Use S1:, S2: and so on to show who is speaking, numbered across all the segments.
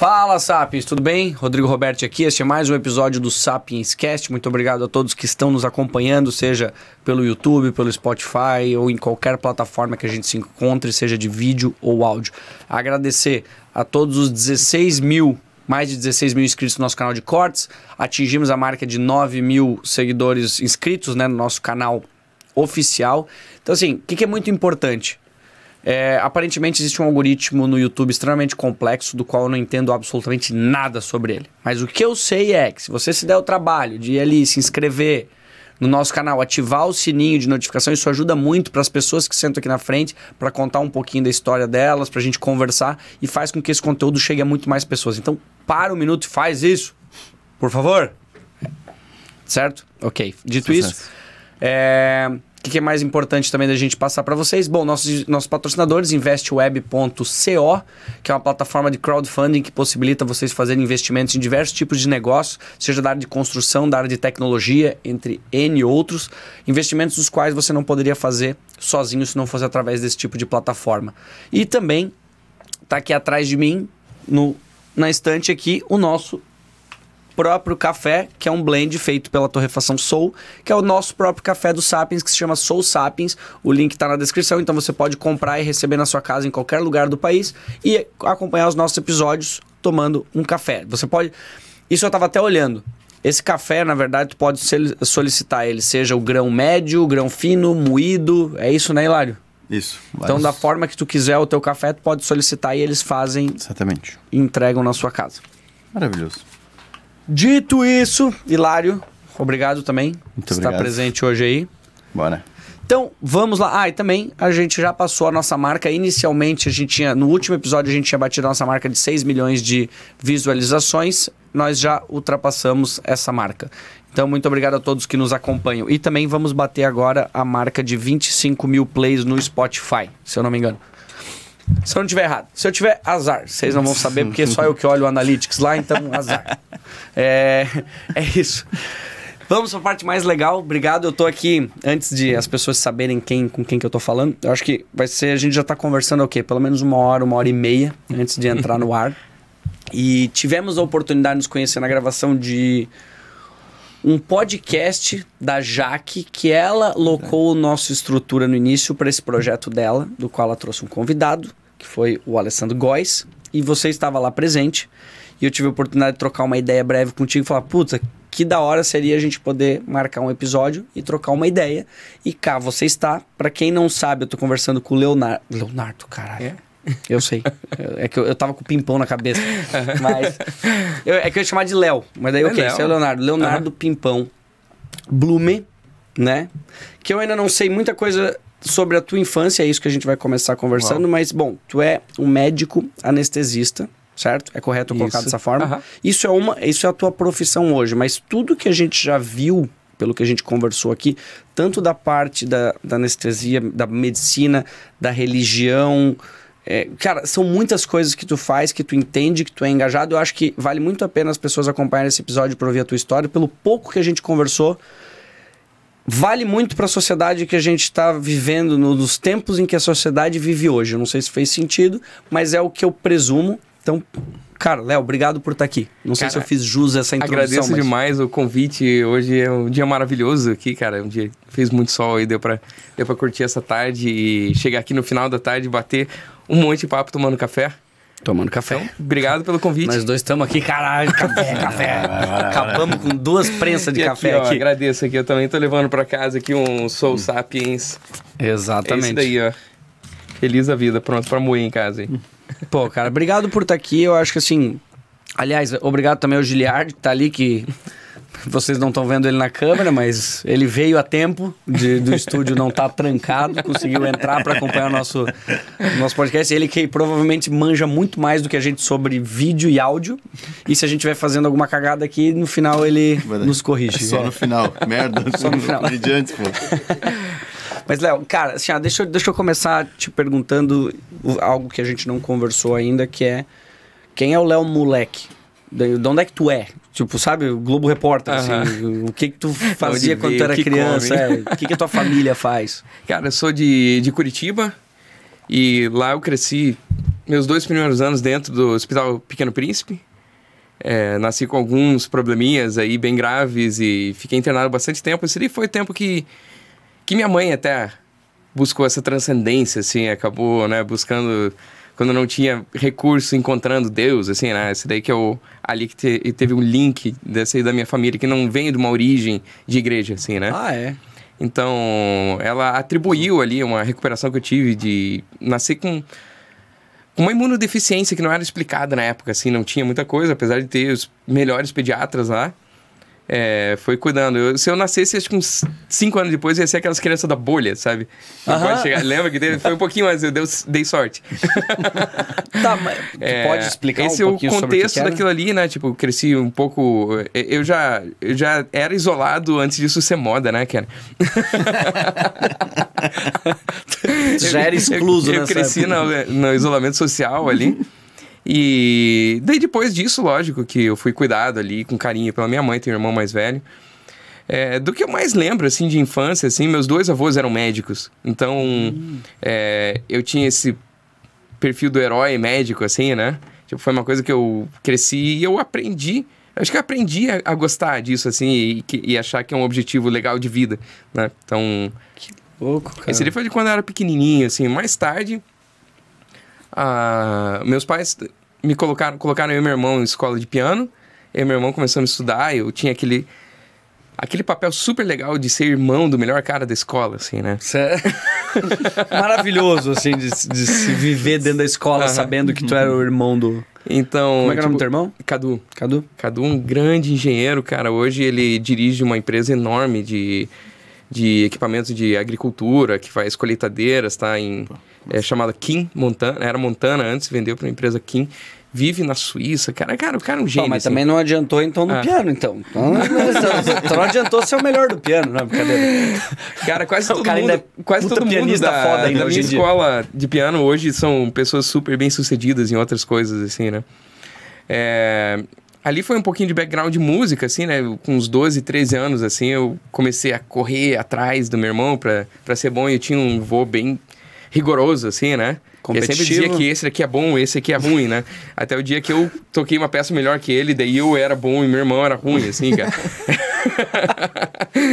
S1: Fala, Sapiens, tudo bem? Rodrigo Roberto aqui. Este é mais um episódio do Sapiens Cast. Muito obrigado a todos que estão nos acompanhando, seja pelo YouTube, pelo Spotify ou em qualquer plataforma que a gente se encontre, seja de vídeo ou áudio. Agradecer a todos os 16 mil mais de 16 mil inscritos no nosso canal de cortes. Atingimos a marca de 9 mil seguidores inscritos né, no nosso canal oficial. Então, assim, o que, que é muito importante? É, aparentemente existe um algoritmo no YouTube extremamente complexo, do qual eu não entendo absolutamente nada sobre ele. Mas o que eu sei é que se você se der o trabalho de ir ali se inscrever no nosso canal, ativar o sininho de notificação, isso ajuda muito para as pessoas que sentam aqui na frente, para contar um pouquinho da história delas, para a gente conversar e faz com que esse conteúdo chegue a muito mais pessoas. Então, para um minuto e faz isso, por favor. Certo? Ok. Dito Sucesso. isso. É... O que, que, é mais importante também da gente passar para vocês? Bom, nossos, nossos patrocinadores, investweb.co, que é uma plataforma de crowdfunding que possibilita vocês fazerem investimentos em diversos tipos de negócios, seja da área de construção, da área de tecnologia, entre N outros, investimentos dos quais você não poderia fazer sozinho se não fosse através desse tipo de plataforma. E também está aqui atrás de mim, no, na estante aqui, o nosso próprio café, que é um blend feito pela torrefação Soul, que é o nosso próprio café do Sapiens, que se chama Soul Sapiens. O link está na descrição, então você pode comprar e receber na sua casa em qualquer lugar do país e acompanhar os nossos episódios tomando um café. Você pode. Isso eu estava até olhando. Esse café, na verdade, tu pode solicitar ele, seja o grão médio, o grão fino, moído. É isso, né, Hilário? Isso. Então, da forma que tu quiser o teu café, tu pode solicitar e eles fazem. Exatamente. E entregam na sua casa. Maravilhoso. Dito isso, Hilário, obrigado também por estar presente hoje aí. Bora. Então, vamos lá. Ah, e também a gente já passou a nossa marca. Inicialmente, a gente tinha. No último episódio, a gente tinha batido a nossa marca de 6 milhões de visualizações. Nós já ultrapassamos essa marca. Então, muito obrigado a todos que nos acompanham. E também vamos bater agora a marca de 25 mil plays no Spotify, se eu não me engano. Se eu não tiver errado. Se eu tiver azar, vocês não vão saber, porque só eu que olho o Analytics lá, então azar. é, é isso. Vamos para a parte mais legal. Obrigado. Eu estou aqui antes de as pessoas saberem quem com quem que eu estou falando. Eu acho que vai ser a gente já está conversando o quê? Pelo menos uma hora, uma hora e meia antes de entrar no ar. E tivemos a oportunidade de nos conhecer na gravação de um podcast da Jaque, que ela locou é. o nossa estrutura no início para esse projeto dela, do qual ela trouxe um convidado que foi o Alessandro Góes, e você estava lá presente. E eu tive a oportunidade de trocar uma ideia breve contigo e falar: puta, que da hora seria a gente poder marcar um episódio e trocar uma ideia. E cá você está. Para quem não sabe, eu tô conversando com o Leonardo. Leonardo, caralho. É? Eu sei. É que eu, eu tava com o Pimpão na cabeça. mas. Eu, é que eu ia chamar de Léo. Mas daí, é quê esse é o Leonardo. Leonardo uhum. Pimpão. Blume, né? Que eu ainda não sei muita coisa sobre a tua infância, é isso que a gente vai começar conversando, Uau. mas bom, tu é um médico anestesista, certo? É correto colocar isso. dessa forma? Uhum. Isso é uma, isso é a tua profissão hoje, mas tudo que a gente já viu, pelo que a gente conversou aqui, tanto da parte da, da anestesia, da medicina, da religião, é, cara, são muitas coisas que tu faz, que tu entende, que tu é engajado. Eu acho que vale muito a pena as pessoas acompanharem esse episódio para ouvir a tua história, pelo pouco que a gente conversou vale muito para a sociedade que a gente está vivendo no, nos tempos em que a sociedade vive hoje. não sei se fez sentido, mas é o que eu presumo. Então, cara, Léo, obrigado por estar tá aqui. Não cara, sei se eu fiz jus a essa introdução. Agradeço mas...
S2: demais o convite. Hoje é um dia maravilhoso aqui, cara. É um dia fez muito sol e deu para deu curtir essa tarde e chegar aqui no final da tarde e bater um monte de papo tomando café. Tomando café. Então, obrigado pelo convite. Nós dois estamos aqui,
S1: caralho, café, café.
S2: Acabamos com duas prensas de e café aqui. Ó, Agradeço aqui, eu também estou levando para casa aqui um Soul hum. Sapiens. Exatamente. É isso daí, ó. Feliz
S1: a vida, pronto para moer em casa. Hein? Pô, cara, obrigado por estar tá aqui. Eu acho que assim, Aliás, obrigado também ao Giliard, que tá ali, que vocês não estão vendo ele na câmera, mas ele veio a tempo de, do estúdio não estar tá trancado, conseguiu entrar para acompanhar o nosso, nosso podcast. Ele que provavelmente manja muito mais do que a gente sobre vídeo e áudio. E se a gente vai fazendo alguma cagada aqui, no final ele nos corrige. É só no final. Merda. Só no final. Adiante, pô. Mas, Léo, cara, assim, deixa, eu, deixa eu começar te perguntando algo que a gente não conversou ainda, que é quem é o Léo Moleque? De onde é que tu é? Tipo, sabe, o Globo Repórter, uhum. assim, o que que tu fazia quando tu era que criança, é, o que que a tua família faz? Cara, eu sou de, de Curitiba
S2: e lá eu cresci meus dois primeiros anos dentro do Hospital Pequeno Príncipe. É, nasci com alguns probleminhas aí bem graves e fiquei internado bastante tempo. Esse foi o tempo que, que minha mãe até buscou essa transcendência, assim, acabou, né, buscando quando não tinha recurso encontrando Deus, assim, né? Esse daí que eu é ali que te, teve um link dessa da minha família que não vem de uma origem de igreja, assim, né? Ah, é. Então, ela atribuiu ali uma recuperação que eu tive de nascer com uma imunodeficiência que não era explicada na época, assim, não tinha muita coisa, apesar de ter os melhores pediatras lá é, foi cuidando. Eu, se eu nascesse, acho que uns 5 anos depois, ia ser aquelas crianças da bolha, sabe? Uh -huh. chegar, lembra que teve, foi um pouquinho mais, eu deu, dei sorte. tá, mas é, pode explicar esse um pouquinho é o contexto que daquilo ali, né? Tipo, cresci um pouco. É, eu já, eu já era isolado antes disso ser moda, né, cara? já era excluso, Eu, eu cresci no, no isolamento social ali. E daí depois disso, lógico, que eu fui cuidado ali com carinho pela minha mãe, tenho um irmão mais velho. É, do que eu mais lembro, assim, de infância, assim, meus dois avós eram médicos. Então, hum. é, eu tinha esse perfil do herói médico, assim, né? Tipo, foi uma coisa que eu cresci e eu aprendi. Acho que eu aprendi a, a gostar disso, assim, e, e, achar que é um objetivo legal de vida, né? Então... Que louco, cara. Esse ali foi de quando eu era pequenininho, assim. Mais tarde, a, ah, meus pais me colocaram, colocaram eu e meu irmão em escola de piano. e meu irmão começando a estudar, eu tinha aquele aquele papel super legal de ser irmão do melhor cara da escola, assim,
S1: né? É maravilhoso, assim, de, de, se viver dentro da escola uhum. sabendo que tu era o uhum. irmão do. Então. Como é que tipo, o nome do tipo, teu irmão? Cadu.
S2: Cadu. Cadu, um grande engenheiro, cara. Hoje ele dirige uma empresa enorme de, de equipamentos de agricultura, que faz colheitadeiras, tá? Em. Pô é chamada Kim Montana, né, era Montana antes, vendeu para uma empresa Kim. Vive na Suíça, cara, cara, o cara é um gênio. Pô, mas assim. também
S1: não adiantou então no ah. piano, então. então não,
S2: não, não,
S1: adiantou ser o melhor do piano, não, brincadeira. Cara, quase todo cara mundo, é quase todo mundo da, foda ainda da minha escola de piano
S2: hoje são pessoas super bem sucedidas em outras coisas, assim, né? É, ali foi um pouquinho de background de música, assim, né? Com uns 12, 13 anos, assim, eu comecei a correr atrás do meu irmão para ser bom. E eu tinha um voo bem rigoroso, assim, né? Competitivo. Ele sempre dizia que esse aqui é bom, esse aqui é ruim, né? Até o dia que eu toquei uma peça melhor que ele, daí eu era bom e meu irmão era ruim, assim, cara.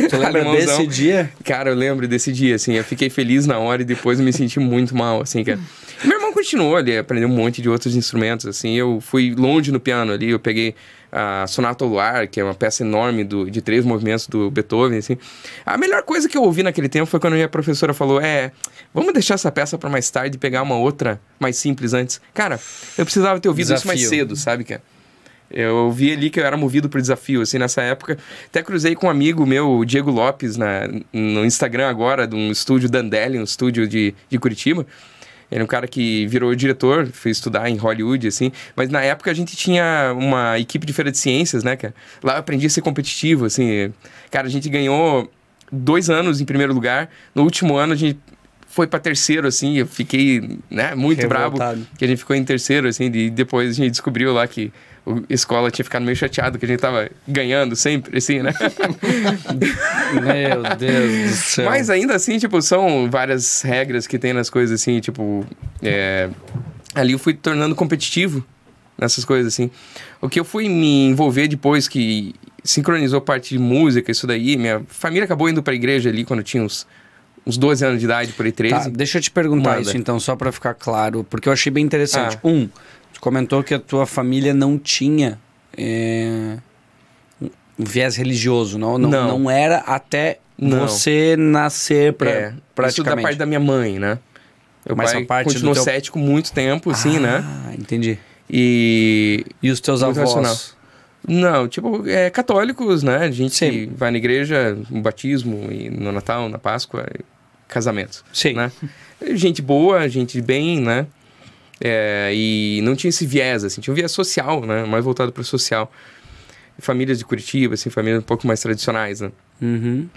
S2: tu lembra desse dia? Cara, eu lembro desse dia, assim. Eu fiquei feliz na hora e depois eu me senti muito mal, assim, cara. Meu irmão continuou ali, aprendeu um monte de outros instrumentos, assim. Eu fui longe no piano ali, eu peguei a Sonata ao Luar, que é uma peça enorme do, de três movimentos do Beethoven, assim. A melhor coisa que eu ouvi naquele tempo foi quando minha professora falou: é, vamos deixar essa peça para mais tarde e pegar uma outra mais simples antes. Cara, eu precisava ter ouvido Desafio. isso mais cedo, sabe, cara? Eu vi ali que eu era movido por desafio, assim, nessa época. Até cruzei com um amigo meu, o Diego Lopes, na, no Instagram agora, de um estúdio Dandelion, um estúdio de, de Curitiba. Ele um cara que virou diretor, foi estudar em Hollywood, assim. Mas na época a gente tinha uma equipe de feira de ciências, né, cara? Lá eu aprendi a ser competitivo, assim. Cara, a gente ganhou dois anos em primeiro lugar. No último ano a gente foi para terceiro, assim, eu fiquei, né, muito Revoltado. brabo. Que a gente ficou em terceiro, assim, e depois a gente descobriu lá que o escola tinha ficado meio chateado que a gente tava ganhando sempre, assim, né? Meu
S1: Deus do céu. Mas
S2: ainda assim, tipo, são várias regras que tem nas coisas, assim, tipo. É... Ali eu fui tornando competitivo nessas coisas, assim. O que eu fui me envolver depois que sincronizou parte de música, isso daí. Minha família acabou indo pra igreja ali quando tinha uns uns 12 anos
S1: de idade, por aí 13. Tá, deixa eu te perguntar Manda. isso então, só para ficar claro, porque eu achei bem interessante. Ah. Um, Tu comentou que a tua família não tinha é, um viés religioso, não, não, não. não era até não. você nascer pra, é, praticamente. Isso da parte da minha mãe, né? Meu Mas pai parte continuou teu...
S2: cético muito tempo, sim né? Ah, entendi. E... E os teus avós? Racional. Não, tipo, é, católicos, né? A gente Sim. vai na igreja, no batismo, e no Natal, na Páscoa, casamentos Sim. Né? Gente boa, gente bem, né? É, e não tinha esse viés, assim, tinha um viés social, né? Mais voltado para o social. Famílias de Curitiba, assim, famílias um pouco mais tradicionais, né? Uhum.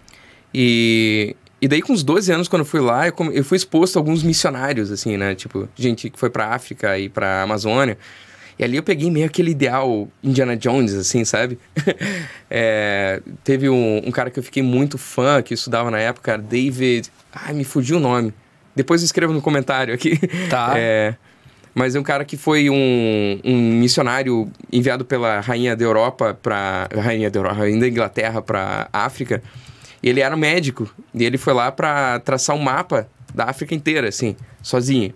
S2: E, e daí com os 12 anos, quando eu fui lá, eu, eu fui exposto a alguns missionários, assim, né? Tipo, gente que foi para África e para Amazônia. E ali eu peguei meio aquele ideal Indiana Jones, assim, sabe? é, teve um, um cara que eu fiquei muito fã, que estudava na época, David... Ai, me fugiu o nome. Depois escreva no comentário aqui. Tá. É, mas é um cara que foi um, um missionário enviado pela rainha da Europa para rainha da Europa, rainha da Inglaterra para África. ele era médico e ele foi lá para traçar um mapa da África inteira, assim, sozinho.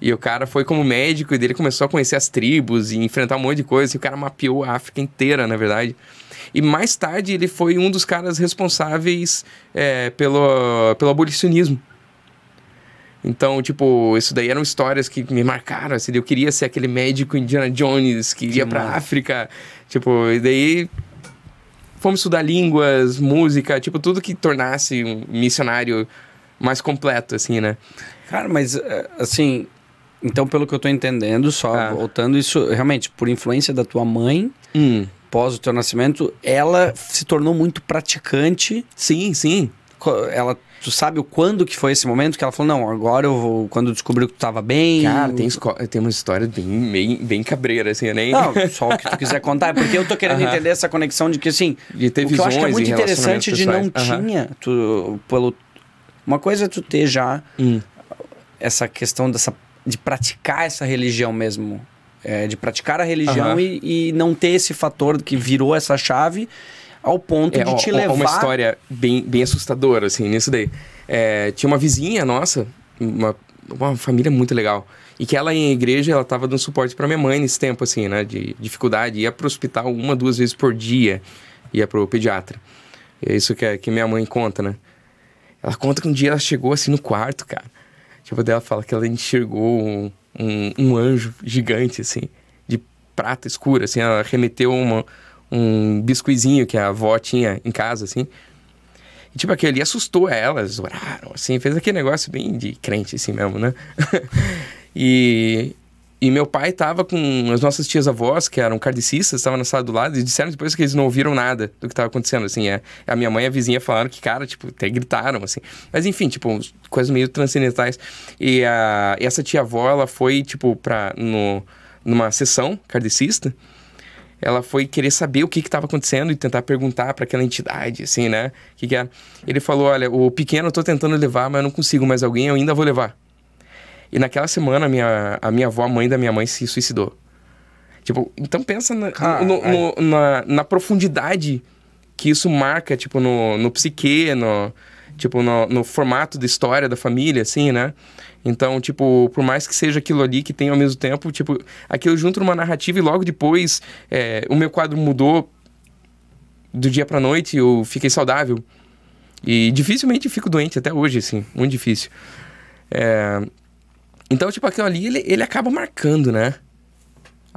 S2: E o cara foi como médico e dele começou a conhecer as tribos e enfrentar um monte de coisa. E o cara mapeou a África inteira, na verdade. E mais tarde ele foi um dos caras responsáveis é, pelo, pelo abolicionismo então, tipo, isso daí eram histórias que me marcaram, assim, eu queria ser aquele médico Indiana Jones que ia para África, tipo, e daí fomos estudar línguas, música, tipo, tudo que tornasse um
S1: missionário mais completo, assim, né? Cara, mas, eh, assim, então, pelo que eu tô entendendo, só ah. voltando, isso realmente, por influência da tua mãe, hum. pós o teu nascimento, ela se tornou muito praticante. Sim, sim. Ela Tu sabe o quando que foi esse momento que ela falou, não, agora eu vou. Quando descobriu que tu tava bem. Cara, tem, tem uma história
S2: bem, bem, bem cabreira, assim, nem. Não, só o
S1: que tu quiser contar. Porque eu tô querendo uh -huh. entender essa conexão de que, assim. De ter o que eu acho que é muito interessante de não uh -huh. tinha. Tu, pelo, uma coisa é tu ter já hum. essa questão dessa, de praticar essa religião mesmo. É, de praticar a religião uh -huh. e, e não ter esse fator que virou essa chave ao ponto é, de te ó, levar. É uma história
S2: bem, bem assustadora, assim, nisso daí. É, tinha uma vizinha nossa, uma, uma família muito legal. E que ela em igreja, ela tava dando suporte para minha mãe nesse tempo, assim, né? De dificuldade. Ia pro hospital uma, duas vezes por dia. Ia pro pediatra. E é isso que, é, que minha mãe conta, né? Ela conta que um dia ela chegou, assim, no quarto, cara. Tipo, dela fala que ela enxergou um, um, um anjo gigante, assim. De prata escura, assim. Ela remeteu uma um biscoizinho que a avó tinha em casa, assim. E, tipo, aquele assustou elas, oraram, assim, fez aquele negócio bem de crente, assim mesmo, né? e, e meu pai tava com as nossas tias avós, que eram cardecistas, estavam na sala do lado, e disseram depois que eles não ouviram nada do que tava acontecendo, assim. É, a minha mãe e a vizinha falaram que, cara, tipo, até gritaram, assim. Mas enfim, tipo, coisas meio transcendentais. E a, essa tia avó, ela foi, tipo, pra, no, numa sessão cardecista, ela foi querer saber o que estava acontecendo e tentar perguntar para aquela entidade, assim, né? O que, que era? É? Ele falou: Olha, o pequeno eu tô tentando levar, mas eu não consigo mais alguém, eu ainda vou levar. E naquela semana, a minha, a minha avó, a mãe da minha mãe, se suicidou. Tipo, então pensa na, ah, no, no, na, na, profundidade que isso marca, tipo, no, no psique, no, Tipo, no, no formato da história da família, assim, né? Então, tipo, por mais que seja aquilo ali que tem ao mesmo tempo, tipo, aquilo junto numa narrativa e logo depois é, o meu quadro mudou do dia pra noite, eu fiquei saudável. E dificilmente fico doente até hoje, assim, muito difícil. É... Então, tipo, aquilo ali, ele, ele acaba marcando, né?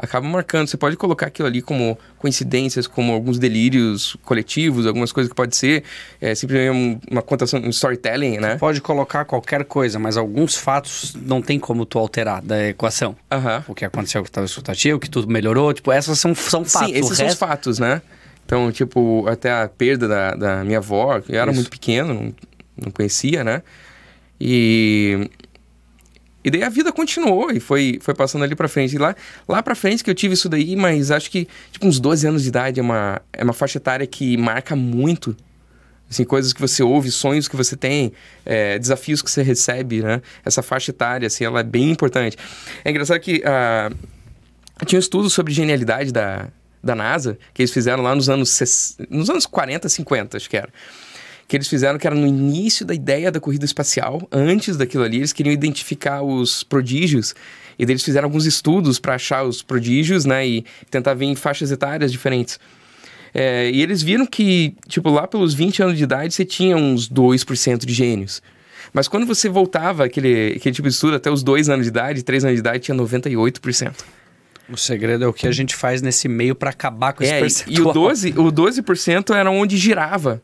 S2: acaba marcando. Você pode colocar aquilo ali como coincidências, como alguns delírios coletivos, algumas coisas que pode ser é, simplesmente
S1: uma contação, um storytelling, né? Você pode colocar qualquer coisa, mas alguns fatos não tem como tu alterar da equação. Uhum. O que aconteceu, o que estava escutativo, o que tudo melhorou, tipo, essas são, são fatos. Sim, esses resto... são os
S2: fatos, né? Então, tipo, até a perda da, da minha avó, eu era Isso. muito pequeno, não, não conhecia, né? E e daí a vida continuou e foi, foi passando ali para frente. E lá, lá para frente que eu tive isso daí, mas acho que tipo uns 12 anos de idade é uma, é uma faixa etária que marca muito. Assim, coisas que você ouve, sonhos que você tem, é, desafios que você recebe, né? Essa faixa etária, assim, ela é bem importante. É engraçado que uh, tinha um estudo sobre genialidade da, da NASA, que eles fizeram lá nos anos, nos anos 40, 50, acho que era que eles fizeram, que era no início da ideia da corrida espacial, antes daquilo ali, eles queriam identificar os prodígios. E eles fizeram alguns estudos para achar os prodígios, né? E tentar ver em faixas etárias diferentes. É, e eles viram que, tipo, lá pelos 20 anos de idade, você tinha uns 2% de gênios. Mas quando você voltava aquele, aquele tipo de estudo até os 2 anos de idade, 3 anos de idade, tinha 98%. O segredo é o que a gente faz nesse meio para acabar com esse é, percentual. E, e o 12%, o 12 era onde girava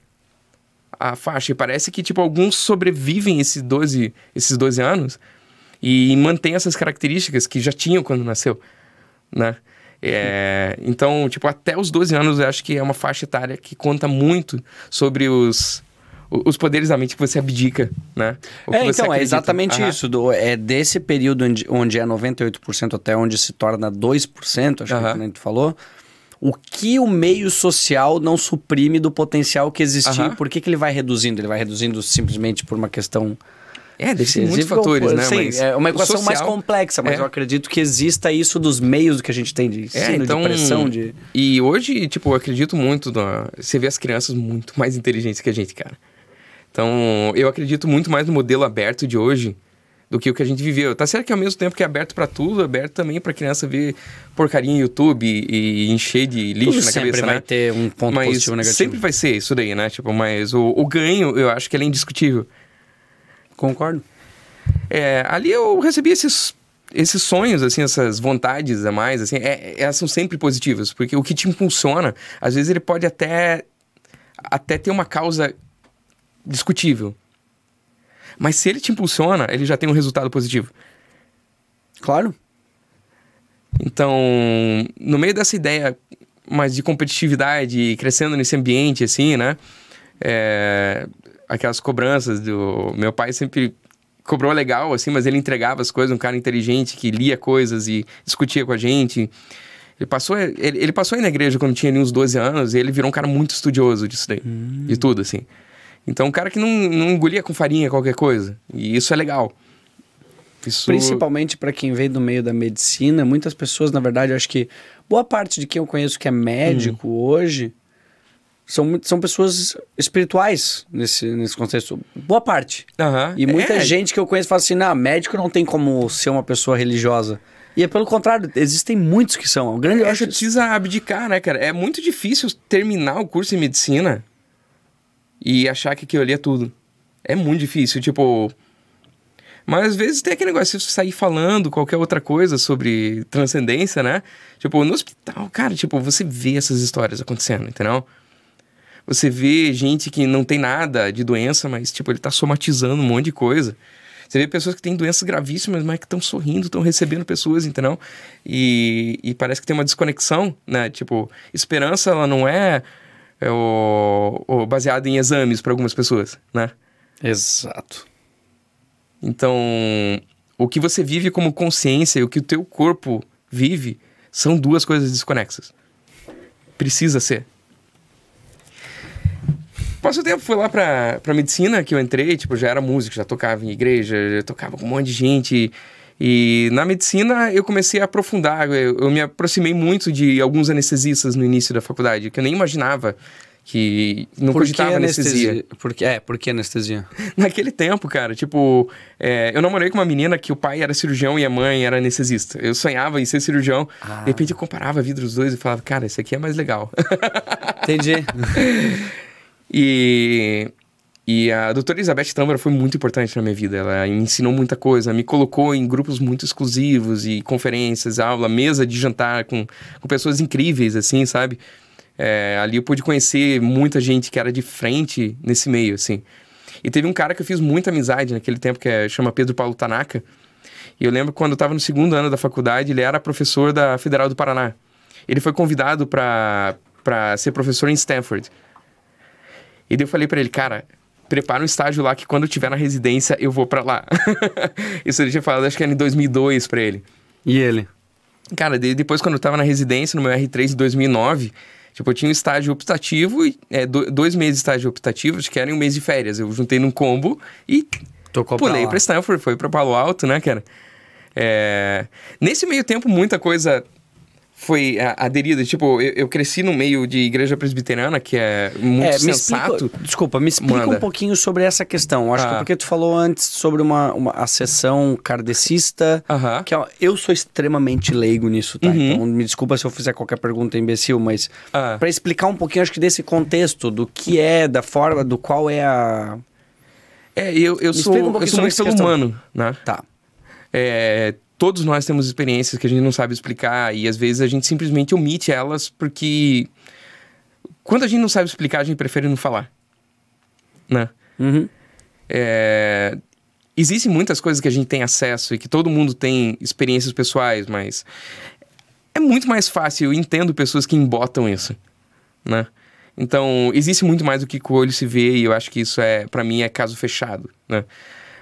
S2: a faixa. E parece que, tipo, alguns sobrevivem esses 12, esses 12 anos e mantêm essas características que já tinham quando nasceu, né? É, então, tipo, até os 12 anos eu acho que é uma faixa etária que conta muito sobre os, os
S1: poderes da mente que você abdica, né? É, então, é acredita. é exatamente isso. Do, é desse período onde, onde é 98% até onde se torna 2%, acho que é a gente falou o que o meio social não suprime do potencial que existia, uhum. por que, que ele vai reduzindo? Ele vai reduzindo simplesmente por uma questão. É, deve muitos fatores, né? Sim, mas é uma equação social, mais complexa, mas é. eu acredito que exista isso dos meios que a gente tem de é, ensino, é, então, de pressão. De...
S2: E hoje, tipo, eu acredito muito. Na... Você vê as crianças muito mais inteligentes que a gente, cara. Então, eu acredito muito mais no modelo aberto de hoje do que o que a gente viveu. Tá certo que ao mesmo tempo que é aberto para tudo, é aberto também para criança ver porcaria em YouTube e, encher de lixo tudo na sempre cabeça, né? vai né? ter um ponto mas positivo negativo. Sempre vai ser isso daí, né? Tipo, mas o, o ganho, eu acho que ele é indiscutível. Concordo. É, ali eu recebi esses esses sonhos, assim, essas vontades a mais, assim, é, elas são sempre positivas, porque o que te impulsiona, às vezes ele pode até até ter uma causa discutível, mas se ele te impulsiona, ele já tem um resultado positivo. Claro. Então, no meio dessa ideia mais de competitividade, crescendo nesse ambiente, assim, né? É, aquelas cobranças do... Meu pai sempre cobrou legal, assim, mas ele entregava as coisas, um cara inteligente que lia coisas e discutia com a gente. Ele passou, ele, ele passou aí na igreja quando tinha ali uns 12 anos e ele virou um cara muito estudioso disso daí, hum. de tudo, assim. Então, um cara que não, não engolia com farinha qualquer coisa. E isso é legal. Isso...
S1: Principalmente para quem vem do meio da medicina, muitas pessoas, na verdade, acho que boa parte de quem eu conheço que é médico hum. hoje são, são pessoas espirituais nesse, nesse contexto. Boa parte. Uhum. E muita é. gente que eu conheço fala assim: não, médico não tem como ser uma pessoa religiosa. E é pelo contrário, existem muitos que são. O grande. Eu é, acho que precisa abdicar, né, cara?
S2: É muito difícil terminar o curso em medicina e achar que aquilo ali é tudo. É muito difícil, tipo. Mas às vezes tem aquele negócio, de você sair falando qualquer outra coisa sobre transcendência, né? Tipo, no hospital, cara, tipo, você vê essas histórias acontecendo, entendeu? Você vê gente que não tem nada de doença, mas, tipo, ele tá somatizando um monte de coisa. Você vê pessoas que têm doenças gravíssimas, mas que estão sorrindo, estão recebendo pessoas, entendeu? E, e parece que tem uma desconexão, né? Tipo, esperança, ela não é é, o baseado em exames para algumas pessoas, né? Exato. Então, o que você vive como consciência e o que o teu corpo vive são duas coisas desconexas. Precisa ser. Passo o tempo, fui lá pra, pra medicina que eu entrei, tipo, já era músico, já tocava em igreja, já tocava com um monte de gente. E e na medicina eu comecei a aprofundar, eu, eu me aproximei muito de alguns anestesistas no início da faculdade, que eu nem imaginava que não por cogitava anestesia. anestesia. Porque, é, por que anestesia? Naquele tempo, cara, tipo, é, eu namorei com uma menina que o pai era cirurgião e a mãe era anestesista. Eu sonhava em ser cirurgião. Ah. De repente eu comparava a vida dos dois e falava, cara, esse aqui é mais legal. Entendi. e e a doutora Elizabeth Tambora foi muito importante na minha vida. Ela ensinou muita coisa, me colocou em grupos muito exclusivos e conferências, aula, mesa de jantar com, com pessoas incríveis, assim, sabe? É, ali eu pude conhecer muita gente que era de frente nesse meio, assim. E teve um cara que eu fiz muita amizade naquele tempo, que é, chama Pedro Paulo Tanaka. E eu lembro quando eu estava no segundo ano da faculdade, ele era professor da Federal do Paraná. Ele foi convidado para ser professor em Stanford. E daí eu falei para ele, cara, prepara um estágio lá que quando eu tiver na residência eu vou para lá. Isso ele tinha falado, acho que era em 2002 para ele. E ele? Cara, depois quando eu tava na residência, no meu R3 de 2009, tipo, eu tinha um estágio optativo, e, é, dois meses de estágio optativo, acho que era um mês de férias. Eu juntei num combo e Tocou pulei pra, pra Stanford, foi pra Palo Alto, né, cara? É... Nesse meio tempo, muita coisa foi aderida? Tipo, eu, eu, cresci no meio de igreja presbiteriana, que é muito é, sensato. desculpa, me explica Manda. um
S1: pouquinho sobre essa questão. Acho ah. que é porque tu falou antes sobre uma, uma a sessão kardecista, uh -huh. que é eu sou extremamente leigo nisso, tá? Uh uhum. -huh. Então me desculpa se eu fizer qualquer pergunta imbecil, mas uh ah. para explicar um pouquinho, acho que desse contexto, do que é, da forma, do qual é a... É, eu, eu sou, um eu sou muito ser humano,
S2: né? Tá. É, todos nós temos experiências que a gente não sabe explicar e às vezes a gente simplesmente omite elas porque quando a gente não sabe explicar, a gente prefere não falar. Né? Uhum. É... Existem muitas coisas que a gente tem acesso e que todo mundo tem experiências pessoais, mas é muito mais fácil. Eu entendo pessoas que embotam isso, né? Então, existe muito mais do que o olho se vê e eu acho que isso é, para mim, é caso fechado, né?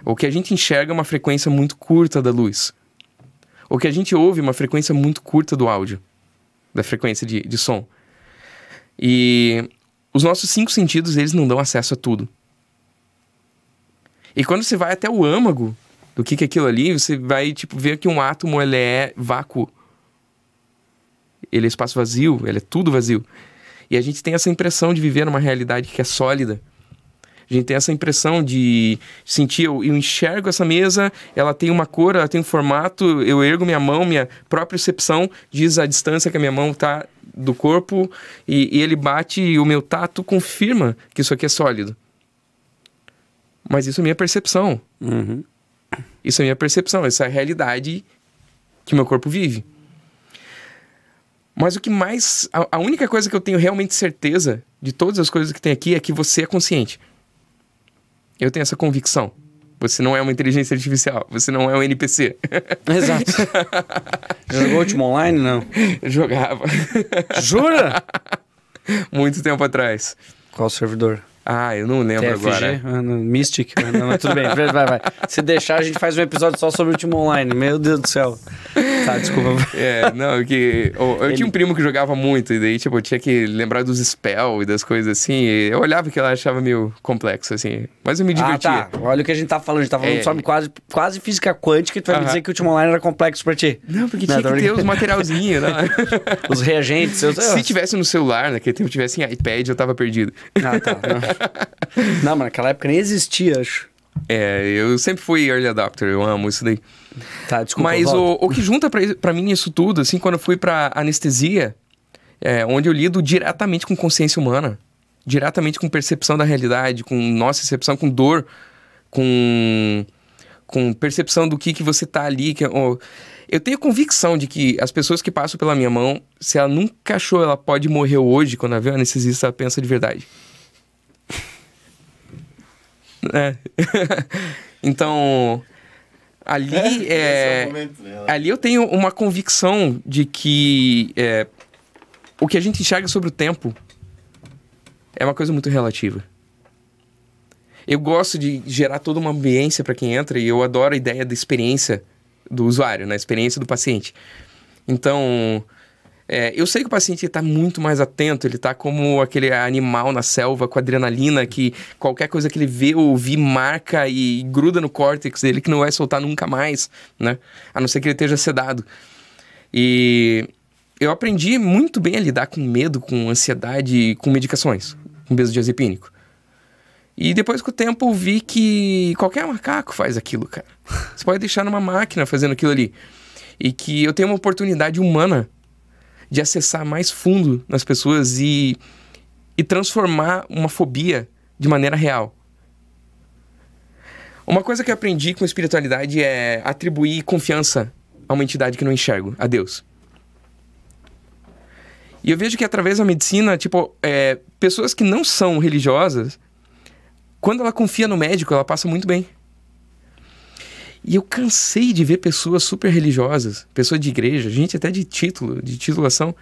S2: O que a gente enxerga é uma frequência muito curta da luz, o que a gente ouve é uma frequência muito curta do áudio, da frequência de, de som. E os nossos cinco sentidos, eles não dão acesso a tudo. E quando você vai até o âmago do que, que é aquilo ali, você vai tipo, ver que um átomo ele é vácuo. Ele é espaço vazio, ele é tudo vazio. E a gente tem essa impressão de viver numa realidade que é sólida, a gente tem essa impressão de sentir, eu, eu, enxergo essa mesa, ela tem uma cor, ela tem um formato, eu ergo minha mão, minha própria percepção diz a distância que a minha mão está do corpo e, e ele bate e o meu tato confirma que isso aqui é sólido. Mas isso é minha percepção. Uhum. Isso é minha percepção, essa é a realidade que meu corpo vive. Mas o que mais. A, a, única coisa que eu tenho realmente certeza de todas as coisas que tem aqui é que você é consciente. Eu tenho essa convicção. Você não é uma inteligência artificial, você não é um NPC. Exato. Jogou último online, não? jogava. Jura?
S1: Muito tempo atrás. Qual servidor? Ah, eu não lembro TFG, agora. Ah, Mystic, mas tudo bem, vai, vai. Se deixar, a gente faz um episódio só sobre o time online. Meu Deus do céu. Tá, desculpa. É, não, que. Eu, eu Ele... tinha um primo que jogava muito, e daí, tipo, eu tinha
S2: que lembrar dos spells e das coisas assim. eu olhava que ela achava meio complexo, assim. Mas eu me divertia. Ah, tá.
S1: Olha o que a gente tá falando. A gente tá falando é... sobre quase, quase física quântica e tu vai uh -huh. me dizer que o time online era complexo pra ti. Não, porque tinha que ter os
S2: materialzinhos, né? os reagentes. Se tivesse no celular, naquele né, tempo tivesse em iPad, eu tava perdido. Ah, tá. Não. Não, mas naquela época nem existia, acho. É, eu sempre fui early adopter, eu amo isso daí. Tá, desculpa. Mas o, o que junta para mim isso tudo, assim, quando eu fui pra anestesia, é, onde eu lido diretamente com consciência humana, diretamente com percepção da realidade, com nossa percepção, com dor, com, com percepção do que, que você tá ali. Que, eu tenho convicção de que as pessoas que passam pela minha mão, se ela nunca achou ela pode morrer hoje, quando ela vê o anestesista, ela pensa de verdade. É. então, ali é, é ali eu tenho uma convicção de que é, o que a gente enxerga sobre o tempo é uma coisa muito relativa. Eu gosto de gerar toda uma ambiência para quem entra e eu adoro a ideia da experiência do usuário, na né? experiência do paciente. Então, é, eu sei que o paciente está muito mais atento, ele está como aquele animal na selva com adrenalina, que qualquer coisa que ele vê ou ouvir marca e, gruda no córtex dele que não vai soltar nunca mais, né? A não ser que ele esteja sedado. E eu aprendi muito bem a lidar com medo, com ansiedade, com medicações, com benzodiazepínico. E depois com o tempo eu vi que qualquer macaco faz aquilo, cara. Você pode deixar numa máquina fazendo aquilo ali. E que eu tenho uma oportunidade humana de acessar mais fundo nas pessoas e, e transformar uma fobia de maneira real. Uma coisa que eu aprendi com espiritualidade é atribuir confiança a uma entidade que não enxergo, a Deus. E eu vejo que através da medicina, tipo, é, pessoas que não são religiosas, quando ela confia no médico, ela passa muito bem. E eu cansei de ver pessoas super religiosas, pessoas de igreja, gente até de título, de titulação,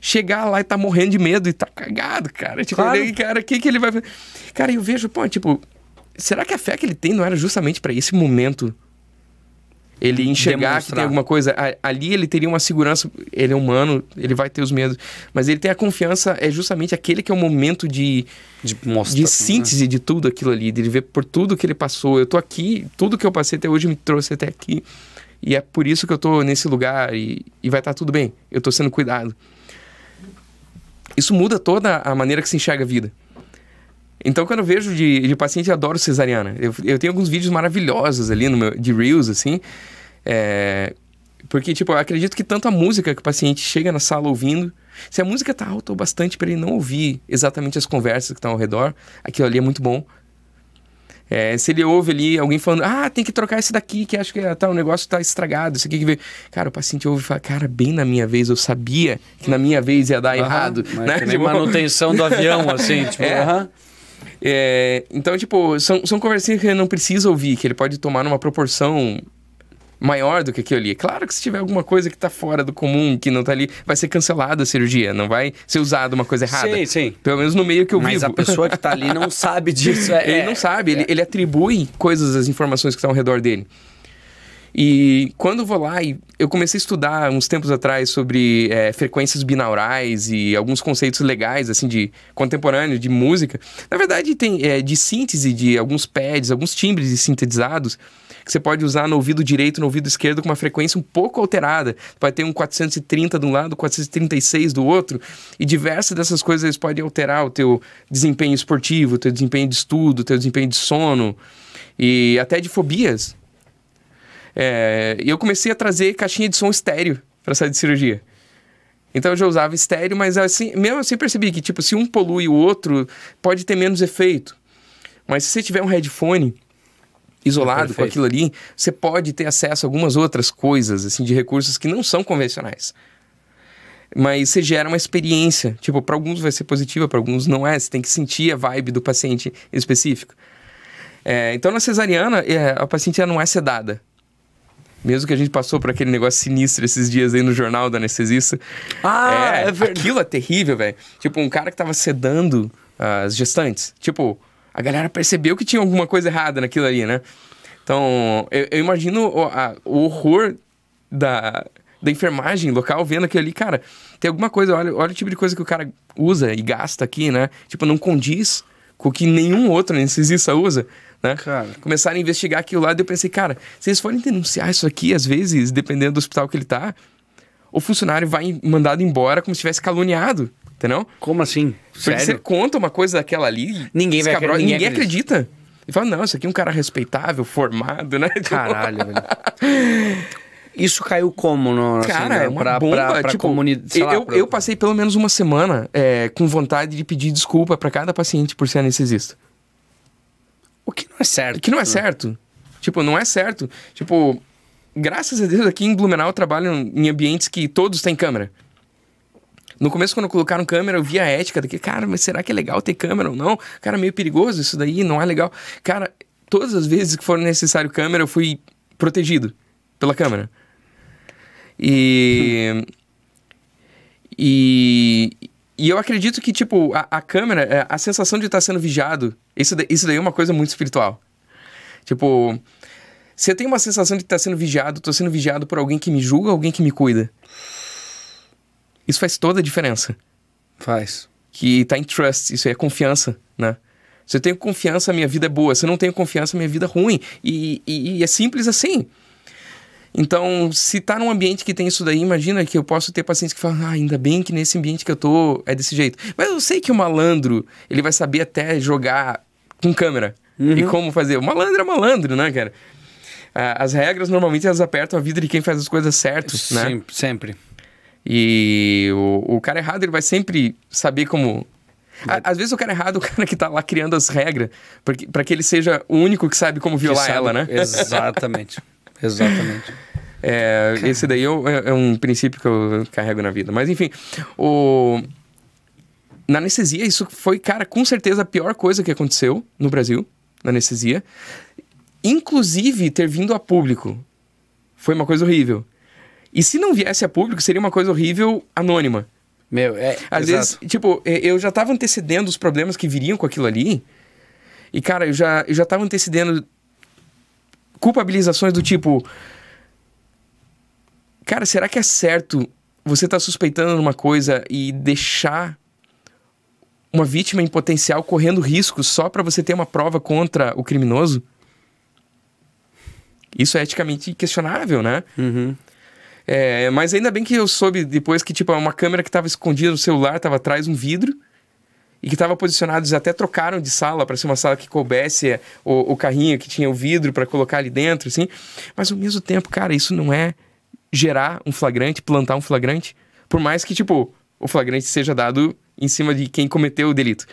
S2: chegar lá e tá morrendo de medo e tá cagado, cara. Tipo, claro. cara, o que, que ele vai fazer? Cara, eu vejo, pô, tipo, será que a fé que ele tem não era justamente para esse momento ele enxergar Demonstrar. que tem alguma coisa. Ali ele teria uma segurança, ele é humano, ele vai ter os medos. Mas ele tem a confiança, é justamente aquele que é o momento de, de, mostrar, de né? síntese né? de tudo aquilo ali, de ele ver por tudo que ele passou. Eu tô aqui, tudo que eu passei até hoje me trouxe até aqui. E é por isso que eu tô nesse lugar e, e vai estar tá tudo bem. Eu tô sendo cuidado. Isso muda toda a maneira que se enxerga a vida. Então, quando eu vejo de, de paciente, eu adoro cesariana. Eu, eu tenho alguns vídeos maravilhosos ali no meu, de Reels, assim. É, porque, tipo, eu acredito que tanto a música que o paciente chega na sala ouvindo, se a música tá alta o bastante para ele não ouvir exatamente as conversas que estão ao redor, aquilo ali é muito bom. É, se ele ouve ali alguém falando, ah, tem que trocar esse daqui, que acho que é, tá, o negócio tá estragado, isso aqui que vê, Cara, o paciente ouve e fala, cara, bem na minha vez, eu sabia que na minha vez ia dar uhum, errado. Mas né? Tipo... manutenção do avião, assim, tipo, é. Uhum. É, então, tipo, são, são conversinhas que ele não precisa ouvir, que ele pode tomar numa proporção maior do que aquilo ali. Claro que se tiver alguma coisa que tá fora do comum, que não tá ali, vai ser cancelada a cirurgia, não vai ser usada uma coisa errada. Sim, sim. Pelo menos no meio que eu Mas vivo. Mas a pessoa que tá ali não sabe disso. É, ele não é, sabe, é. ele, ele atribui coisas às informações que estão ao redor dele. E quando eu vou lá, e eu comecei a estudar uns tempos atrás sobre é, frequências binaurais e alguns conceitos legais, assim, de contemporâneo, de música. Na verdade, tem é, de síntese de alguns pads, alguns timbres sintetizados que você pode usar no ouvido direito, no ouvido esquerdo, com uma frequência um pouco alterada. Vai ter um 430 de um lado, 436 do outro, e diversas dessas coisas podem alterar o teu desempenho esportivo, o teu desempenho de estudo, o teu desempenho de sono, e até de fobias. É, e eu comecei a trazer caixinha de som estéreo para sair de cirurgia. Então eu já usava estéreo, mas assim, mesmo assim percebi que, tipo, se um polui o outro, pode ter menos efeito. Mas se você tiver um headphone isolado é com aquilo ali, você pode ter acesso a algumas outras coisas, assim, de recursos que não são convencionais. Mas você gera uma experiência. Tipo, para alguns vai ser positiva, para alguns não é. Você tem que sentir a vibe do paciente específico. É, então, na cesariana, é, a paciente não é sedada. Mesmo que a gente passou por aquele negócio sinistro esses dias aí no jornal da anestesista. Ah, é, é verdade. Aquilo é terrível, velho. Tipo, um cara que tava sedando as gestantes. Tipo, a galera percebeu que tinha alguma coisa errada naquilo ali, né? Então, eu, eu imagino o, a, o, horror da, da enfermagem local vendo aquilo ali, cara. Tem alguma coisa, olha, olha o tipo de coisa que o cara usa e gasta aqui, né? Tipo, não condiz com o que nenhum outro anestesista usa né? Cara. Começaram a investigar aquilo lá, e eu pensei, cara, se eles forem denunciar isso aqui, às vezes, dependendo do hospital que ele tá, o funcionário vai mandado embora como se tivesse caluniado, entendeu? Como assim? Sério? Porque você conta uma coisa daquela ali, ninguém, vai acreditar. ninguém, acredita. E fala, não, isso aqui é um cara respeitável, formado, né? Caralho, velho. Isso caiu
S1: como? No, assim, cara, assim, né? É uma bomba. Pra, pra tipo, comunidade, eu, pra... eu
S2: passei pelo menos uma semana é, com vontade de pedir desculpa para cada paciente por ser anestesista. O que não é certo. O que não é certo. Tipo, não é certo. Tipo, graças a Deus aqui em Blumenau eu trabalho em ambientes que todos têm câmera. No começo, quando colocaram câmera, eu via a ética daqui. Cara, mas será que é legal ter câmera ou não? Cara, meio perigoso isso daí, não é legal. Cara, todas as vezes que for necessário câmera, eu fui protegido pela câmera. E. e, e eu acredito que, tipo, a, a câmera, é, a sensação de estar sendo vigiado, isso, isso daí é uma coisa muito espiritual. Tipo, você tem uma sensação de estar sendo vigiado, estou sendo vigiado por alguém que me julga, alguém que me cuida. Isso faz toda a diferença. Faz. Que tá em trust, isso aí é confiança, né? Se eu tenho confiança, minha vida é boa. Se eu não tenho confiança, minha vida é ruim. E, e, e é simples assim. Então, se tá num ambiente que tem isso daí, imagina que eu posso ter pacientes que falam, ah, ainda bem que nesse ambiente que eu tô é desse jeito. Mas eu sei que o malandro, ele vai saber até jogar com câmera. Uhum. E como fazer. O malandro é malandro, né, cara? Ah, as regras, normalmente, elas apertam a vida de quem faz as coisas né? Sim, né? Sempre. E o, o cara errado, ele vai sempre saber como às vezes o cara errado, é o cara que tá lá criando as regras, para que ele seja o único que sabe como violar sabe, ela, né? Exatamente. Exatamente. É, esse daí é, é, um princípio que eu carrego na vida. Mas enfim, o... na anestesia, isso foi, cara, com certeza a pior coisa que aconteceu no Brasil, na anestesia. Inclusive ter vindo a público. Foi uma coisa horrível. E se não viesse a público, seria uma coisa horrível anônima. Meu, é. Às exato. vezes, tipo, é, eu já tava antecedendo os problemas que viriam com aquilo ali. E, cara, eu já, eu já tava antecedendo culpabilizações do tipo. Cara, será que é certo você estar tá suspeitando uma coisa e deixar uma vítima em potencial correndo risco só para você ter uma prova contra o criminoso? Isso é eticamente questionável, né? Uhum. É, mas ainda bem que eu soube depois que, tipo, é uma câmera que estava escondida no celular estava atrás um vidro e que estavam posicionados, até trocaram de sala para ser uma sala que coubesse é, o, o carrinho que tinha o vidro para colocar ali dentro, assim. Mas ao mesmo tempo, cara, isso não é gerar um flagrante, plantar um flagrante, por mais que, tipo, o flagrante seja dado em cima de quem cometeu o delito.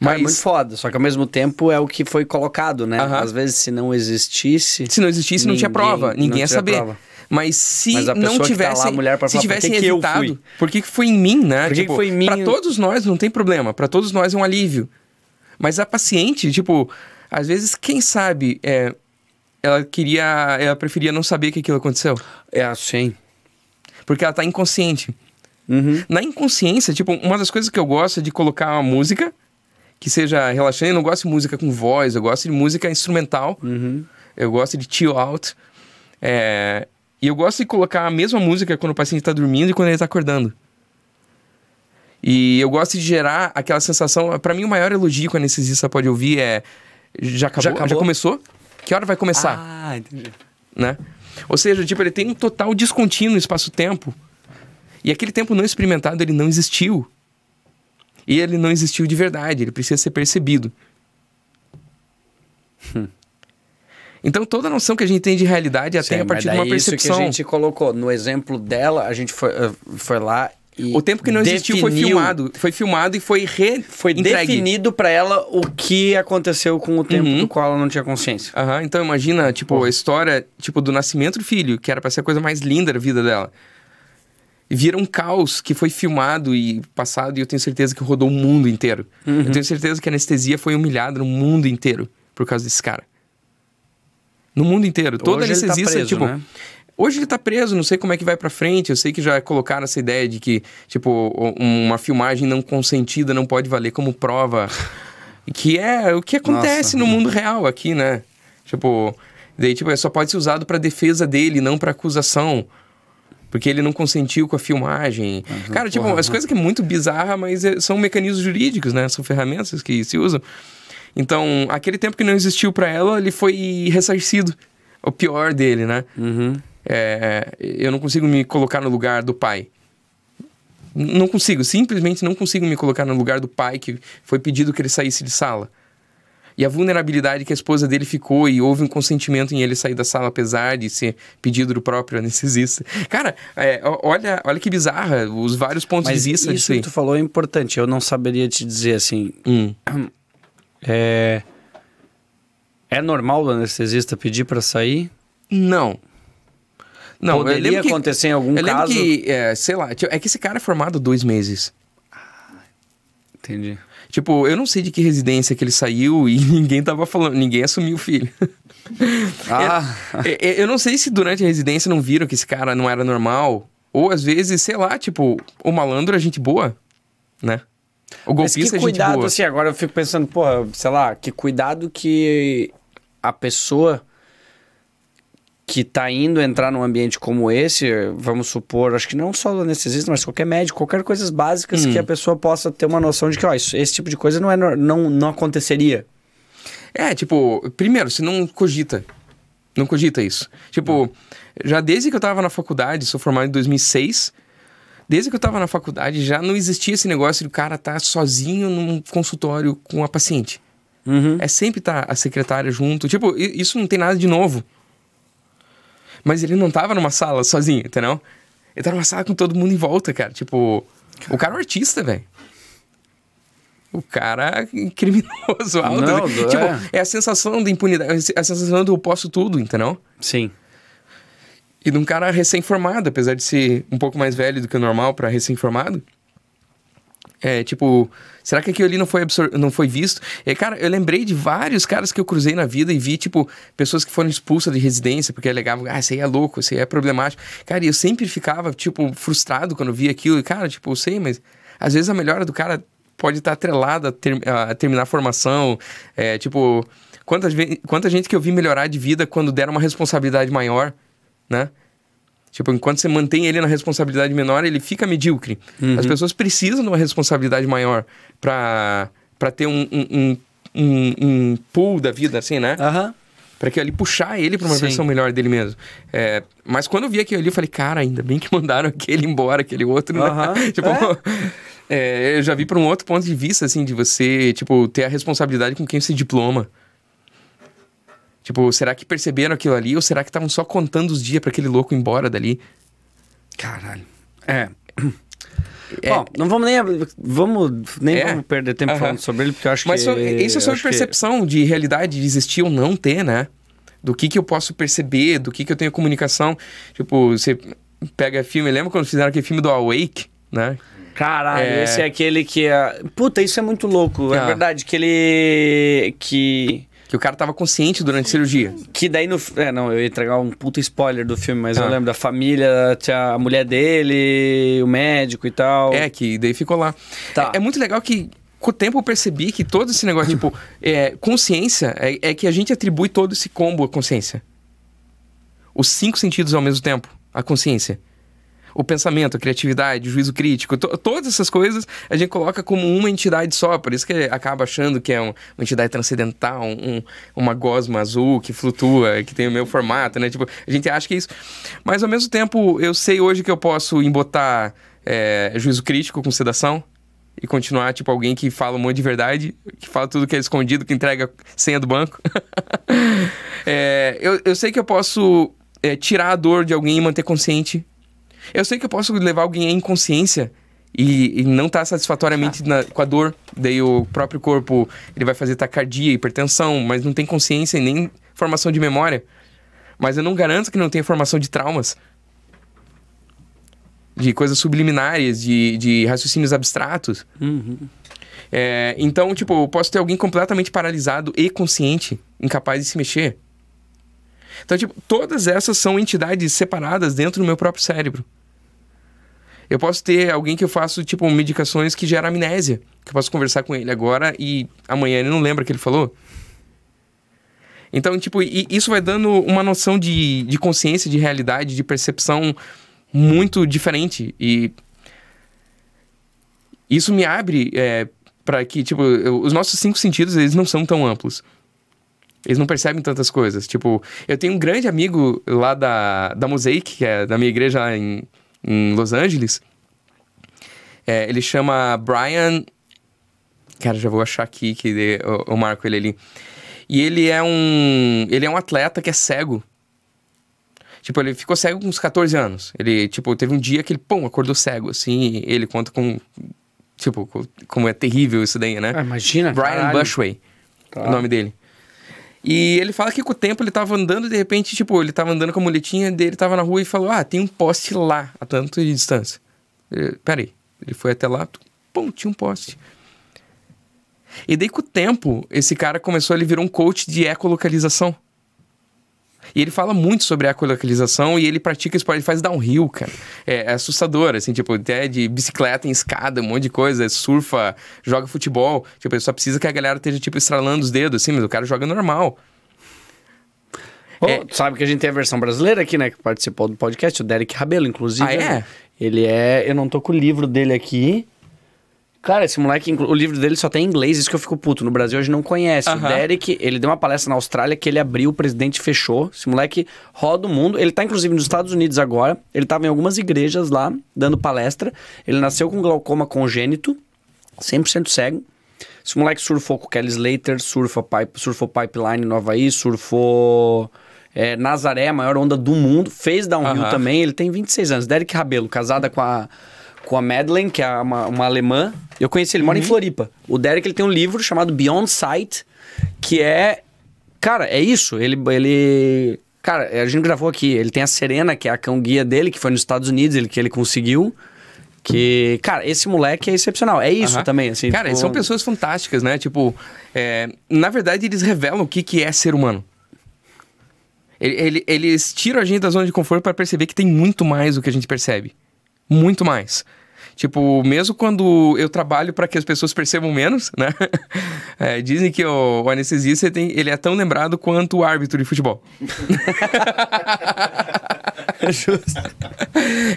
S1: Mas... É muito foda, só que ao mesmo tempo é o que foi colocado, né? Uhum. Às vezes, se não existisse. Se não existisse, ninguém, não tinha prova. Ninguém ia saber. Prova. Mas se Mas não tivesse, tá lá, se tivesse por que que por que foi em mim, né? Por que, tipo, foi em mim? Para
S2: todos nós não tem problema, para todos nós é um alívio. Mas a paciente, tipo, às vezes quem sabe, é, ela queria, ela preferia não saber que aquilo aconteceu. É assim. Porque ela tá inconsciente. Uhum. Na inconsciência, tipo, uma das coisas que eu gosto é de colocar uma música que seja relaxante. Eu não gosto de música com voz, eu gosto de música instrumental. Uhum. Eu gosto de chill out. É... E eu gosto de colocar a mesma música quando o paciente está dormindo e quando ele está acordando. E eu gosto de gerar aquela sensação. Para mim, o maior elogio que o anestesista pode ouvir é: já acabou? Já, acabou? já começou? Que hora vai começar?
S1: Ah, entendi.
S2: Né? Ou seja, tipo, ele tem um total descontínuo espaço-tempo. E aquele tempo não experimentado, ele não existiu. E ele não existiu de verdade, ele precisa ser percebido. Hum. Então toda noção que a gente tem de realidade é até a partir de uma percepção. É isso que a gente
S1: colocou no exemplo dela, a gente foi, eh, foi lá e o tempo que não existiu foi filmado,
S2: foi filmado e foi re foi entregue. definido
S1: para ela o que aconteceu com o tempo uhum. do qual ela não tinha consciência.
S2: Uhum. Então imagina tipo a história tipo do nascimento do filho, que era para ser a coisa mais linda da vida dela vira um caos que foi filmado e passado, e eu tenho certeza que rodou o mundo inteiro. Uhum. Eu tenho certeza que a anestesia foi humilhada no mundo inteiro por causa desse cara. No mundo inteiro. Hoje tá anestesia anestesista, tá preso, tipo. Né? Hoje ele tá preso, não sei como é que vai para frente. Eu sei que já colocaram essa ideia de que, tipo, uma filmagem não consentida não pode valer como prova. que é o que acontece Nossa. no mundo real aqui, né? Tipo, daí, tipo, é, só pode ser usado para defesa dele, não para acusação. Porque ele não consentiu com a filmagem. Cara, tipo, porra, as né? coisas que é muito bizarra, mas é, são mecanismos jurídicos, né? São ferramentas que se usam. Então, aquele tempo que não existiu para ela, ele foi ressarcido. O pior dele, né? Uhum. É, eu não consigo me colocar no lugar do pai. Não consigo, simplesmente não consigo me colocar no lugar do pai que foi pedido que ele saísse de sala. E a vulnerabilidade que a esposa dele ficou e houve um consentimento em ele sair da sala, apesar de ser pedido do próprio
S1: anestesista. Cara, é,
S2: olha, olha que bizarra os
S1: vários pontos Mas de vista isso disso aí. que tu falou é importante. Eu não saberia te dizer assim. Hum. É, é normal o anestesista pedir para sair? Não.
S2: Não, Poderia que, acontecer em algum eu caso. Eu lembro
S1: que, é, sei lá, é que esse cara é formado dois meses. Ah,
S2: entendi. Tipo, eu não sei de que residência que ele saiu e ninguém tava falando, ninguém assumiu o filho. ah. Eu, é, é, eu, não sei se durante a residência não viram que esse cara não era normal. Ou às vezes, sei lá, tipo, o malandro é gente boa, né? O golpista Mas que é cuidado, boa. assim,
S1: agora eu fico pensando, porra, sei lá, que cuidado que a pessoa que está indo entrar num ambiente como esse, vamos supor, acho que não só do anestesista, mas qualquer médico, qualquer coisas básicas hum. que a pessoa possa ter uma noção de que ó, isso, esse tipo de coisa não, é, não, não aconteceria. É, tipo, primeiro, você não cogita. Não cogita isso. Tipo, já desde que
S2: eu estava na faculdade, sou formado em 2006, desde que eu tava na faculdade já não existia esse negócio do cara estar tá sozinho num consultório com a paciente. Uhum. É sempre estar tá a secretária junto. Tipo, isso não tem nada de novo. Mas ele não tava numa sala sozinho, entendeu? Ele tava numa sala com todo mundo em volta, cara. Tipo, o cara é um artista, velho. O cara é criminoso, alto. Não, tipo, é. é. a sensação da impunidade, a sensação do eu posso tudo, entendeu? Sim. E de um cara recém-formado, apesar de ser um pouco mais velho do que o normal para recém-formado. É, tipo, será que aquilo ali não foi, absor não foi visto? É, cara, eu lembrei de vários caras que eu cruzei na vida e vi, tipo, pessoas que foram expulsas de residência porque alegavam, ah, isso aí é louco, isso aí é problemático. Cara, eu sempre ficava, tipo, frustrado quando via aquilo. E, cara, tipo, eu sei, mas às vezes a melhora do cara pode estar tá atrelada a, ter a, terminar a formação. É, tipo, quanta, quanta gente que eu vi melhorar de vida quando deram uma responsabilidade maior, né? Tipo, enquanto você mantém ele na responsabilidade menor, ele fica medíocre. Uhum. As pessoas precisam de uma responsabilidade maior pra ter um, um, um, um, pool da vida, assim, né? Uhum. Para que ali puxar ele para uma Sim. versão melhor dele mesmo. É, mas quando eu vi aquilo ali, eu falei, cara, ainda bem que mandaram aquele embora, aquele outro. Uhum. tipo, é. É, eu já vi para um outro ponto de vista, assim, de você, tipo, ter a responsabilidade com quem se diploma. Tipo, será que perceberam aquilo ali ou será que estavam só contando os dias para aquele louco ir embora
S1: dali? Caralho. É. É, Bom, não vamos nem vamos nem é, vamos perder tempo uh -huh. falando sobre ele porque eu acho Mas que Mas isso é sobre percepção
S2: que... de realidade de existir ou não ter, né? Do que que eu posso perceber, do que que eu tenho comunicação, tipo você pega filme, lembra quando fizeram aquele filme do Awake, né? Caralho, é... esse é
S1: aquele que é... Puta, isso é muito louco. É ah. verdade que ele... Que... Que o cara tava consciente durante a cirurgia. Que daí no. É, não, eu ia entregar um puta spoiler do filme, mas ah. eu lembro da família, tinha a mulher dele, o médico e tal. É, que daí ficou lá.
S2: Tá. É, é muito legal que com o tempo eu percebi que todo esse negócio, tipo, é, consciência, é, é, que a gente atribui todo esse combo à consciência. Os cinco sentidos ao mesmo tempo, a consciência o pensamento, a criatividade, o juízo crítico, to todas essas coisas a gente coloca como uma entidade só, por isso que acaba achando que é um, uma entidade transcendental, um, uma gosma azul que flutua, que tem o meu formato, né? Tipo, a gente acha que é isso. Mas ao mesmo tempo, eu sei hoje que eu posso embotar é, juízo crítico com sedação, e continuar, tipo, alguém que fala um monte de verdade, que fala tudo que é escondido, que entrega senha do banco. é, eu, eu sei que eu posso é, tirar a dor de alguém e manter consciente eu sei que eu posso levar alguém à inconsciência e, e não estar tá satisfatoriamente ah. na, com a dor. Daí o próprio corpo ele vai fazer tacardia, hipertensão, mas não tem consciência e nem formação de memória. Mas eu não garanto que não tenha formação de traumas. De coisas subliminares, de, de raciocínios abstratos. Uhum. É, então, tipo, eu posso ter alguém completamente paralisado e consciente, incapaz de se mexer. Então, tipo, todas essas são entidades separadas dentro do meu próprio cérebro. Eu posso ter alguém que eu faço, tipo, medicações que geram amnésia. Que eu posso conversar com ele agora e amanhã ele não lembra o que ele falou. Então, tipo, isso vai dando uma noção de, de consciência, de realidade, de percepção muito diferente. E isso me abre é, para que, tipo, eu, os nossos cinco sentidos, eles não são tão amplos. Eles não percebem tantas coisas. Tipo, eu tenho um grande amigo lá da, da Mosaic, que é da minha igreja lá em, em Los Angeles. É, ele chama Brian. Cara, já vou achar aqui que eu, eu marco ele ali. E ele é um. Ele é um atleta que é cego. Tipo, ele ficou cego com uns 14 anos. Ele, tipo, teve um dia que ele, pum, acordou cego, assim, ele conta com. Tipo, com, como é terrível isso daí, né? Ah, imagina. Brian caralho. Bushway, tá. o nome dele. E ele fala que com o tempo ele tava andando e de repente, tipo, ele tava andando com a muletinha dele, tava na rua e falou: Ah, tem um poste lá, a tanto de distância. Eu, Peraí. Ele foi até lá, pum, tinha um poste. E daí com o tempo, esse cara começou, ele virou um coach de ecolocalização. E ele fala muito sobre a ecolocalização e ele pratica esporte, ele faz downhill, cara. É, é assustador, assim, tipo, até de bicicleta em escada, um monte de coisa, surfa, joga futebol. Tipo, ele só precisa que a galera esteja, tipo, estralando os dedos, assim, mas o cara joga normal.
S1: Oh, é... Sabe que a gente tem a versão brasileira aqui, né? Que participou do podcast, o Derek Rabelo, inclusive. Ah, é? Ele é. Eu não tô com o livro dele aqui. Cara, esse moleque, o livro dele só tem inglês, isso que eu fico puto. No Brasil hoje não conhece. O Derek, ele deu uma palestra na Austrália que ele abriu, o presidente fechou. Esse moleque roda o mundo. Ele tá, inclusive, nos Estados Unidos agora. Ele tava em algumas igrejas lá, dando palestra. Ele nasceu com glaucoma congênito, 100% cego. Esse moleque surfou com Kelly Slater, surfa pipe, surfou Pipeline no Havaí, surfou é, Nazaré, a maior onda do mundo. Fez downhill uh também. Ele tem 26 anos. Derek Rabelo, casada com a com a Madeleine, que é uma, uma alemã. Eu conheci ele, uhum. mora em uhum. Floripa. O Derek ele tem um livro chamado Beyond Sight, que é. Cara, é isso. Ele. ele cara, a gente gravou aqui. Ele tem a Serena, que é a cão guia dele, que foi nos Estados Unidos, ele, que ele conseguiu. Que, cara, esse moleque é excepcional. É isso uhum. também, assim. Cara, tipo... são pessoas fantásticas, né? Tipo, é... na verdade, eles revelam o que, que
S2: é ser humano. Ele, ele, eles tiram a gente da zona de conforto para perceber que tem muito mais do que a gente percebe muito mais. Tipo, mesmo quando eu trabalho para que as pessoas percebam menos, né? É, dizem que o, o anestesista tem, ele é tão lembrado quanto o árbitro de futebol. Justo.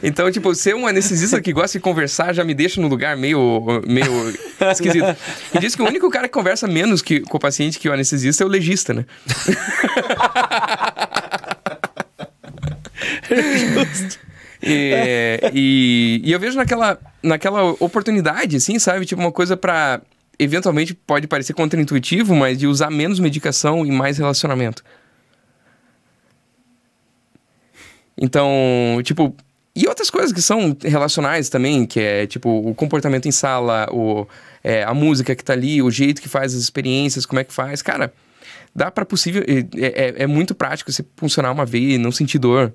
S2: Então, tipo, ser um anestesista que gosta de conversar já me deixa num lugar meio, meio esquisito. E diz que o único cara que conversa menos que, com o paciente que o anestesista é o legista, né? Justo e, e eu vejo naquela, naquela oportunidade, assim, sabe? Tipo, uma coisa para eventualmente pode parecer contraintuitivo, mas de usar menos medicação e mais relacionamento. Então, tipo, e outras coisas que são relacionais também, que é tipo o comportamento em sala, o, é, a música que tá ali, o jeito que faz as experiências, como é que faz. Cara, dá para possível. É, é, é, muito prático se funcionar uma vez e não sentir dor.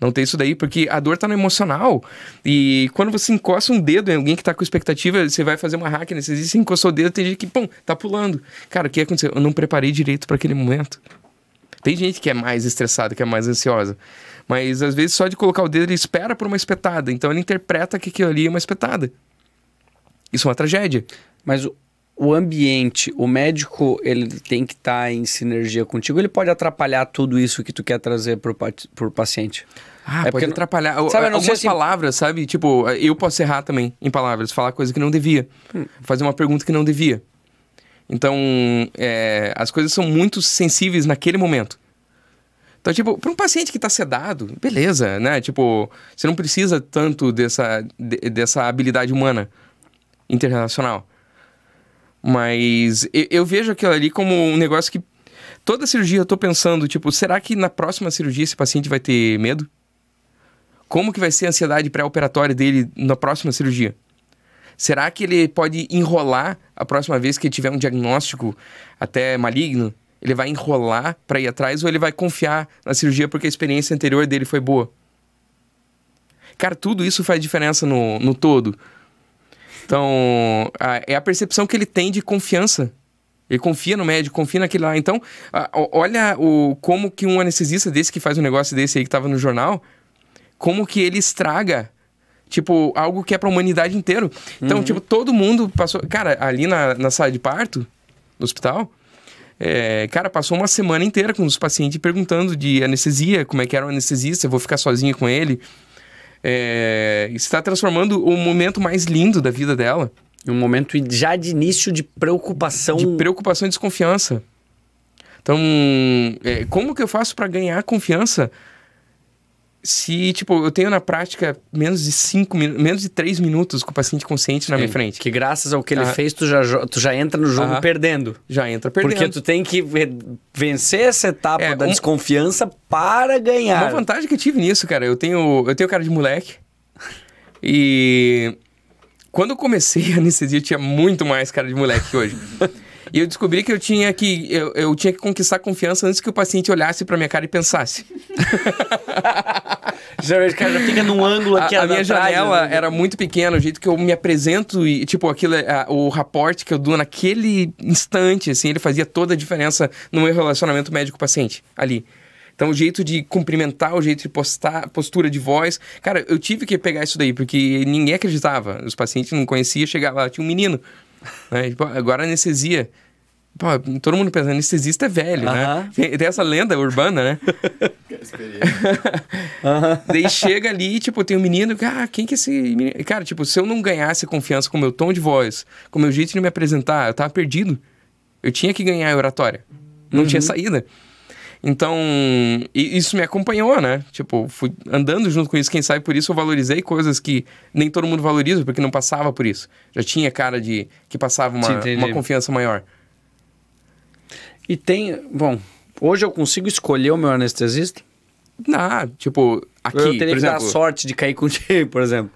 S2: Não tem isso daí, porque a dor tá no emocional. E quando você encosta um dedo em alguém que tá com expectativa, você vai fazer uma hack, né? Você, encostou o dedo, tem gente que, pum, tá pulando. Cara, o que aconteceu? Eu não preparei direito para aquele momento. Tem gente que é mais estressada, que é mais ansiosa. Mas às vezes só de colocar o dedo ele espera por uma espetada. Então ele interpreta que aquilo ali é uma espetada.
S1: Isso é uma tragédia. Mas o, o ambiente, o médico, ele tem que estar tá em sinergia contigo, ele pode atrapalhar tudo isso que tu quer trazer para o paciente. Ah, é pode porque atrapalhar. Sabe, Algumas assim...
S2: palavras, sabe? Tipo, eu posso errar também em palavras, falar coisa que não devia, hum. fazer uma pergunta que não devia. Então, é, as coisas são muito sensíveis naquele momento. Então, tipo, para um paciente que está sedado, beleza, né? Tipo, você não precisa tanto dessa, de, dessa habilidade humana internacional. Mas eu, eu vejo aquilo ali como um negócio que toda cirurgia eu tô pensando, tipo, será que na próxima cirurgia esse paciente vai ter medo? Como que vai ser a ansiedade pré-operatória dele na próxima cirurgia? Será que ele pode enrolar a próxima vez que tiver um diagnóstico até maligno? Ele vai enrolar para ir atrás ou ele vai confiar na cirurgia porque a experiência anterior dele foi boa? Cara, tudo isso faz diferença no, no todo. Então, a, é a percepção que ele tem de confiança. Ele confia no médico, confia naquele lá. Então, a, olha o, como que um anestesista desse que faz um negócio desse aí que tava no jornal, como que ele estraga Tipo, algo que é pra humanidade inteira. Então, uhum. tipo, todo mundo passou. Cara, ali na, na sala de parto, no hospital, é, cara, passou uma semana inteira com os pacientes perguntando de anestesia, como é que era o anestesista, eu vou ficar sozinho com ele. É, está transformando o momento mais lindo da vida dela. Um momento já de início de preocupação. De preocupação e desconfiança. Então, é, como que eu faço para ganhar confiança se, tipo, eu tenho na prática menos de cinco menos de três minutos com o paciente consciente na minha frente. Que
S1: graças ao que ele ah. fez, tu já, tu já entra no jogo perdendo. Já entra perdendo. Porque tu tem que vencer essa etapa é, da um... desconfiança
S2: para ganhar. Uma vantagem que eu tive nisso, cara, eu tenho, eu tenho cara de moleque. e quando eu comecei a anestesia, eu tinha muito mais cara de moleque que hoje. E eu descobri que eu tinha que eu, eu tinha que conquistar confiança antes que o paciente olhasse para minha cara e pensasse.
S1: Geralmente, cara, fica num ângulo aqui. A, a minha janela né?
S2: era muito pequena, o jeito que eu me apresento e, tipo, aquilo, é, a, o raporte que eu dou naquele instante, assim, ele fazia toda a diferença no meu relacionamento médico-paciente ali. Então, o jeito de cumprimentar, o jeito de postar, postura de voz. Cara, eu tive que pegar isso daí, porque ninguém acreditava. Os pacientes não conheciam, chegava lá, tinha um menino né? agora anestesia. Pô, todo mundo pensa, anestesista é velho, uh -huh. né? Tem, tem, essa lenda urbana, né? uh -huh. Daí chega ali, tipo, tem um menino, ah, quem que é esse menino? Cara, tipo, se eu não ganhasse confiança com o meu tom de voz, com o meu jeito de me apresentar, eu tava perdido. Eu tinha que ganhar a oratória. Não uh -huh. tinha uhum. saída. Então, isso me acompanhou, né? Tipo, fui andando junto com isso. Quem sabe por isso eu valorizei coisas que nem todo mundo valoriza, porque não passava por isso. Já tinha
S1: cara de que passava uma, uma confiança maior. E tem. Bom, hoje eu consigo escolher o meu anestesista? Não, ah, tipo, aqui. Eu teria por que exemplo, dar sorte de cair contigo, por exemplo.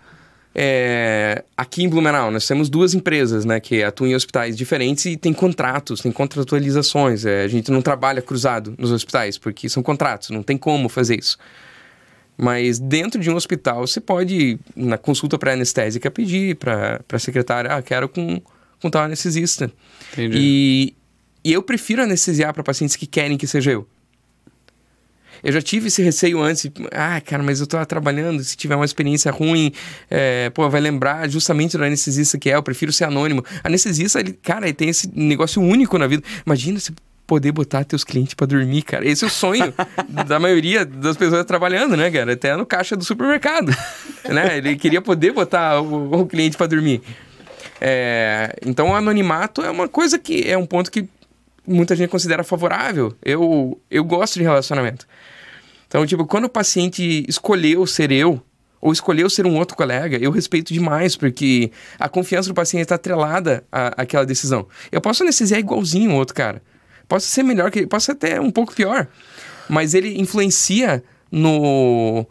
S1: É, aqui em Blumenau, nós
S2: temos duas empresas né, que atuam em hospitais diferentes e tem contratos, tem contratualizações. É, a gente não trabalha cruzado nos hospitais, porque são contratos, não tem como fazer isso. Mas dentro de um hospital, você pode, na consulta pré-anestésica, pedir para a secretária: ah, quero com, com tal anestesista. Entendi. E, e eu prefiro anestesiar para pacientes que querem que seja eu. Eu já tive esse receio antes. Ah, cara, mas eu tô trabalhando. Se tiver uma experiência ruim, é, pô, vai lembrar justamente do anestesista que é. Eu prefiro ser anônimo. Anestesista, ele, cara, ele tem esse negócio único na vida. Imagina se poder botar teus clientes para dormir, cara. Esse é o sonho da maioria das pessoas trabalhando, né, cara? Até no caixa do supermercado, né? Ele queria poder botar o, o cliente para dormir. É, então, o anonimato é uma coisa que é um ponto que muita gente considera favorável. Eu, eu gosto de relacionamento. Então, tipo, quando o paciente escolheu ser eu, ou escolheu ser um outro colega, eu respeito demais, porque a confiança do paciente está atrelada à, àquela decisão. Eu posso anestesiar igualzinho o outro cara. Posso ser melhor que ele, posso até um pouco pior. Mas ele influencia no,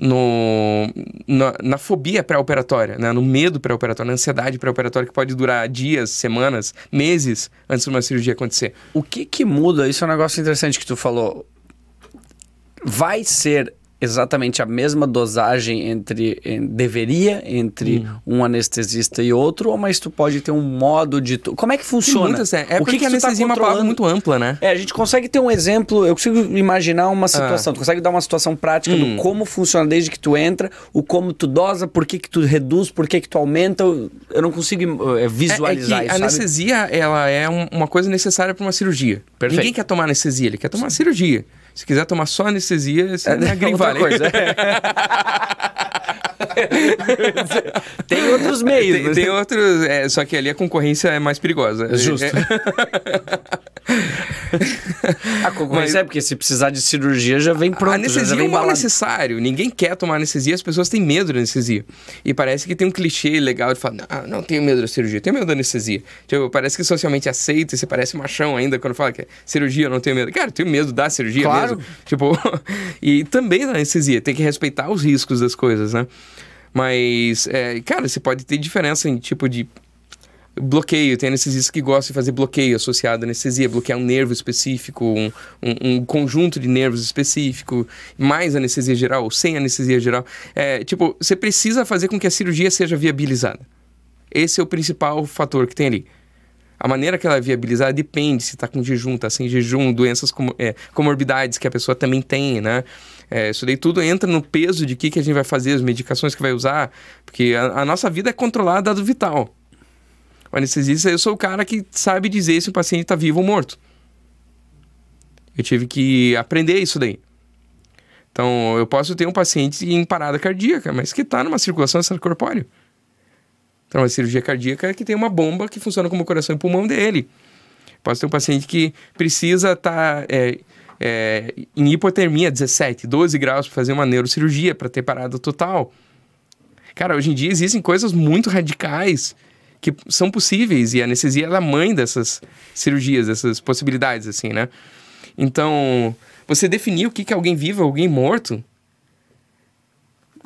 S2: no, na, na fobia pré-operatória, né? no medo pré-operatório, na ansiedade pré-operatória que pode durar dias, semanas, meses antes de uma cirurgia acontecer. O que, que muda?
S1: Isso é um negócio interessante que tu falou. Vai ser exatamente a mesma dosagem entre em, deveria entre hum. um anestesista e outro, ou mas tu pode ter um modo de tu... como é que funciona? Muitas, é, é o que, que a tá anestesia é uma palavra muito ampla, né? É, a gente consegue ter um exemplo, eu consigo imaginar uma ah. situação, ah. tu consegue dar uma situação prática hum. do como funciona desde que tu entra, o como tu dosa, por que que tu reduz, por que que tu aumenta, eu não consigo é, visualizar é, é isso, a anestesia,
S2: sabe? ela é um, uma coisa necessária para uma cirurgia. Perfeito. Ninguém quer tomar anestesia, ele quer tomar cirurgia. Se quiser tomar só anestesia, você é, é grivale. Outra coisa.
S1: tem outros meios. Tem, mas... tem né? outros,
S2: é, só que ali a concorrência é mais perigosa. É justo. a ah, concorrência Mas... é porque se precisar de cirurgia já vem pronto. A anestesia já, vem é um mal necessário. Ninguém quer tomar anestesia, as pessoas têm medo da anestesia. E parece que tem um clichê legal de falar: não tenho medo da cirurgia, tenho medo da anestesia. Tipo, parece que socialmente aceita, você parece machão ainda quando fala que é cirurgia, eu não tenho medo. Cara, eu tenho medo da cirurgia claro. mesmo. Tipo, e também da anestesia, tem que respeitar os riscos das coisas, né? Mas, é, cara, você pode ter diferença em tipo de bloqueio, tem anestesistas que gostam de fazer bloqueio associado à anestesia, bloquear um nervo específico, um, um, um conjunto de nervos específico, mais anestesia geral ou sem anestesia geral. É, tipo, você precisa fazer com que a cirurgia seja viabilizada. Esse é o principal fator que tem ali. A maneira que ela é viabilizada depende se está com jejum, está sem jejum, doenças é, comorbidades que a pessoa também tem, né? É, isso daí tudo entra no peso de que, que a gente vai fazer, as medicações que vai usar, porque a, a nossa vida é controlada do vital. O anestesista, eu sou o cara que sabe dizer se o paciente está vivo ou morto. Eu tive que aprender isso daí. Então, eu posso ter um paciente em parada cardíaca, mas que está numa circulação extracorpórea. Então, uma cirurgia cardíaca é que tem uma bomba que funciona como o coração e pulmão dele. Posso ter um paciente que precisa estar tá, é, é, em hipotermia 17, 12 graus para fazer uma neurocirurgia, para ter parada total. Cara, hoje em dia existem coisas muito radicais que são possíveis e a anestesia é a mãe dessas cirurgias, dessas possibilidades, assim, né? Então, você definir o que, que é alguém vivo, alguém morto,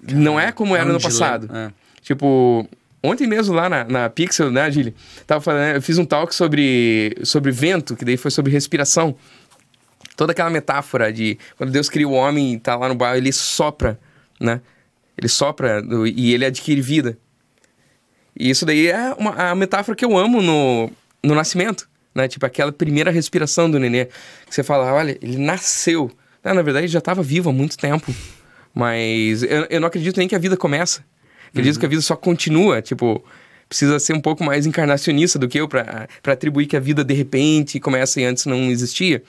S2: Caramba, não é como é era no passado. É. Tipo, ontem mesmo lá na, na Pixel, né, Gili? Tava falando, né, eu fiz um talk sobre, sobre vento, que daí foi sobre respiração. Toda aquela metáfora de quando Deus cria o homem e tá lá no bairro, ele sopra, né? Ele sopra e ele adquire vida. E isso daí é uma, a metáfora que eu amo no, no nascimento, né? Tipo, aquela primeira respiração do nenê. Que você fala, olha, ele nasceu. Ah, na verdade, ele já estava vivo há muito tempo. Mas eu, eu não acredito nem que a vida começa. Acredito uhum. que a vida só continua, tipo... Precisa ser um pouco mais encarnacionista do que eu para atribuir que a vida de repente começa e antes não existia.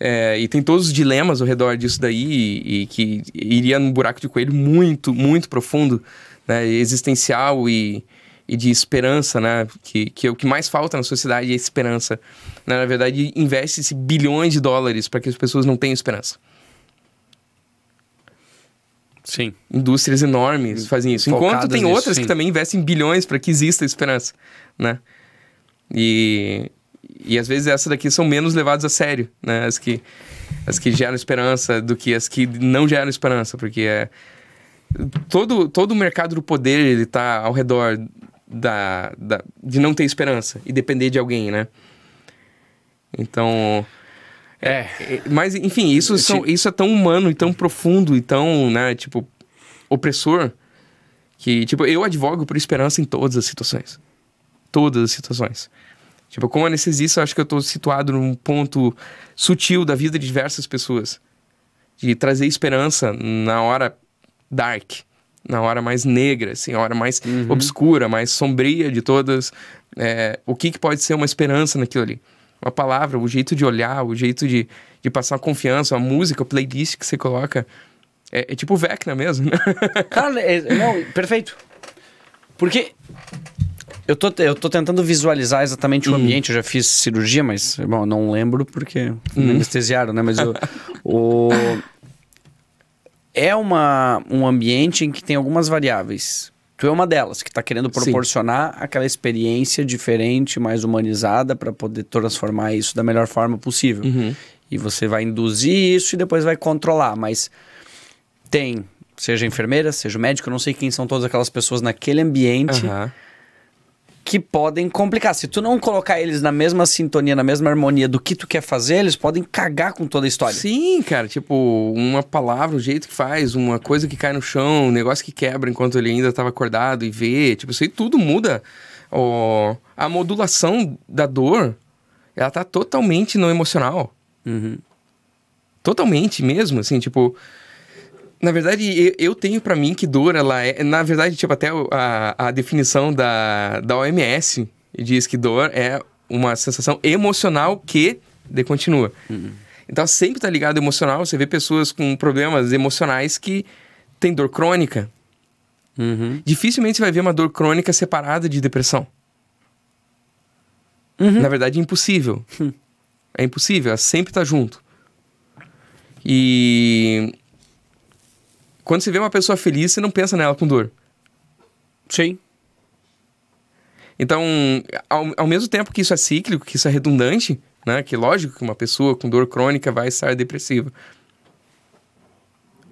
S2: É, e tem todos os dilemas ao redor disso daí, e, e, que iria num buraco de coelho muito, muito profundo, né, existencial e, e de esperança, né? Que, que é o que mais falta na sociedade é esperança. Né? Na verdade, investe-se bilhões de dólares para que as pessoas não tenham esperança. Sim. Indústrias enormes fazem isso. Focadas Enquanto tem nisso, outras sim. que também investem bilhões para que exista esperança, né? E, e às vezes essas daqui são menos levadas a sério, né? As que, as que geram esperança do que as que não geram esperança, porque é... Todo, todo o mercado do poder, ele tá ao redor da, da, de não ter esperança e depender de alguém, né? Então. É. é, é mas, enfim, isso, te... são, isso é tão humano e tão profundo e tão, né, tipo, opressor que, tipo, eu advogo por esperança em todas as situações. Todas as situações. Tipo, como anestesista, eu acho que eu estou situado num ponto sutil da vida de diversas pessoas. De trazer esperança na hora dark na hora mais negra, assim, a hora mais uhum. obscura, mais sombria de todas. É, o que, que pode ser uma esperança naquilo ali? Uma palavra, o jeito de olhar, o jeito de, de passar confiança, a música, a playlist que você coloca. É, é tipo Vecna
S1: mesmo, né? Cara, é, não, perfeito. Porque eu tô, eu tô tentando visualizar exatamente o hum. ambiente. Eu já fiz cirurgia, mas bom, não lembro porque me hum. anestesiaram, né? Mas eu, o, é uma, um ambiente em que tem algumas variáveis. Tu é uma delas que está querendo proporcionar Sim. aquela experiência diferente, mais humanizada, para poder transformar isso da melhor forma possível. Uhum. E você vai induzir isso e depois vai controlar. Mas tem, seja enfermeira, seja médico, eu não sei quem são todas aquelas pessoas naquele ambiente. Uhum que podem complicar. Se tu não colocar eles na mesma sintonia, na mesma harmonia do que tu quer fazer, eles podem cagar com toda a história. Sim, cara, tipo, uma palavra, o jeito que faz, uma coisa que
S2: cai no chão, um negócio que quebra enquanto ele ainda estava acordado e vê, tipo, isso aí tudo muda. Oh, a modulação da dor, ela tá totalmente no emocional. Uhum. Totalmente mesmo, assim, tipo, na verdade, eu tenho para mim que dor, ela é. Na verdade, tipo, até a, a definição da, da OMS diz que dor é uma sensação emocional que de continua. Uhum. Então sempre tá ligado emocional. Você vê pessoas com problemas emocionais que têm dor crônica. Uhum. Dificilmente você vai ver uma dor crônica separada de depressão. Uhum. Na verdade, é impossível. Hum. é impossível, ela sempre tá junto. E quando você vê uma pessoa feliz, você não pensa nela com dor. Sim. Então, ao, ao mesmo tempo que isso é cíclico, que isso é redundante, né? Que lógico que uma pessoa com dor crônica vai estar depressiva.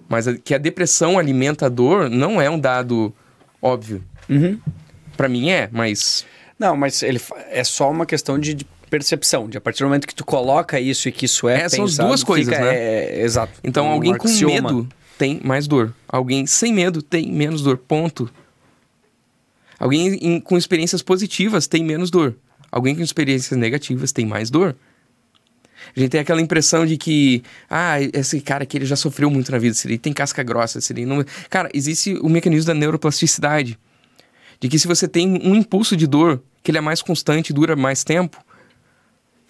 S2: Mas a, que a depressão
S1: alimenta a dor não é um dado óbvio. Uhum. Para mim é, mas. Não, mas ele é só uma questão de, de, percepção. De a partir do momento que tu coloca isso e que isso é. é são as duas coisas, fica, né? É, é, exato. Então, um alguém com medo tem mais dor. Alguém
S2: sem medo tem menos dor. Ponto. Alguém em, com experiências positivas tem menos dor. Alguém com experiências negativas tem mais dor. A gente tem aquela impressão de que, ah, esse cara aqui ele já sofreu muito na vida, se ele tem casca grossa, se ele não. Cara, existe o mecanismo da neuroplasticidade. De que se você tem um impulso de dor, que ele é mais constante, dura mais tempo,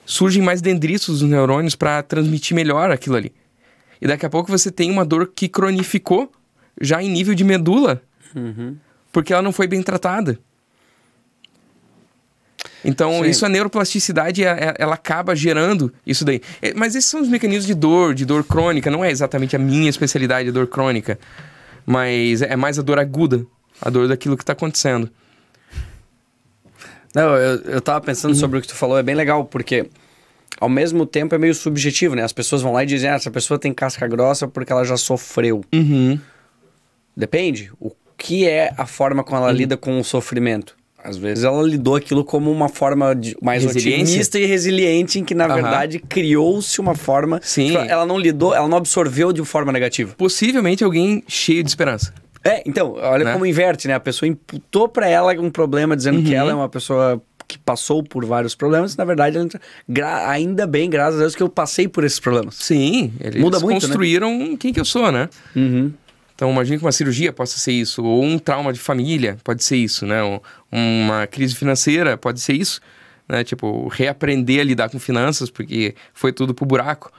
S2: surgem mais dendritos dos neurônios para transmitir melhor aquilo ali. E daqui a pouco você tem uma dor que cronificou já em nível de medula, uhum. porque ela não foi bem tratada. Então, Sim. isso a neuroplasticidade, é, é, ela acaba gerando isso daí. É, mas esses são os mecanismos de dor, de dor crônica. Não é exatamente a minha especialidade, a dor crônica. Mas é mais a dor aguda, a dor daquilo que está acontecendo.
S1: Não, eu, eu tava pensando uhum. sobre o que tu falou, é bem legal, porque ao mesmo tempo é meio subjetivo, né? As pessoas vão lá e dizem, ah, essa pessoa tem casca grossa porque ela já sofreu. Uhum. Depende. O que é a forma como ela uhum. lida com o sofrimento? Às vezes ela lidou aquilo como uma forma de, mais otimista e resiliente, em que, na uhum. verdade, criou-se uma forma. Sim. Tipo, ela não lidou, ela não absorveu de forma negativa. Possivelmente alguém cheio de esperança. É, então, olha né? como inverte, né? A pessoa imputou para ela um problema dizendo que uhum. ela é uma pessoa que passou por vários problemas, na verdade, gra... ainda bem, graças a Deus, que eu passei por esses problemas. Sim, eles Muda muito, né? construíram
S2: né? quem que eu sou, né? Uhum. Então, imagine que uma cirurgia possa ser isso, ou um trauma de família pode ser isso, né? Ou uma crise financeira pode ser isso, né? Tipo, reaprender a lidar com finanças, porque foi tudo pro buraco.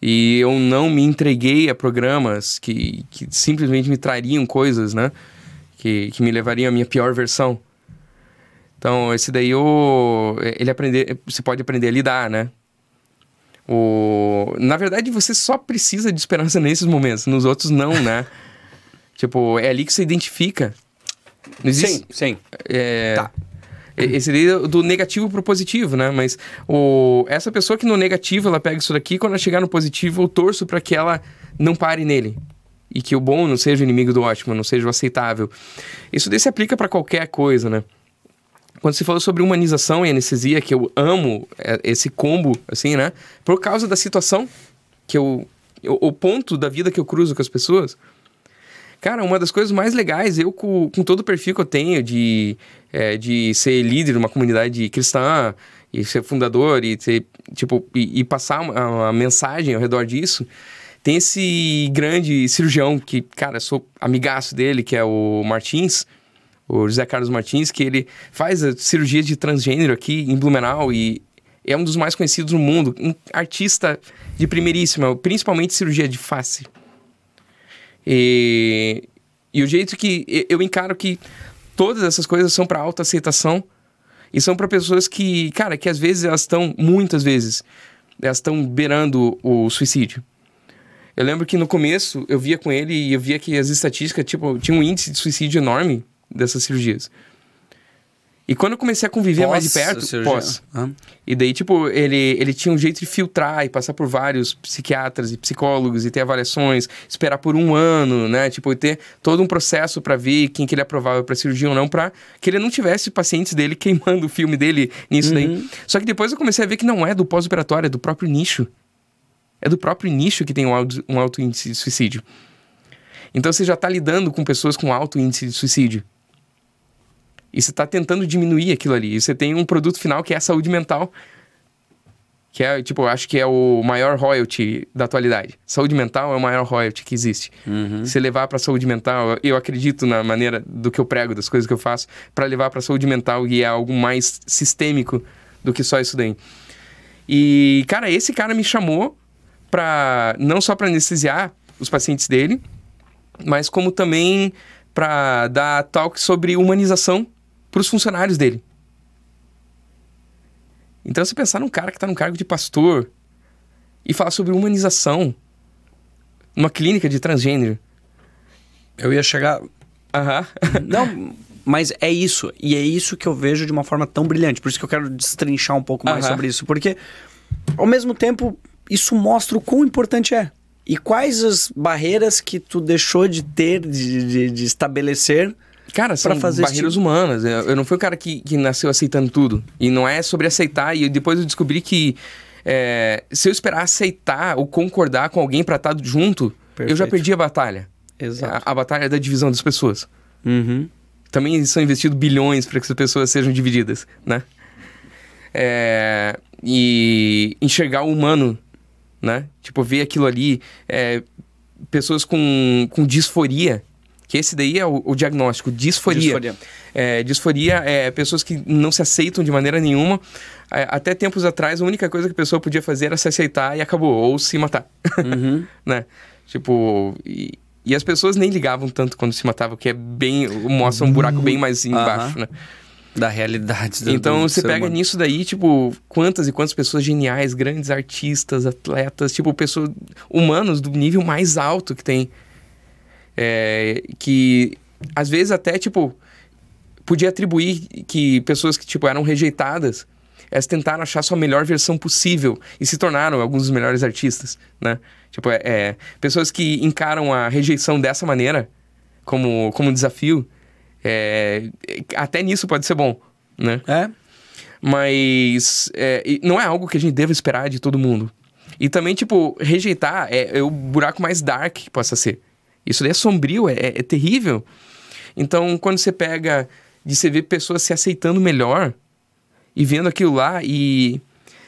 S2: E eu não me entreguei a programas que, que simplesmente me trariam coisas, né? Que, que me levariam à minha pior versão. Então, esse daí o, ele aprender, você pode aprender a lidar, né? O, na verdade, você só precisa de esperança nesses momentos, nos outros não, né? tipo, é ali que você identifica. Não existe? Sim, sim. É, tá. Esse daí é do negativo pro positivo, né? Mas o, essa pessoa que no negativo ela pega isso daqui, quando ela chegar no positivo, eu torço para que ela não pare nele e que o bom não seja o inimigo do ótimo, não seja o aceitável. Isso daí se aplica para qualquer coisa, né? quando você falou sobre humanização e anestesia, que eu amo é, esse combo, assim, né? Por causa da situação que eu. O ponto da vida que eu cruzo com as pessoas. Cara, uma das coisas mais legais, eu com, com todo o perfil que eu tenho de, é, de ser líder de uma comunidade cristã e ser fundador e ser, tipo, e, e passar uma, uma mensagem ao redor disso, tem esse grande cirurgião que, cara, sou amigaço dele, que é o Martins, o José Carlos Martins, que ele faz cirurgias de transgênero aqui em Blumenau e é um dos mais conhecidos no mundo, um artista de primeiríssima, principalmente cirurgia de face. E, e o jeito que eu encaro que todas essas coisas são para alta aceitação e são para pessoas que, cara, que às vezes elas estão, muitas vezes, elas estão beirando o suicídio. Eu lembro que no começo eu via com ele e eu via que as estatísticas, tipo, tinha um índice de suicídio enorme dessas cirurgias. E quando eu comecei a conviver pós mais de perto, pós. E daí, tipo, ele, ele tinha um jeito de filtrar e passar por vários psiquiatras e psicólogos e ter avaliações, esperar por um ano, né? Tipo, e ter todo um processo para ver quem que ele aprovava para cirurgia ou não, para que ele não tivesse pacientes dele queimando o filme dele nisso uhum. daí. Só que depois eu comecei a ver que não é do pós-operatório, é do próprio nicho. É do próprio nicho que tem um alto, um alto índice de suicídio. Então você já está lidando com pessoas com alto índice de suicídio. E você está tentando diminuir aquilo ali. E você tem um produto final que é a saúde mental, que é, tipo, eu acho que é o maior royalty da atualidade. Saúde mental é o maior royalty que existe. Uhum. Se levar para saúde mental, eu acredito na maneira do que eu prego, das coisas que eu faço, para levar para saúde mental e é algo mais sistêmico do que só isso daí. E, cara, esse cara me chamou para não só para anestesiar os pacientes dele, mas como também para dar talk sobre humanização para os funcionários dele. Então, se pensar num cara que está num cargo de pastor e falar sobre humanização numa clínica de transgênero.
S1: Eu ia chegar. Aham. Uhum. Não, mas é isso. E é isso que eu vejo de uma forma tão brilhante. Por isso que eu quero destrinchar um pouco mais uhum. sobre isso. Porque, ao mesmo tempo, isso mostra o quão importante é. E quais as barreiras que tu deixou de ter, de, de, de estabelecer Cara, são assim, barreiras tipo...
S2: humanas. Eu, eu, não fui o cara que, que nasceu aceitando tudo. E não é sobre aceitar. E depois eu descobri que é, se eu esperar aceitar ou concordar com alguém para estar tá junto, Perfeito. eu já perdi a batalha. Exato. A, a batalha da divisão das pessoas. Uhum. Também são investidos bilhões para que as pessoas sejam divididas, né? É, e enxergar o humano, né? Tipo, ver aquilo ali, é, pessoas com, com disforia que esse daí é o, o diagnóstico, disforia. Disforia, é, disforia é pessoas que não se aceitam de maneira nenhuma. É, até tempos atrás, a única coisa que a pessoa podia fazer era se aceitar e acabou, ou se matar. Uhum. né? Tipo, e, e, as pessoas nem ligavam tanto quando se matavam, que é bem. mostra um buraco bem mais embaixo, uhum. né? da realidade do, Então do você pega humano. nisso daí, tipo, quantas e quantas pessoas geniais, grandes artistas, atletas, tipo, pessoas humanos do nível mais alto que tem. É, que às vezes até, tipo, podia atribuir que pessoas que, tipo, eram rejeitadas, elas tentaram achar sua melhor versão possível e se tornaram alguns dos melhores artistas, né? Tipo, é, é pessoas que encaram a rejeição dessa maneira, como, como um desafio, é, até nisso pode ser bom, né? É. Mas é, não é algo que a gente deva esperar de todo mundo. E também, tipo, rejeitar é, é o buraco mais dark que possa ser. Isso daí é sombrio, é, é, terrível. Então, quando você pega de você ver pessoas se aceitando melhor e vendo aquilo lá e.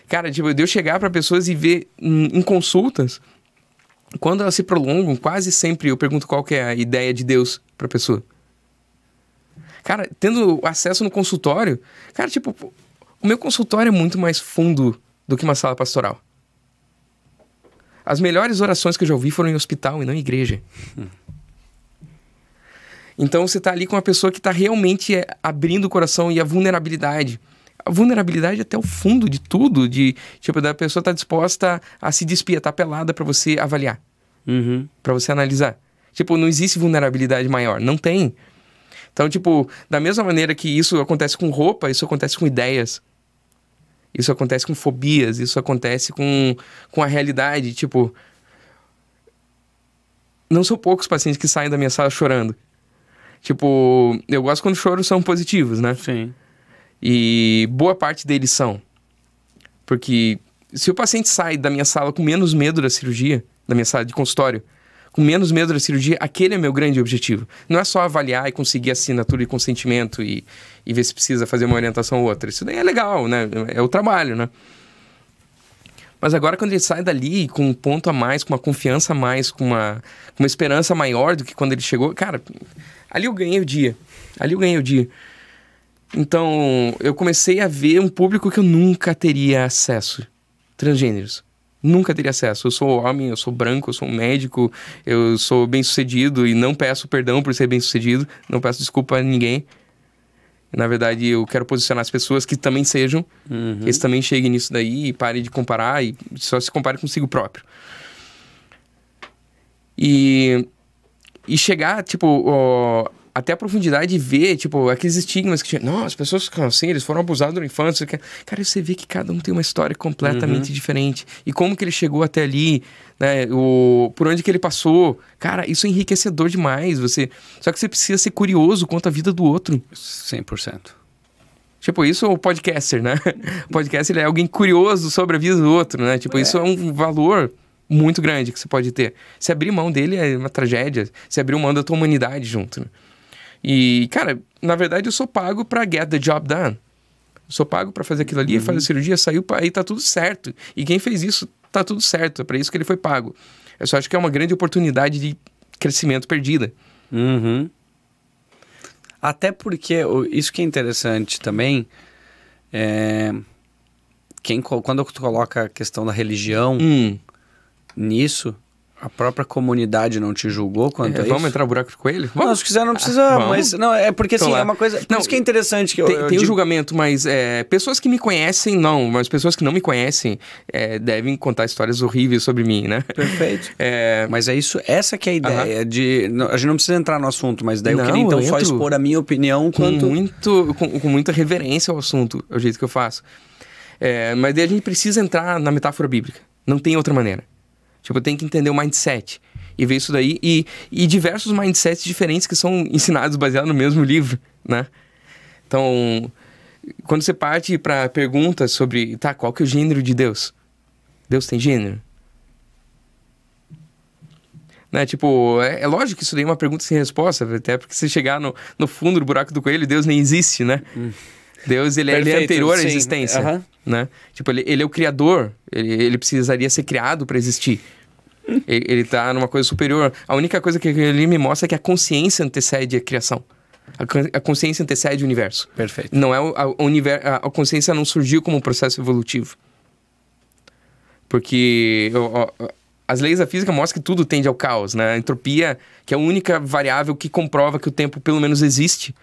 S2: Cara, tipo, de eu chegar para pessoas e ver em, em consultas, quando elas se prolongam, quase sempre eu pergunto qual que é a ideia de Deus pra pessoa. Cara, tendo acesso no consultório, cara, tipo, o meu consultório é muito mais fundo do que uma sala pastoral. As melhores orações que eu já ouvi foram em hospital e não em igreja. Então você está ali com uma pessoa que está realmente é, abrindo o coração e a vulnerabilidade. A vulnerabilidade é até o fundo de tudo, de tipo da pessoa está disposta a, se despir, está pelada para você avaliar, uhum. para você analisar. Tipo, não existe vulnerabilidade maior, não tem. Então, tipo, da mesma maneira que isso acontece com roupa, isso acontece com ideias. Isso acontece com fobias, isso acontece com, com a realidade. Tipo, não são poucos pacientes que saem da minha sala chorando. Tipo, eu gosto quando choros são positivos, né? Sim. E boa parte deles são. Porque se o paciente sai da minha sala com menos medo da cirurgia, da minha sala de consultório, com menos medo da cirurgia, aquele é meu grande objetivo. Não é só avaliar e conseguir assinatura e consentimento e, e ver se precisa fazer uma orientação ou outra. Isso daí é legal, né? É o trabalho, né? Mas agora, quando ele sai dali com um ponto a mais, com uma confiança a mais, com uma, com uma esperança maior do que quando ele chegou, cara, ali eu ganhei o dia. Ali eu ganhei o dia. Então, eu comecei a ver um público que eu nunca teria acesso: transgêneros nunca teria acesso. Eu sou homem, eu sou branco, eu sou um médico, eu sou bem sucedido e não peço perdão por ser bem sucedido, não peço desculpa a ninguém. Na verdade, eu quero posicionar as pessoas que também sejam, uhum. que eles também cheguem nisso daí e parem de comparar e só se compare consigo próprio. E, e chegar, tipo, ó, até a profundidade e ver, tipo, aqueles estigmas que tinha. Não, as pessoas ficam assim, eles foram abusados na infância. Cara, você vê que cada um tem uma história completamente uhum. diferente. E como que ele chegou até ali, né? O, por onde que ele passou. Cara, isso é enriquecedor demais. Você, só que você precisa ser curioso quanto à vida do outro. 100%. Tipo, isso é o podcaster, né? O podcaster é alguém curioso sobre a vida do outro, né? Tipo, é. isso é um valor muito grande que você pode ter. Se abrir mão dele é uma tragédia. Se abrir mão da tua humanidade junto, né? E, cara, na verdade eu sou pago para get the job done. Eu sou pago para fazer aquilo ali, uhum. fazer cirurgia, saiu, aí tá tudo certo. E quem fez isso, tá tudo certo. É para isso que ele foi pago. Eu só acho que é uma grande oportunidade de crescimento perdida.
S1: Uhum. Até porque, isso que é interessante também, é, quem, quando tu coloca a questão da religião hum. nisso, a própria comunidade não te julgou quanto é, a isso? Vamos entrar no buraco de coelho? Vamos. Não, se quiser não precisa, ah, mas não, é porque então assim, é uma coisa, por não, isso que é interessante que tem, eu, tem digo... um julgamento, mas
S2: é, pessoas que me conhecem não, mas pessoas que não me conhecem é, devem contar histórias horríveis
S1: sobre mim, né? Perfeito. É... Mas é isso, essa que é a ideia uh -huh. de não, a gente não precisa entrar no assunto, mas daí não, eu queria então eu só expor a
S2: minha opinião com quanto... muito com, com muita reverência ao assunto, é o jeito que eu faço. É, mas daí a gente precisa entrar na metáfora bíblica. Não tem outra maneira. Tipo, tem que entender o mindset e ver isso daí. E, e diversos mindsets diferentes que são ensinados baseado no mesmo livro, né? Então, quando você parte para perguntas sobre, tá, qual que é o gênero de Deus? Deus tem gênero? Né? Tipo, é, é, lógico que isso daí é uma pergunta sem resposta, até porque se chegar no, no fundo do buraco do coelho, Deus nem existe, né? Hum. Deus, ele, Perfeito, é, ele é anterior sim. à existência, uhum. né? Tipo, ele, ele é o criador, ele, ele precisaria ser criado para existir. ele, está numa coisa superior. A única coisa que ele me mostra é que a consciência antecede a criação. A, consciência antecede o universo. Perfeito. Não é o, a, o universo, a, a, consciência não surgiu como um processo evolutivo. Porque eu, eu, as leis da física mostram que tudo tende ao caos, né? A entropia, que é a única variável que comprova que o tempo pelo menos existe,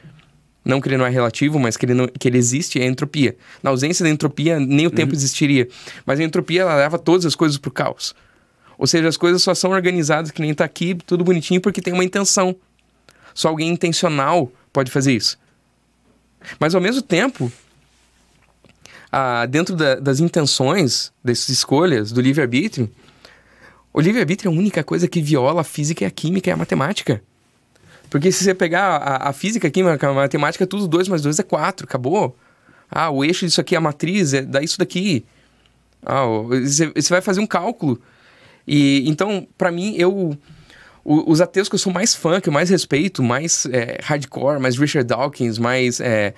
S2: não que ele não é relativo, mas que ele, não, que ele existe é a entropia. Na ausência da entropia, nem o tempo uhum. existiria. Mas a entropia, ela leva todas as coisas para o caos. Ou seja, as coisas só são organizadas, que nem está aqui, tudo bonitinho, porque tem uma intenção. Só alguém intencional pode fazer isso. Mas ao mesmo tempo, ah, dentro da, das intenções, dessas escolhas, do livre-arbítrio, o livre-arbítrio é a única coisa que viola a física e a química e a matemática. Porque se você pegar a, a física, a química, é a matemática, tudo 2 mais 2 é 4, acabou. Ah, o eixo disso aqui, a matriz, é, dá isso daqui. Ah, você, você vai fazer um cálculo. E, então, para mim, eu... os ateus que eu sou mais fã, que eu mais respeito, mais é, hardcore, mais Richard Dawkins, mais é,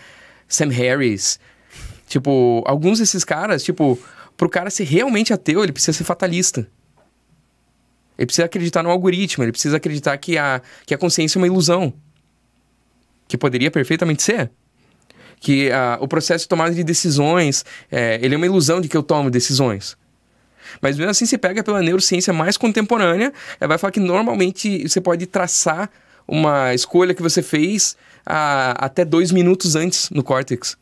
S2: Sam Harris. Tipo, alguns desses caras, tipo, pro cara ser realmente ateu, ele precisa ser fatalista. Ele precisa acreditar no algoritmo, ele precisa acreditar que a, que a consciência é uma ilusão. Que poderia perfeitamente ser. Que a, o processo de tomada de decisões, é, ele é uma ilusão de que eu tomo decisões. Mas mesmo assim, se pega pela neurociência mais contemporânea, ela vai falar que normalmente você pode traçar uma escolha que você fez a, até dois minutos antes no córtex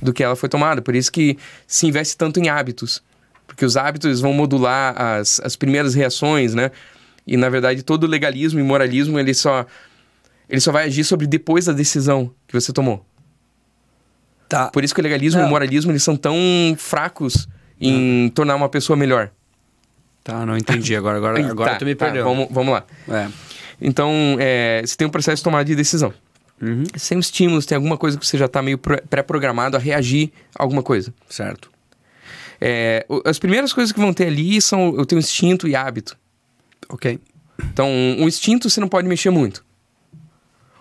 S2: do que ela foi tomada. Por isso que se investe tanto em hábitos que os hábitos vão modular as, as primeiras reações, né? E na verdade todo legalismo e moralismo ele só ele só vai agir sobre depois da decisão que você tomou. Tá. Por isso que o legalismo não. e o moralismo eles são tão fracos em não. tornar uma pessoa melhor. Tá, não entendi agora. Agora, agora tá, tu me tá, perdeu. Tá, vamos, vamos lá. É. Então, é, você tem um processo de tomada de decisão. Uhum. Sem estímulos, tem alguma coisa que você já está meio pré-programado a reagir a alguma coisa. Certo. É, as primeiras coisas que vão ter ali são o teu instinto e hábito. Ok. Então, o instinto você não pode mexer muito.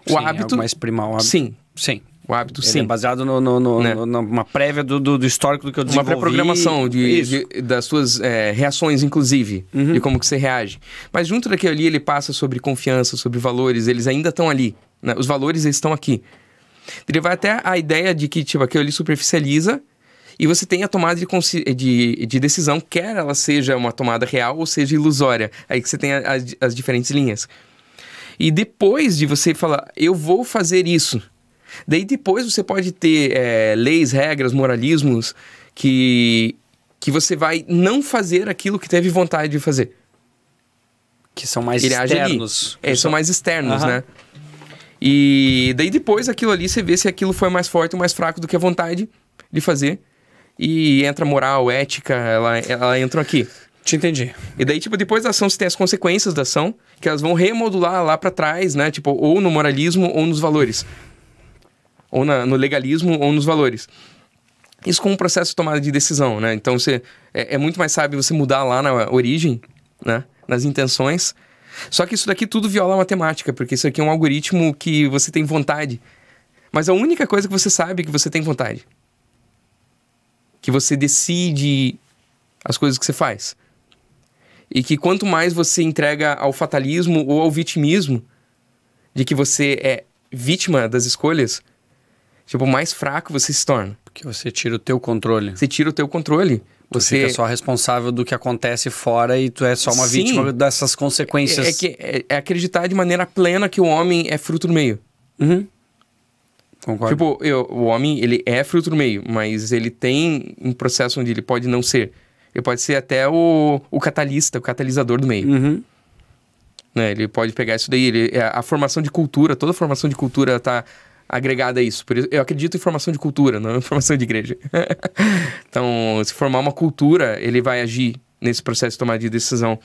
S1: O sim, é hábito. É mais primal. Hábito. Sim. Sim. O hábito, Ele é sim. É baseado no, no, no, né? no numa prévia do, do, do, histórico do que eu desenvolvi. Uma pré-programação de,
S2: de, das suas é, reações, inclusive, uhum. como que você reage. Mas junto daquilo ali, ele passa sobre confiança, sobre valores, eles ainda estão ali. Né? Os valores, estão aqui. Ele vai até a ideia de que, tipo, aquilo ali superficializa e você tem a tomada de, de, de, decisão, quer ela seja uma tomada real ou seja ilusória. Aí que você tem a, a, as diferentes linhas. E depois de você falar, eu vou fazer isso. Daí depois você pode ter é, leis, regras, moralismos que, que você vai não fazer aquilo que teve vontade de fazer. Que são mais Ele externos. É, são mais externos, uhum. né? E daí depois aquilo ali você vê se aquilo foi mais forte ou mais fraco do que a vontade de fazer e entra moral, ética, ela, ela entrou aqui. Te entendi. E daí, tipo, depois da ação você tem as consequências da ação, que elas vão remodular lá para trás, né? Tipo, ou no moralismo ou nos valores. Ou na, no legalismo ou nos valores. Isso com um processo de tomada de decisão, né? Então, você, é, é muito mais sábio você mudar lá na origem, né? Nas intenções. Só que isso daqui tudo viola a matemática, porque isso aqui é um algoritmo que você tem vontade. Mas a única coisa que você sabe é que você tem vontade que você decide as coisas que você faz. E que quanto mais você entrega ao fatalismo ou ao vitimismo, de que você é vítima das escolhas, tipo, mais fraco você se torna. Porque
S1: você tira o teu controle. Você tira o teu controle. Você é fica só responsável do que acontece fora e tu é só uma Sim. vítima dessas consequências. É, é, que,
S2: é, é, acreditar de maneira plena que o homem é fruto do meio. Uhum. Concordo. Tipo, eu, o homem, ele é fruto do meio, mas ele tem um processo onde ele pode não ser. Ele pode ser até o, o catalista, o catalisador do meio. Uhum. Né? Ele pode pegar isso daí. Ele, a, é, a, formação de cultura, toda a formação de cultura está agregada a isso. Por isso. Eu acredito em formação de cultura, não em formação de igreja. então, se formar uma cultura, ele vai agir nesse processo de tomada de decisão.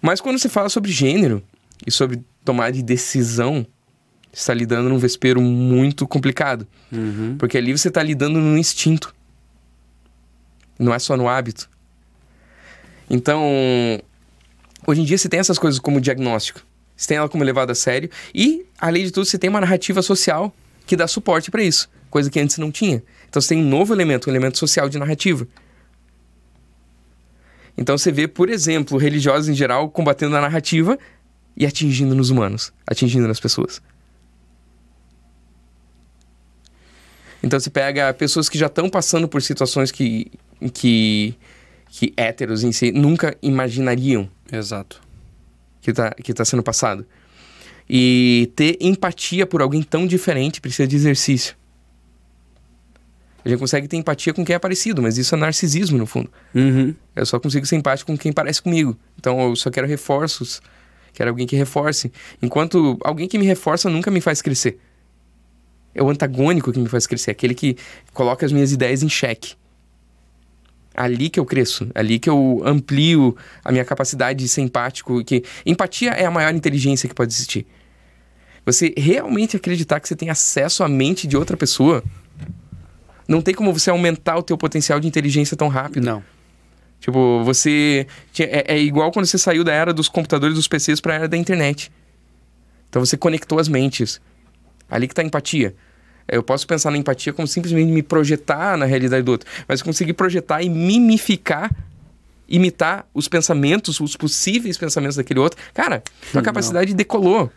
S2: Mas quando você fala sobre gênero e sobre tomada de decisão, está lidando num vespeiro muito complicado. Uhum. Porque ali você está lidando no instinto. Não é só no hábito. Então, hoje em dia você tem essas coisas como diagnóstico. Você tem ela como levada a sério. E, além de tudo, você tem uma narrativa social que dá suporte para isso. Coisa que antes não tinha. Então você tem um novo elemento, um elemento social de narrativa. Então você vê, por exemplo, religiosos em geral combatendo a narrativa e atingindo nos humanos, atingindo nas pessoas. Então se pega pessoas que já estão passando por situações que, que, que héteros em si nunca imaginariam. Exato. Que está que tá sendo passado. E ter empatia por alguém tão diferente precisa de exercício. A gente consegue ter empatia com quem é parecido, mas isso é narcisismo, no fundo. Uhum. Eu só consigo ser empático com quem parece comigo. Então eu só quero reforços. Quero alguém que reforce. Enquanto alguém que me reforça nunca me faz crescer é o antagônico que me faz crescer, aquele que coloca as minhas ideias em xeque. Ali que eu cresço, ali que eu amplio a minha capacidade de ser empático, que empatia é a maior inteligência que pode existir. Você realmente acreditar que você tem acesso à mente de outra pessoa, não tem como você aumentar o teu potencial de inteligência tão rápido. Não. Tipo, você. É, é igual quando você saiu da era dos computadores, dos PCs, para a era da internet. Então você conectou as mentes. Ali que está a empatia. Eu posso pensar na empatia como simplesmente me projetar na realidade do outro, mas conseguir projetar e mimificar imitar os pensamentos, os possíveis pensamentos daquele outro, cara, tua capacidade Não. decolou.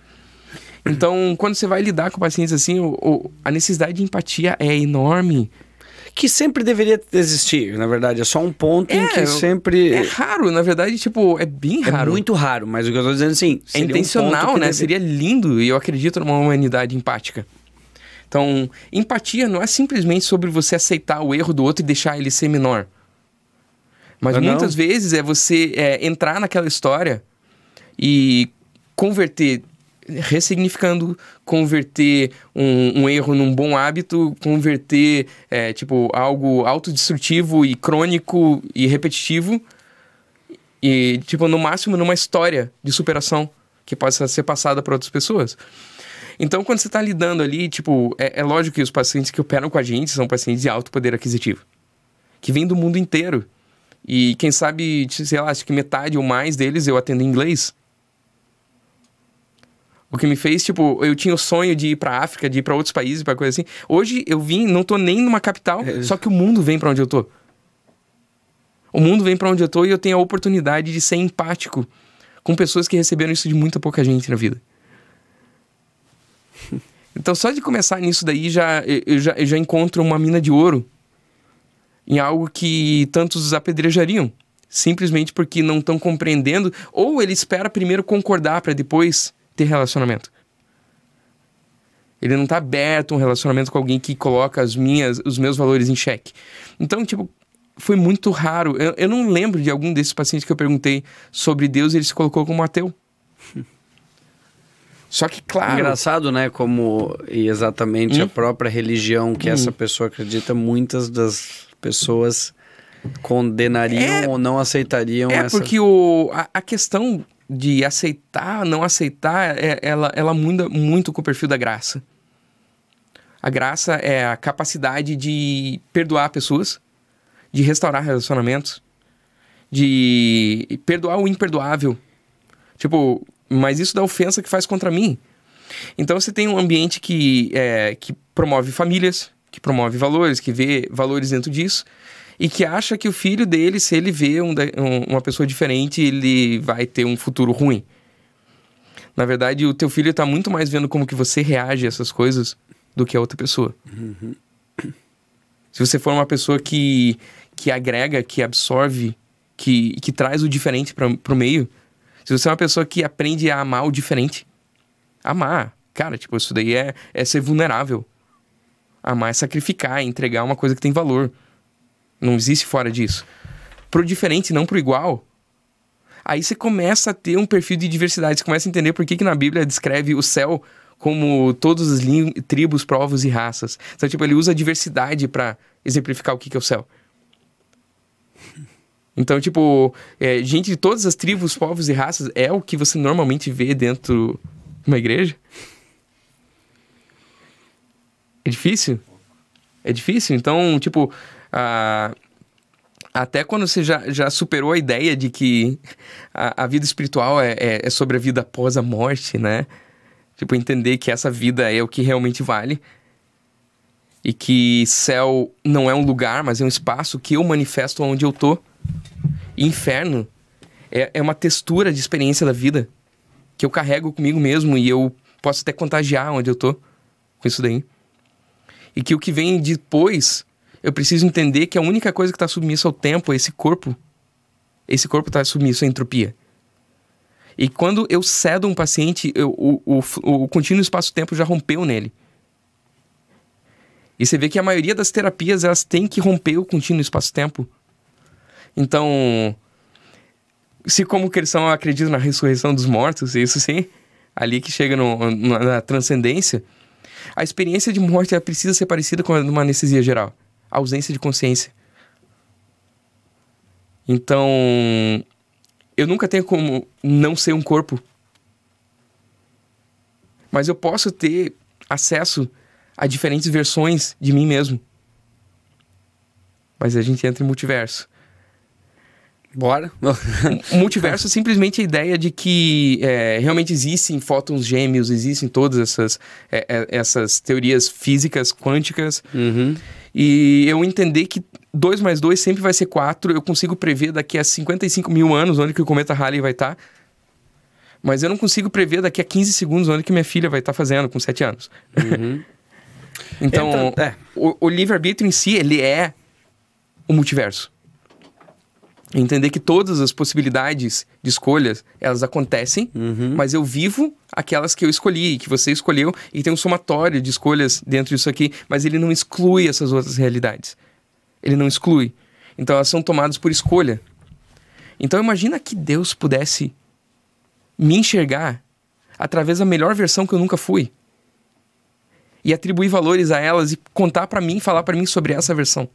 S2: Então, quando você vai lidar com pacientes assim, o, o, a necessidade de empatia é enorme. Que
S1: sempre deveria existir, na verdade. É só um ponto é, em que sempre. É
S2: raro, na verdade, tipo, é bem é raro. É muito
S1: raro, mas o que eu tô dizendo assim. É intencional, um né? Deve... Seria lindo e eu acredito numa
S2: humanidade empática. Então, empatia não é simplesmente sobre você aceitar o erro do outro e deixar ele ser menor. Mas muitas não. vezes é você é, entrar naquela história e converter, ressignificando, converter um, um erro num bom hábito, converter, é, tipo, algo autodestrutivo e crônico e repetitivo e, tipo, no máximo numa história de superação que possa ser passada para outras pessoas. Então, quando você está lidando ali, tipo, é, é lógico que os pacientes que operam com a gente são pacientes de alto poder aquisitivo, que vêm do mundo inteiro. E quem sabe, sei lá, acho que metade ou mais deles eu atendo em inglês. O que me fez, tipo, eu tinha o sonho de ir a África, de ir para outros países, para coisa assim. Hoje eu vim, não tô nem numa capital, é. só que o mundo vem para onde eu tô. O mundo vem para onde eu tô e eu tenho a oportunidade de ser empático com pessoas que receberam isso de muita pouca gente na vida. Então, só de começar nisso daí, já, eu, já, eu já encontro uma mina de ouro em algo que tantos apedrejariam, simplesmente porque não estão compreendendo, ou ele espera primeiro concordar para depois ter relacionamento. Ele não está aberto a um relacionamento com alguém que coloca as minhas, os meus valores em xeque. Então, tipo, foi muito raro. Eu, eu não lembro de algum desses pacientes que eu perguntei sobre Deus e ele se colocou como ateu. Só que, claro. Engraçado,
S1: né? Como e exatamente hum? a própria religião que hum. essa pessoa acredita, muitas das pessoas condenariam é, ou não aceitariam é essa. É porque
S2: o, a, a, questão de aceitar, não aceitar, é, ela, ela muda muito com o perfil da graça. A graça é a capacidade de perdoar pessoas, de restaurar relacionamentos, de perdoar o imperdoável. Tipo, mas isso da ofensa que faz contra mim. Então você tem um ambiente que, é, que promove famílias, que promove valores, que vê valores dentro disso e que acha que o filho dele, se ele vê um, um, uma pessoa diferente, ele vai ter um futuro ruim. Na verdade, o teu filho está muito mais vendo como que você reage a essas coisas do que a outra pessoa. Uhum. Se você for uma pessoa que, que agrega, que absorve, que, que traz o diferente para o meio, se você é uma pessoa que aprende a amar o diferente, amar, cara, tipo, isso daí é, é ser vulnerável. Amar é sacrificar, é entregar uma coisa que tem valor. Não existe fora disso. Pro diferente, não pro igual. Aí você começa a ter um perfil de diversidade, você começa a entender por que, que na Bíblia descreve o céu como todas as tribos, povos e raças. Então, tipo, ele usa a diversidade para exemplificar o que, que é o céu. Então, tipo, é, gente de todas as tribos, povos e raças é o que você normalmente vê dentro de uma igreja? É difícil? É difícil? Então, tipo, a... até quando você já, já superou a ideia de que a, a vida espiritual é, é, é sobre a vida após a morte, né? Tipo, entender que essa vida é o que realmente vale e que céu não é um lugar, mas é um espaço que eu manifesto onde eu tô Inferno é, é uma textura de experiência da vida que eu carrego comigo mesmo e eu posso até contagiar onde eu tô com isso daí. E que o que vem depois, eu preciso entender que a única coisa que está submissa ao tempo é esse corpo. Esse corpo está submisso à entropia. E quando eu cedo um paciente, eu, o, o, o, o contínuo espaço-tempo já rompeu nele. E você vê que a maioria das terapias elas têm que romper o contínuo espaço-tempo então, se como cristão eu acredito na ressurreição dos mortos, isso sim, ali que chega no, na transcendência, a experiência de morte precisa ser parecida com uma anestesia geral, ausência de consciência. Então, eu nunca tenho como não ser um corpo. Mas eu posso ter acesso a diferentes versões de mim mesmo. Mas a gente entra em multiverso. Bora. multiverso é simplesmente a ideia de que é, realmente existem fótons gêmeos, existem todas essas, é, é essas teorias físicas quânticas. Uhum. E eu entender que 2 mais 2 sempre vai ser 4. Eu consigo prever daqui a 55 mil anos onde que o cometa Halley vai estar. Tá, mas eu não consigo prever daqui a 15 segundos onde que minha filha vai estar tá fazendo com 7 anos. Uhum. Então, então, é. o, o livre-arbítrio em si, ele é o multiverso entender que todas as possibilidades de escolhas elas acontecem, uhum. mas eu vivo aquelas que eu escolhi, que você escolheu, e tem um somatório de escolhas dentro disso aqui, mas ele não exclui essas outras realidades. Ele não exclui. Então elas são tomadas por escolha. Então imagina que Deus pudesse me enxergar através da melhor versão que eu nunca fui e atribuir valores a elas e contar para mim, falar para mim sobre essa versão.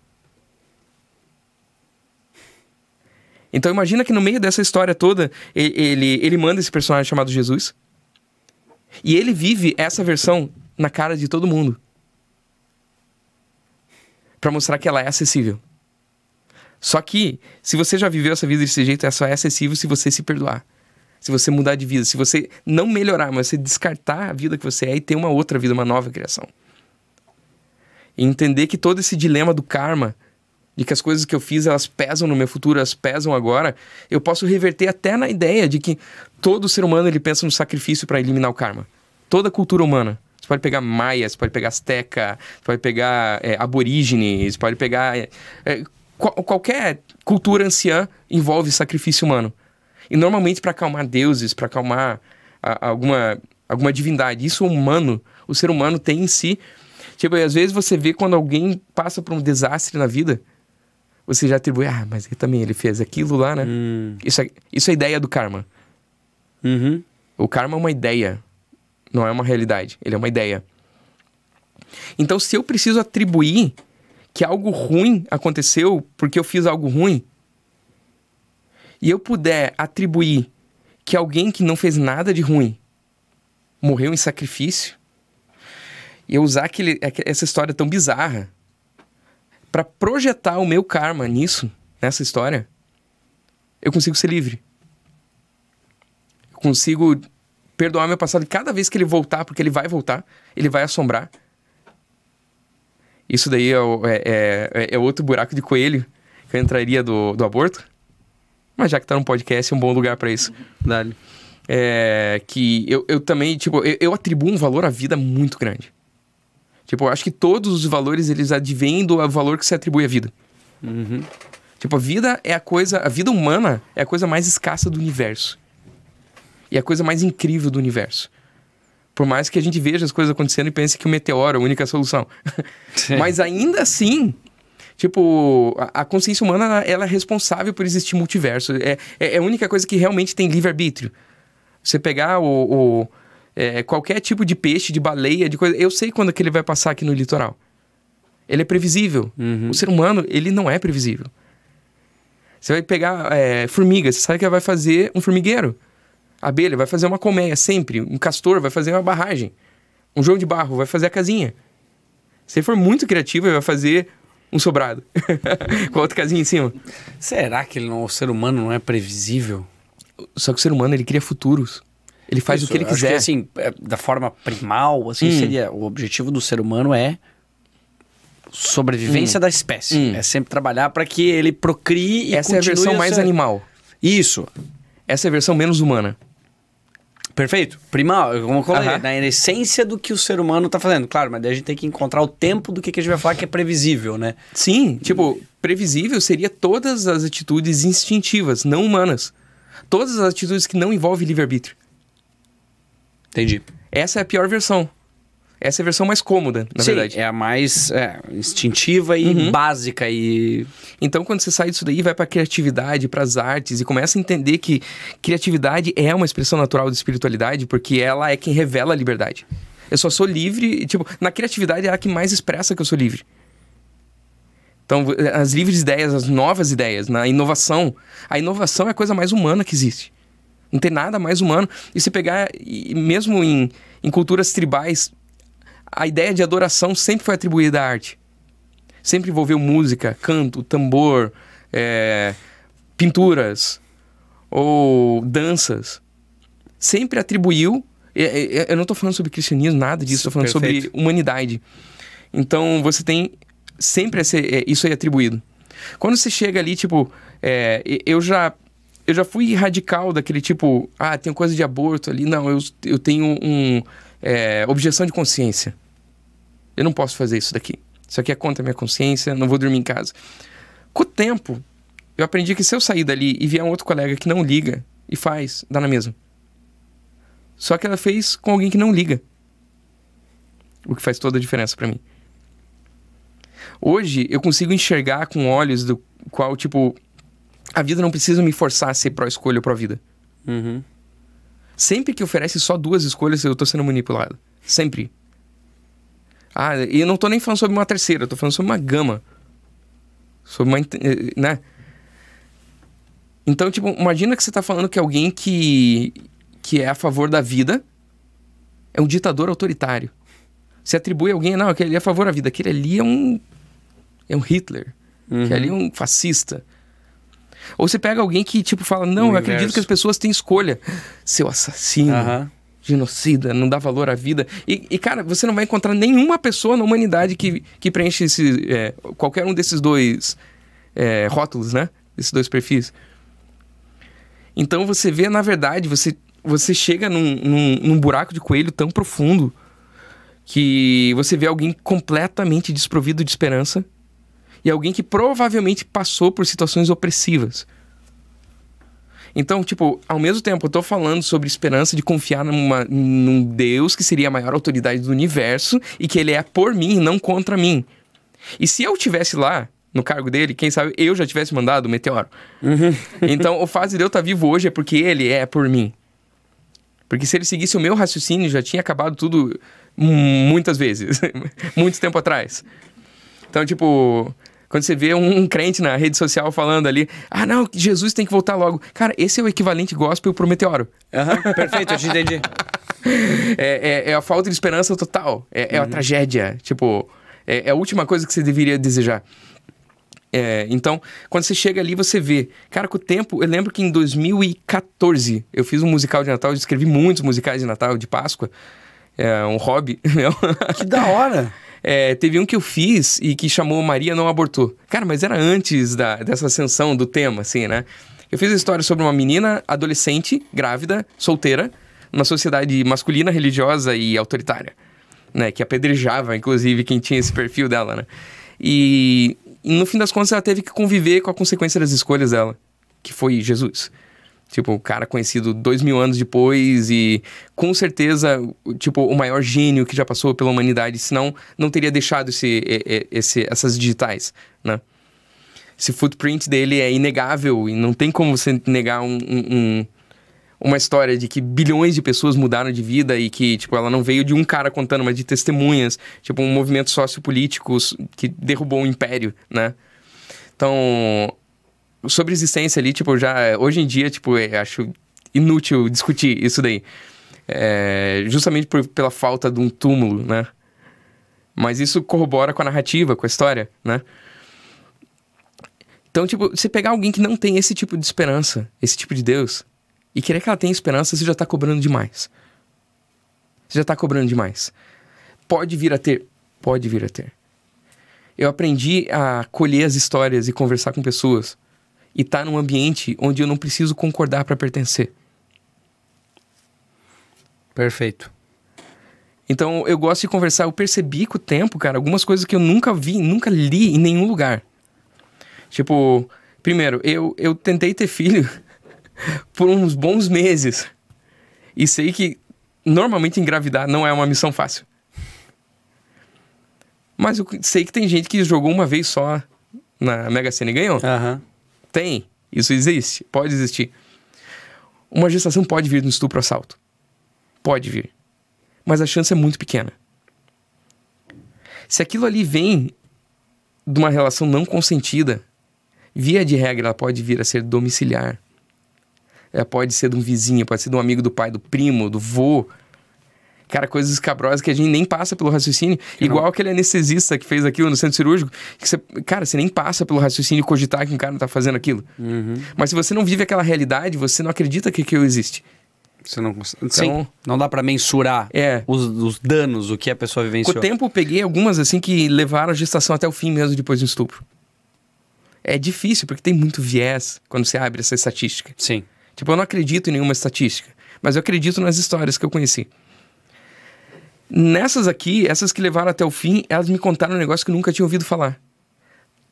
S2: Então imagina que no meio dessa história toda, ele, ele manda esse personagem chamado Jesus. E ele vive essa versão na cara de todo mundo. para mostrar que ela é acessível. Só que, se você já viveu essa vida desse jeito, ela é só é acessível se você se perdoar. Se você mudar de vida, se você não melhorar, mas se descartar a vida que você é e ter uma outra vida, uma nova criação. E entender que todo esse dilema do karma de que as coisas que eu fiz elas pesam no meu futuro, elas pesam agora, eu posso reverter até na ideia de que todo ser humano ele pensa no sacrifício para eliminar o karma. Toda cultura humana. Você pode pegar maia, você pode pegar azteca, você pode pegar é, aborígenes, você pode pegar. É, é, qual, qualquer cultura anciã envolve sacrifício humano. E normalmente para acalmar deuses, para acalmar a, a alguma, alguma divindade. Isso é humano. O ser humano tem em si. Tipo, às vezes você vê quando alguém passa por um desastre na vida você já atribui, ah, mas ele também ele fez aquilo lá, né? Hum. Isso, é, isso é ideia do karma. Uhum. O karma é uma ideia, não é uma realidade, ele é uma ideia. Então, se eu preciso atribuir que algo ruim aconteceu porque eu fiz algo ruim, e eu puder atribuir que alguém que não fez nada de ruim morreu em sacrifício, e eu usar aquele, essa história tão bizarra para projetar o meu karma nisso, nessa história, eu consigo ser livre. Eu consigo perdoar meu passado e cada vez que ele voltar, porque ele vai voltar, ele vai assombrar. Isso daí é, é, é, é outro buraco de coelho que eu entraria do, do aborto. Mas já que tá no podcast, é um bom lugar para isso. Dale. É, que eu, eu também, tipo, eu, eu, atribuo um valor à vida muito grande. Tipo, eu acho que todos os valores, eles advêm do valor que se atribui à vida. Uhum. Tipo, a vida é a coisa... A vida humana é a coisa mais escassa do universo. E a coisa mais incrível do universo. Por mais que a gente veja as coisas acontecendo e pense que o meteoro é a única solução. Mas ainda assim, tipo, a, a, consciência humana, ela é responsável por existir multiverso. É, é, é a única coisa que realmente tem livre-arbítrio. Você pegar o, o é, qualquer tipo de peixe, de baleia, de coisa. Eu sei quando que ele vai passar aqui no litoral. Ele é previsível. Uhum. O ser humano, ele não é previsível. Você vai pegar é, formiga, você sabe que ela vai fazer um formigueiro. A abelha vai fazer uma colmeia sempre. Um castor vai fazer uma barragem. Um jogo de barro vai fazer a casinha. Se ele for muito criativo, ele vai fazer um sobrado.
S1: Com outra casinha em cima. Será que não, o ser humano não é previsível?
S2: Só que o ser humano, ele cria futuros. Ele faz Isso, o que ele quiser. Que, é, assim,
S1: é, da forma primal, assim, hum. seria. O objetivo do ser humano é sobrevivência hum. da espécie. Hum. É sempre trabalhar para que ele procrie e Essa é a versão mais ser... animal. Isso. Essa é a versão menos humana. Perfeito. Primal, como eu falei, uh -huh. na essência do que o ser humano está fazendo. Claro, mas daí a gente tem que encontrar o tempo do que, que a gente vai falar que é previsível, né? Sim, tipo, previsível seria todas as atitudes instintivas, não humanas. Todas as
S2: atitudes que não envolvem livre-arbítrio. Entendi. Essa é a pior versão. Essa é a versão mais cômoda, na Sim, verdade. É a mais é, instintiva e uhum. básica. e Então, quando você sai disso daí, vai para criatividade, para as artes e começa a entender que criatividade é uma expressão natural de espiritualidade, porque ela é quem revela a liberdade. Eu só sou livre, tipo, na criatividade é a que mais expressa que eu sou livre. Então, as livres ideias, as novas ideias, na inovação. A inovação é a coisa mais humana que existe. Não tem nada mais humano. E se pegar, e mesmo em, em culturas tribais, a ideia de adoração sempre foi atribuída à arte. Sempre envolveu música, canto, tambor, é, pinturas ou danças. Sempre atribuiu. Eu não estou falando sobre cristianismo, nada disso, estou falando Perfeito. sobre humanidade. Então você tem sempre esse, é, isso aí atribuído. Quando você chega ali, tipo, é, eu já eu já fui radical daquele tipo, ah, tem coisa de aborto ali. Não, eu, eu tenho um é, objeção de consciência. Eu não posso fazer isso daqui. Isso aqui é contra a minha consciência, não vou dormir em casa. Com o tempo, eu aprendi que se eu sair dali e vier um outro colega que não liga e faz, dá na mesma. Só que ela fez com alguém que não liga. O que faz toda a diferença para mim. Hoje eu consigo enxergar com olhos do qual, tipo, a vida não precisa me forçar a ser pró-escolha ou pró-vida. Uhum. Sempre que oferece só duas escolhas, eu tô sendo manipulado. Sempre. Ah, e eu não tô nem falando sobre uma terceira, eu tô falando sobre uma gama. Sobre uma. Eh, né? Então, tipo, imagina que você tá falando que alguém que, que é a favor da vida é um ditador autoritário. Você atribui a alguém, não, aquele ali é a favor da vida, aquele ali é um. é um Hitler, uhum. aquele ali é uhum. um fascista. Ou você pega alguém que, tipo, fala, não, eu acredito que as pessoas têm escolha. Seu assassino. Uh -huh. Genocida, não dá valor à vida. E, e, cara, você não vai encontrar nenhuma pessoa na humanidade que, que preenche esse, é, qualquer um desses dois é, rótulos, né? Esses dois perfis. Então você vê, na verdade, você, você chega num, num, num, buraco de coelho tão profundo que você vê alguém completamente desprovido de esperança, e alguém que provavelmente passou por situações opressivas. Então, tipo, ao mesmo tempo, eu tô falando sobre esperança de confiar numa, num Deus que seria a maior autoridade do universo e que ele é por mim e não contra mim. E se eu tivesse lá, no cargo dele, quem sabe eu já tivesse mandado o meteoro. Uhum. então, o fato de eu estar tá vivo hoje é porque ele é por mim. Porque se ele seguisse o meu raciocínio, já tinha acabado tudo muitas vezes, muito tempo atrás. Então, tipo, quando você vê um crente na rede social falando ali, ah, não, Jesus tem que voltar logo. Cara, esse é o equivalente gospel pro meteoro.
S1: Uhum, perfeito, eu te entendi.
S2: é, é, é, a falta de esperança total. É, é uhum. a tragédia. Tipo, é, é, a última coisa que você deveria desejar. É, então, quando você chega ali, você vê. Cara, com o tempo, eu lembro que em 2014 eu fiz um musical de Natal, eu escrevi muitos musicais de Natal, de Páscoa. É um hobby meu. Que da hora! É, teve um que eu fiz e que chamou Maria Não Abortou. Cara, mas era antes da, dessa ascensão do tema, assim, né? Eu fiz a história sobre uma menina adolescente, grávida, solteira, numa sociedade masculina, religiosa e autoritária, né? Que apedrejava, inclusive, quem tinha esse perfil dela, né? E, e no fim das contas, ela teve que conviver com a consequência das escolhas dela, que foi Jesus. Tipo, o cara conhecido dois mil anos depois e com certeza, tipo, o maior gênio que já passou pela humanidade, senão não teria deixado esse, esse, essas digitais, né? Esse footprint dele é inegável e não tem como você negar um, um, uma história de que bilhões de pessoas mudaram de vida e que, tipo, ela não veio de um cara contando, mas de testemunhas, tipo, um movimento sociopolítico que derrubou um império, né? Então, sobre existência ali, tipo, já. Hoje em dia, tipo, é, acho inútil discutir isso daí. É, justamente por, pela falta de um túmulo, né? Mas isso corrobora com a narrativa, com a história, né? Então, tipo, você pegar alguém que não tem esse tipo de esperança, esse tipo de Deus, e querer que ela tenha esperança, você já tá cobrando demais. Você já tá cobrando demais. Pode vir a ter? Pode vir a ter. Eu aprendi a colher as histórias e conversar com pessoas e estar tá num ambiente onde eu não preciso concordar para pertencer. Perfeito. Então eu gosto de conversar. Eu percebi com o tempo, cara, algumas coisas que eu nunca vi, nunca li em nenhum lugar. Tipo, primeiro, eu, eu tentei ter filho por uns bons meses. E sei que normalmente engravidar não é uma missão fácil. Mas eu sei que tem gente que jogou uma vez só na Mega Sena e ganhou. Aham. Uhum. Tem. Isso existe. Pode existir. Uma gestação pode vir de um estupro assalto. Pode vir. Mas a chance é muito pequena. Se aquilo ali vem de uma relação não consentida, via de regra, ela pode vir a ser domiciliar. Ela pode ser de um vizinho, pode ser de um amigo do pai, do primo, do vô, Cara, coisas escabrosas que a gente nem passa pelo raciocínio. Que Igual não. aquele anestesista que fez aquilo no centro cirúrgico. Que você, cara, você nem passa pelo raciocínio cogitar que um cara tá fazendo aquilo. Uhum. Mas se você não vive aquela realidade, você não acredita que aquilo existe.
S1: Você não então, Não dá para mensurar é. os, os, danos, o que a pessoa vivenciou. Com o tempo,
S2: eu peguei algumas assim que levaram a gestação até o fim mesmo depois do estupro. É difícil, porque tem muito viés quando você abre essa estatística. Sim. Tipo, eu não acredito em nenhuma estatística, mas eu acredito nas histórias que eu conheci. Nessas aqui, essas que levaram até o fim, elas me contaram um negócio que eu nunca tinha ouvido falar.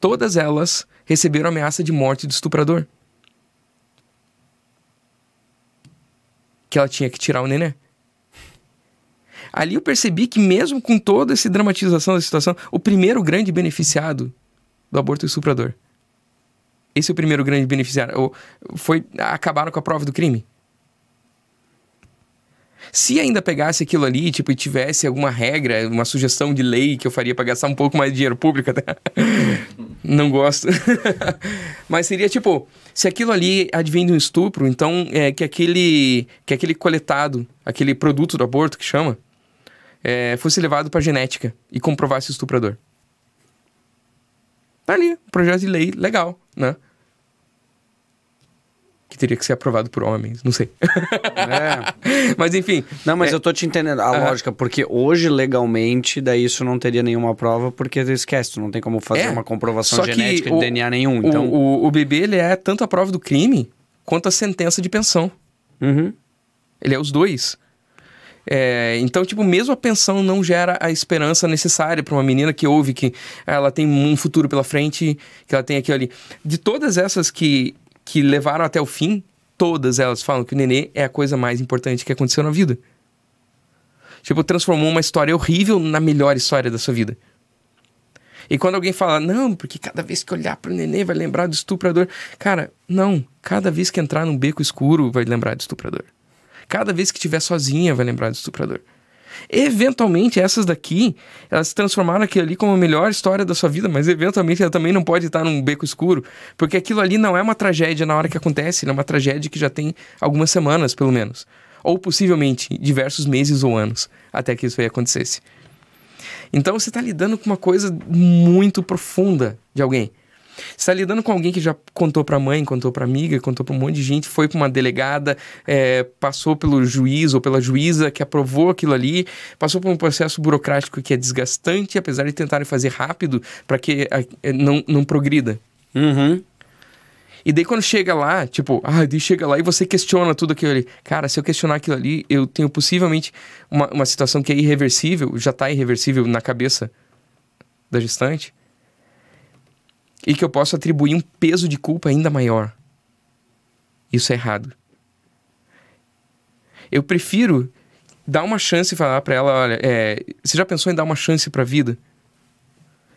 S2: Todas elas receberam ameaça de morte do estuprador. Que ela tinha que tirar o neném. Ali eu percebi que, mesmo com toda essa dramatização da situação, o primeiro grande beneficiado do aborto estuprador. Esse é o primeiro grande beneficiário. foi, acabaram com a prova do crime. Se ainda pegasse aquilo ali, tipo, e tivesse alguma regra, uma sugestão de lei que eu faria para gastar um pouco mais de dinheiro público, até. não gosto. Mas seria tipo, se aquilo ali advém de um estupro, então é que aquele que aquele coletado, aquele produto do aborto que chama, é, fosse levado para genética e comprovasse o estuprador. Tá ali, um projeto de lei legal, né? que teria que ser aprovado por homens, não sei.
S1: É. mas enfim. Não, mas é... eu tô te entendendo a lógica, porque hoje legalmente daí isso não teria nenhuma prova, porque tu esquece, tu não tem como fazer é. uma comprovação Só genética de DNA nenhum. Então...
S2: O, o, o, bebê, ele é tanto a prova do crime quanto a sentença de pensão. Uhum. Ele é os dois. É, então, tipo, mesmo a pensão não gera a esperança necessária para uma menina que ouve que ela tem um futuro pela frente, que ela tem aquilo ali. De todas essas que que levaram até o fim, todas elas falam que o nenê é a coisa mais importante que aconteceu na vida. Tipo, transformou uma história horrível na melhor história da sua vida. E quando alguém fala, não, porque cada vez que olhar pro nenê vai lembrar do estuprador. Cara, não. Cada vez que entrar num beco escuro vai lembrar do estuprador. Cada vez que estiver sozinha vai lembrar do estuprador. Eventualmente, essas daqui, elas transformaram aquilo ali como a melhor história da sua vida, mas eventualmente ela também não pode estar num beco escuro, porque aquilo ali não é uma tragédia na hora que acontece, é uma tragédia que já tem algumas semanas, pelo menos. Ou possivelmente diversos meses ou anos até que isso aí acontecesse. Então você está lidando com uma coisa muito profunda de alguém. Você tá lidando com alguém que já contou para a mãe, contou a amiga, contou para um monte de gente, foi para uma delegada, é, passou pelo juiz ou pela juíza que aprovou aquilo ali, passou por um processo burocrático que é desgastante, apesar de tentarem fazer rápido para que a, é, não, não progrida. Uhum. E daí quando chega lá, tipo, ah, daí chega lá e você questiona tudo aquilo ali. Cara, se eu questionar aquilo ali, eu tenho possivelmente uma, uma situação que é irreversível, já tá irreversível na cabeça da gestante e que eu posso atribuir um peso de culpa ainda maior. Isso é errado. Eu prefiro dar uma chance e falar para ela, olha, é, você já pensou em dar uma chance para a vida?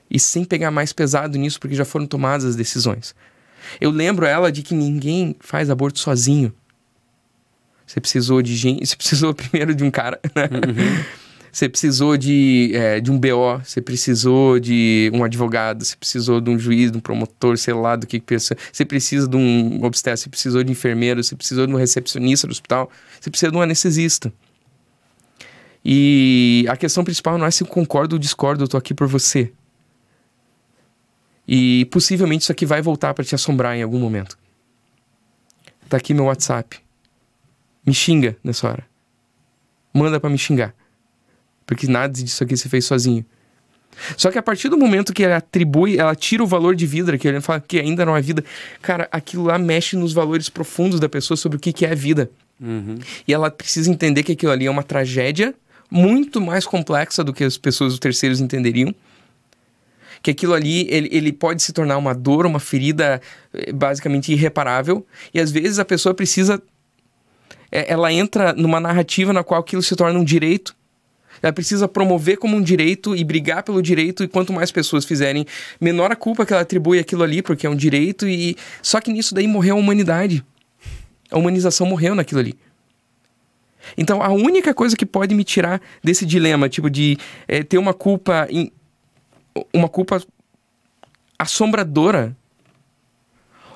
S2: E sem pegar mais pesado nisso, porque já foram tomadas as decisões. Eu lembro ela de que ninguém faz aborto sozinho. Você precisou de gente, você precisou primeiro de um cara, né? Uhum. Você precisou de, é, de um BO, você precisou de um advogado, você precisou de um juiz, de um promotor, sei lá, do que que pensa. Você precisa de um obstetra, você precisou de um enfermeiro, você precisou de um recepcionista do hospital, você precisa de um anestesista. E a questão principal não é se eu concordo ou discordo, eu tô aqui por você. E possivelmente isso aqui vai voltar para te assombrar em algum momento. Tá aqui meu WhatsApp. Me xinga nessa hora. Manda para me xingar. Porque nada disso aqui você fez sozinho. Só que a partir do momento que ela atribui, ela tira o valor de vida, que ele fala que ainda não é vida, cara, aquilo lá mexe nos valores profundos da pessoa sobre o que, que é a vida. Uhum. E ela precisa entender que aquilo ali é uma tragédia muito mais complexa do que as pessoas, os terceiros, entenderiam. Que aquilo ali, ele, ele pode se tornar uma dor, uma ferida eh, basicamente irreparável. E às vezes a pessoa precisa. Eh, ela entra numa narrativa na qual aquilo se torna um direito ela precisa promover como um direito e brigar pelo direito, e quanto mais pessoas fizerem, menor a culpa que ela atribui aquilo ali, porque é um direito, e. Só que nisso daí morreu a humanidade. A humanização morreu naquilo ali. Então, a única coisa que pode me tirar desse dilema, tipo, de é, ter uma culpa. Em, uma culpa assombradora.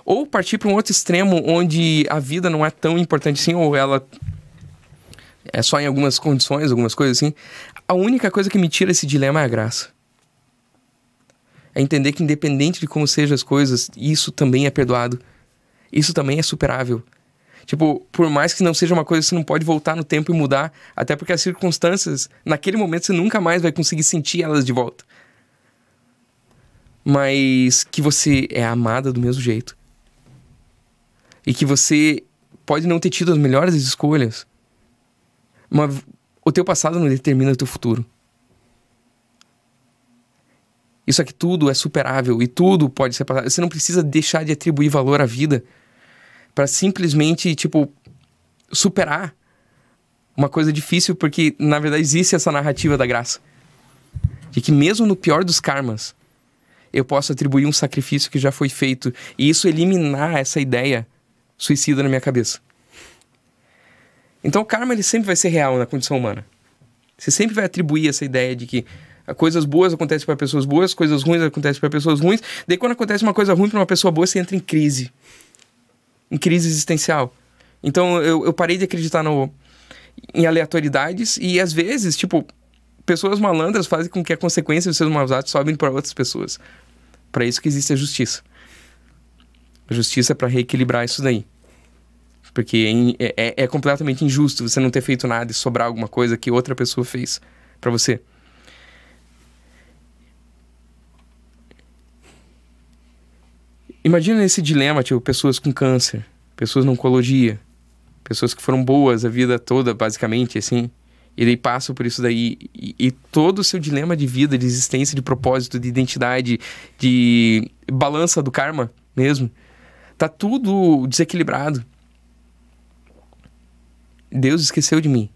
S2: Ou partir para um outro extremo onde a vida não é tão importante assim, ou ela é só em algumas condições, algumas coisas assim. A única coisa que me tira esse dilema é a graça. É entender que, independente de como sejam as coisas, isso também é perdoado. Isso também é superável. Tipo, por mais que não seja uma coisa, você não pode voltar no tempo e mudar, até porque as circunstâncias, naquele momento, você nunca mais vai conseguir sentir elas de volta. Mas que você é amada do mesmo jeito. E que você pode não ter tido as melhores escolhas, mas o teu passado não determina o teu futuro. Isso aqui tudo é superável e tudo pode ser passado. Você não precisa deixar de atribuir valor à vida para simplesmente, tipo, superar uma coisa difícil, porque na verdade existe essa narrativa da graça. De que mesmo no pior dos karmas, eu posso atribuir um sacrifício que já foi feito e isso eliminar essa ideia suicida na minha cabeça. Então o karma ele sempre vai ser real na condição humana. Você sempre vai atribuir essa ideia de que coisas boas acontecem para pessoas boas, coisas ruins acontecem para pessoas ruins. Daí quando acontece uma coisa ruim para uma pessoa boa, você entra em crise. Em crise existencial. Então eu, eu parei de acreditar no, em aleatoriedades e às vezes, tipo, pessoas malandras fazem com que a consequência dos seus maus atos sobem para outras pessoas. Para isso que existe a justiça. A justiça é para reequilibrar isso daí. Porque é, é, é completamente injusto você não ter feito nada e sobrar alguma coisa que outra pessoa fez para você. Imagina esse dilema, tipo, pessoas com câncer, pessoas na oncologia, pessoas que foram boas a vida toda, basicamente, assim, e daí passam por isso daí. E, e, todo o seu dilema de vida, de existência, de propósito, de identidade, de balança do karma mesmo, tá tudo desequilibrado. Deus esqueceu de mim.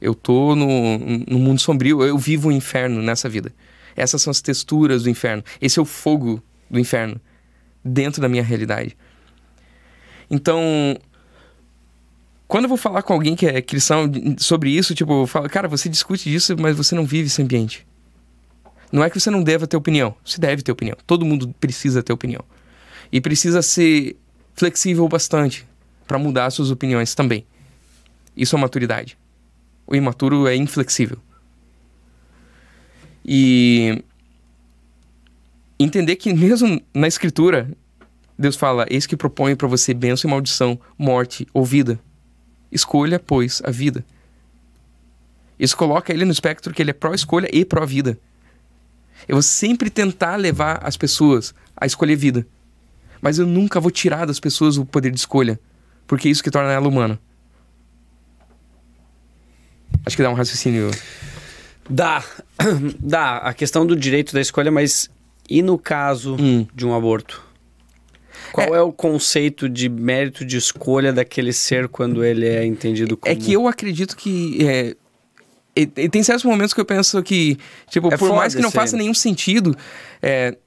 S2: Eu tô no, no mundo sombrio, eu vivo o um inferno nessa vida. Essas são as texturas do inferno. Esse é o fogo do inferno dentro da minha realidade. Então, quando eu vou falar com alguém que é cristão sobre isso, tipo, eu falo, cara, você discute isso, mas você não vive esse ambiente. Não é que você não deva ter opinião. Você deve ter opinião. Todo mundo precisa ter opinião. E precisa ser flexível bastante para mudar suas opiniões também. Isso é maturidade. O imaturo é inflexível. E entender que mesmo na escritura, Deus fala: "Eis que proponho para você bênção e maldição, morte ou vida. Escolha, pois, a vida." Isso coloca ele no espectro que ele é pró-escolha e pró-vida. Eu vou sempre tentar levar as pessoas a escolher vida. Mas eu nunca vou tirar das pessoas o poder de escolha, porque é isso que torna ela humana. Acho que dá um raciocínio.
S1: Dá. Dá. A questão do direito da escolha, mas e no caso hum. de um aborto? Qual é. é. o conceito de mérito de escolha daquele ser quando ele é entendido é como. É que eu acredito que. É, e, e tem certos momentos que eu penso que,
S2: tipo, é por mais que não faça nenhum sentido, é,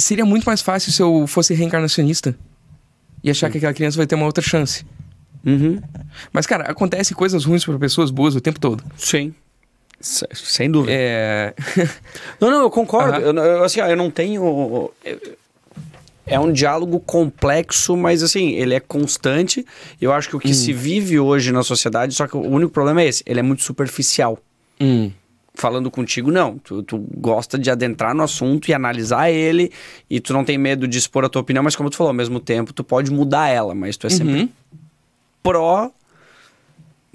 S2: seria muito mais fácil se eu fosse reencarnacionista e achar que aquela criança vai ter uma outra chance. Uhum. Mas, cara, acontecem coisas ruins para pessoas boas o tempo todo. Sim. S sem dúvida. É...
S1: não, não, eu concordo. Uhum. Eu, eu, assim, eu não tenho. É um diálogo complexo, mas assim, ele é constante. Eu acho que o que hum. se vive hoje na sociedade, só que o único problema é esse, ele é muito superficial. Hum falando contigo, não. Tu, tu, gosta de adentrar no assunto e analisar ele, e tu não tem medo de expor a tua opinião, mas como tu falou, ao mesmo tempo, tu pode mudar ela, mas tu é uhum. sempre pró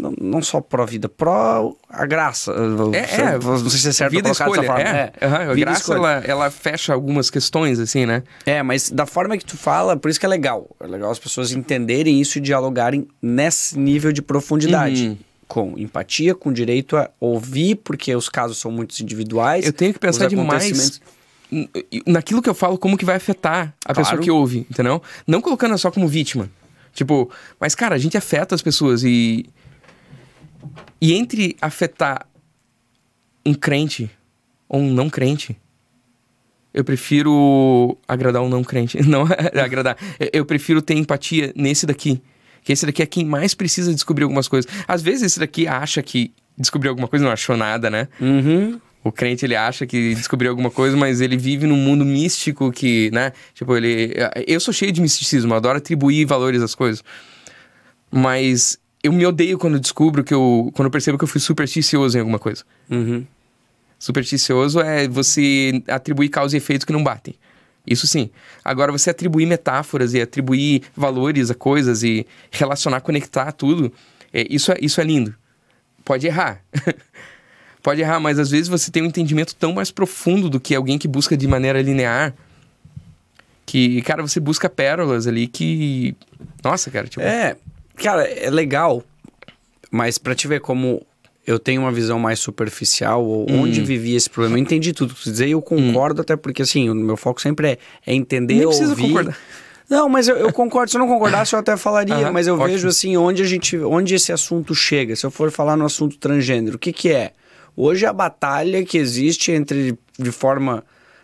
S1: não, não só pró-vida, pró a graça. É, é, não sei se é certo vida colocar escolha, forma. É. Uhum, a vida graça, Ela, ela fecha algumas questões, assim, né? É, mas da forma que tu fala, por isso que é legal. É legal as pessoas entenderem isso e dialogarem nesse nível de profundidade. Uhum. Com empatia, com direito a ouvir, porque os casos são muito individuais. Eu tenho que pensar demais naquilo que eu falo, como que vai afetar a claro. pessoa que ouve,
S2: entendeu? Não colocando só como vítima. Tipo, mas cara, a gente afeta as pessoas e. E entre afetar um crente ou um não crente, eu prefiro agradar um não crente. Não, agradar. Eu prefiro ter empatia nesse daqui. Que esse daqui é quem mais precisa descobrir algumas coisas. Às vezes esse daqui acha que descobriu alguma coisa não achou nada, né? Uhum o crente ele acha que descobriu alguma coisa, mas ele vive num mundo místico que, né? Tipo, ele. Eu sou cheio de misticismo, adoro atribuir valores às coisas. Mas eu me odeio quando descubro que eu. Quando eu percebo que eu fui supersticioso em alguma coisa. Uhum. Supersticioso é você atribuir causa e efeito que não batem. Isso sim. Agora, você atribuir metáforas e atribuir valores a coisas e relacionar, conectar tudo, é, isso, é, isso é lindo. Pode errar. pode errar, mas às vezes você tem um entendimento tão mais profundo do que alguém que busca de maneira linear. Que, cara, você busca pérolas ali que. Nossa, cara,
S1: tipo. É, cara, é legal. Mas para te ver como eu tenho uma visão mais superficial, ou hum. onde vivia esse problema. Eu entendi tudo que tu dizer e eu hum. concordo, hum. até porque assim, o meu foco sempre é, é entender. ou ouvir. Não, mas eu, eu, concordo. Se eu não concordasse, eu até falaria. mas eu ótimo. vejo assim onde a gente, onde esse assunto chega. Se eu for falar no assunto transgênero, o que que é? Hoje a batalha que existe entre, de forma,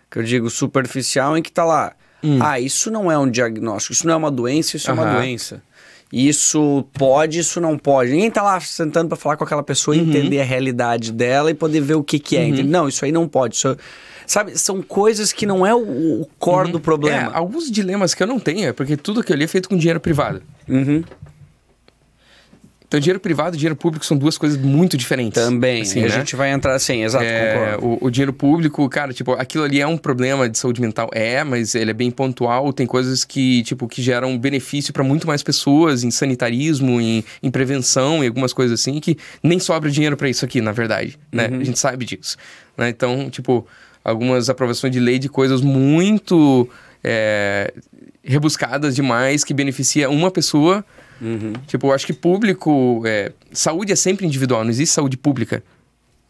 S1: que eu digo, superficial, em que tá lá, hum. ah, isso não é um diagnóstico, isso não é uma doença, isso uhum. é uma doença. Isso pode, isso não pode. Ninguém tá lá sentando para falar com aquela pessoa, uhum. entender a realidade dela e poder ver o que que é. Uhum. Não, isso aí não pode. Isso... É, sabe, são coisas que não é o, o core uhum. do problema. É, alguns dilemas que eu não tenho é porque tudo que eu li é feito com dinheiro privado. Uhum. Então, dinheiro
S2: privado e dinheiro público são duas coisas muito diferentes. Também. Assim, né? a gente vai entrar assim, exato, é, o, o, dinheiro público, cara, tipo, aquilo ali é um problema de saúde mental, é, mas ele é bem pontual. Tem coisas que, tipo, que geram benefício para muito mais pessoas em sanitarismo, em, em prevenção e algumas coisas assim, que nem sobra dinheiro para isso aqui, na verdade. Né? Uhum. A gente sabe disso. Né? Então, tipo, algumas aprovações de lei de coisas muito é, rebuscadas demais que beneficia uma pessoa Uhum. Tipo, eu acho que público. É, saúde é sempre individual, não existe saúde pública.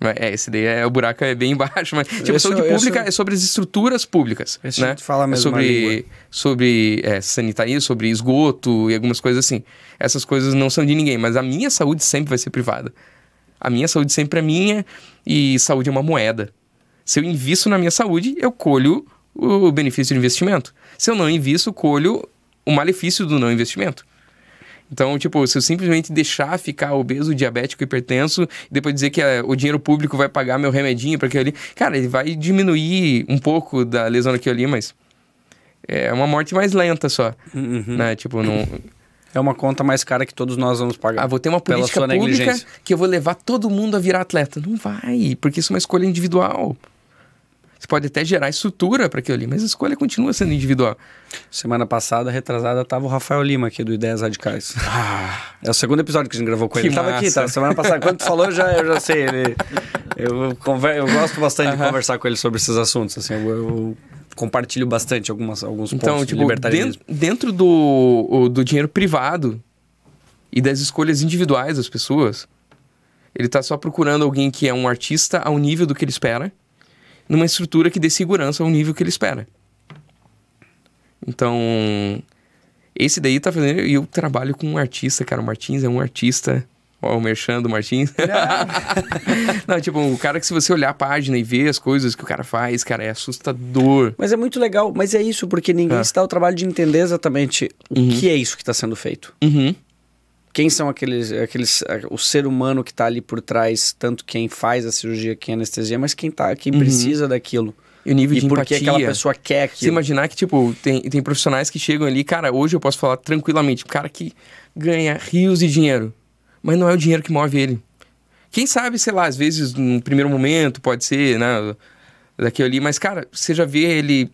S2: É, é, esse daí é, o buraco é bem embaixo, mas tipo, saúde pública é sobre as estruturas públicas. Isso né? fala mesmo é sobre, sobre é, sanitaria, sobre esgoto e algumas coisas assim. Essas coisas não são de ninguém, mas a minha saúde sempre vai ser privada. A minha saúde sempre é minha e saúde é uma moeda. Se eu invisto na minha saúde, eu colho o benefício do investimento. Se eu não invisto, colho o malefício do não investimento. Então, tipo, se eu simplesmente deixar ficar obeso, diabético, hipertenso, e depois dizer que é, o dinheiro público vai pagar meu remedinho para aquilo ali, cara, ele vai diminuir um pouco da lesão daquilo ali, mas é uma morte mais lenta só, uhum. né? Tipo, não... É uma
S1: conta mais cara que todos nós vamos pagar. Ah, vou
S2: ter uma política pública que eu vou levar todo mundo a virar atleta. Não vai, porque isso é uma escolha individual.
S1: Você pode até gerar estrutura para aquilo ali, mas a escolha continua sendo individual. Semana passada, retrasada, estava o Rafael Lima aqui do Ideias Radicais. Ah, é o segundo episódio que a gente gravou com ele. Ele estava aqui, tá? Semana passada. Quando tu falou, eu já, eu já sei. Ele, eu, conver, eu gosto bastante uh -huh. de conversar com ele sobre esses assuntos. Assim, eu, eu compartilho bastante algumas, alguns então, pontos tipo, de liberdade Dentro,
S2: dentro do, do dinheiro privado e das escolhas individuais das pessoas, ele está só procurando alguém que é um artista ao nível do que ele espera numa estrutura que dê segurança ao nível que ele espera. Então, esse daí tá fazendo. E eu trabalho com um artista, cara. O Martins é um artista. Ó, o merchan do Martins. Não. Não, tipo, o cara que se você olhar a página e ver as
S1: coisas que o cara faz, cara, é assustador. Mas é muito legal. Mas é isso, porque ninguém ah. É. se o trabalho de entender exatamente uhum. o que é isso que está sendo feito. Uhum quem são aqueles, aqueles eh, o ser humano que está ali por trás, tanto quem faz a cirurgia, quem anestesia, mas quem tá, quem uhum. precisa daquilo. E o nível e de por que aquela pessoa quer se Você imaginar que, tipo, tem, tem profissionais que
S2: chegam ali, cara, hoje eu posso falar tranquilamente, o cara que ganha rios de dinheiro, mas não é o dinheiro que move ele. Quem sabe, sei lá, às vezes no primeiro momento pode ser, né, daqui ali, mas, cara, você já vê ele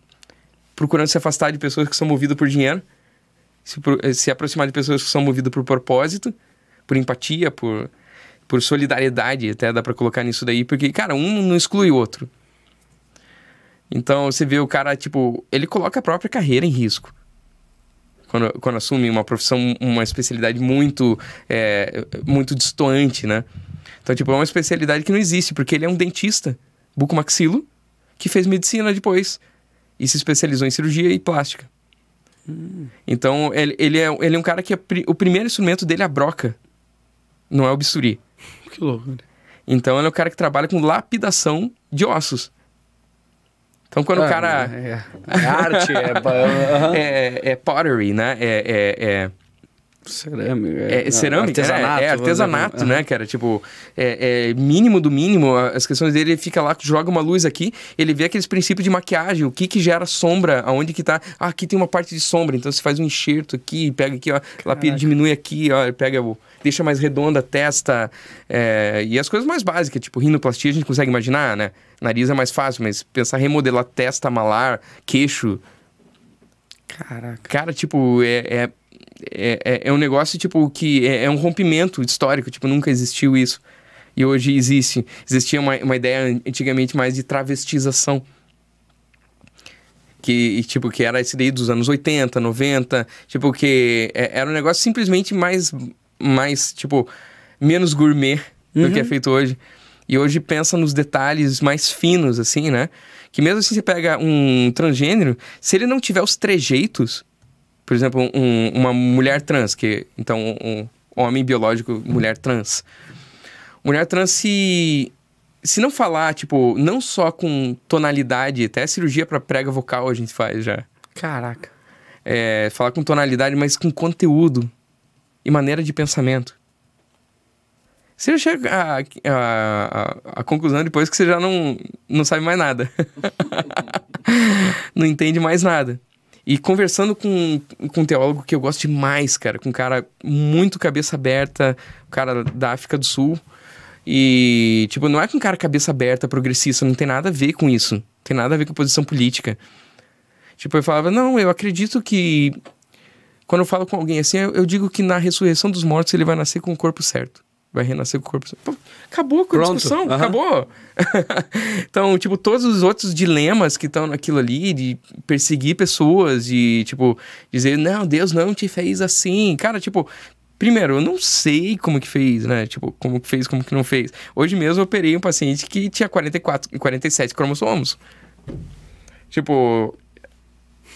S2: procurando se afastar de pessoas que são movidas por dinheiro, se, eh, se aproximar de pessoas que são movidas por propósito, por empatia, por, por solidariedade, até dá para colocar nisso daí, porque, cara, um não exclui o outro. Então você vê o cara, tipo, ele coloca a própria carreira em risco. Quando, quando assume uma profissão, uma especialidade muito, é, muito distoante, né? Então, tipo, é uma especialidade que não existe, porque ele é um dentista, bucomaxilo, que fez medicina depois e se especializou em cirurgia e plástica. Então, ele, ele, é, ele é um cara que é pri, o primeiro instrumento dele é a broca, não é o bisturi. Que loucura. Né? Então, ele é um cara que trabalha com lapidação de ossos. Então, quando ah, o cara.
S1: É, é. é arte, é...
S2: é, pottery, né? é, é, é Cerâmica. É, é cerâmica, artesanato. É, é artesanato, é. né, que cara? Tipo, é, é, mínimo do mínimo. As questões dele, ele fica lá, joga uma luz aqui, ele vê aqueles princípios de maquiagem, o que que gera sombra, aonde que tá. Ah, aqui tem uma parte de sombra, então você faz um enxerto aqui, pega aqui, ó, lapida, diminui aqui, ó, pega o. Deixa mais redonda a testa. É, e as coisas mais básicas, tipo rinoplastia, a gente consegue imaginar, né? Nariz é mais fácil, mas pensar remodelar testa, malar, queixo. Caraca. Cara, tipo, é, é é, é, é um negócio, tipo, que é, é, um rompimento histórico, tipo, nunca existiu isso. E hoje existe. Existia uma, uma ideia antigamente mais de travestização. Que, tipo, que era esse daí dos anos 80, 90, tipo, que é, era um negócio simplesmente mais, mais tipo, menos gourmet uhum. do que é uhum. feito hoje. E hoje pensa nos detalhes mais finos, assim, né? Que mesmo assim você pega um transgênero, se ele não tiver os trejeitos por exemplo, um, uma mulher trans, que então um, homem biológico, mulher trans. Mulher trans se se não falar, tipo, não só com tonalidade, até cirurgia para prega vocal a gente faz já. Caraca. É, falar com tonalidade, mas com conteúdo e maneira de pensamento. Você já chega à, a a conclusão depois que você já não, não sabe mais nada. não entende mais nada. E conversando com, com um teólogo que eu gosto demais, cara, com um cara muito cabeça aberta, um cara da África do Sul. E, tipo, não é com um cara cabeça aberta, progressista, não tem nada a ver com isso. Não tem nada a ver com posição política. Tipo, eu falava, não, eu acredito que. Quando eu falo com alguém assim, eu, eu digo que na ressurreição dos mortos ele vai nascer com o corpo certo vai renascer com o corpo. Pô, acabou com a Pronto. discussão, uhum. acabou. então, tipo, todos os outros dilemas que estão naquilo ali, de perseguir pessoas, de, tipo, dizer, não, Deus não te fez assim. Cara, tipo, Primeiro, eu não sei como que fez, né? Tipo, como que fez, como que não fez. Hoje mesmo eu operei um paciente que tinha 44, 47 cromossomos. Tipo,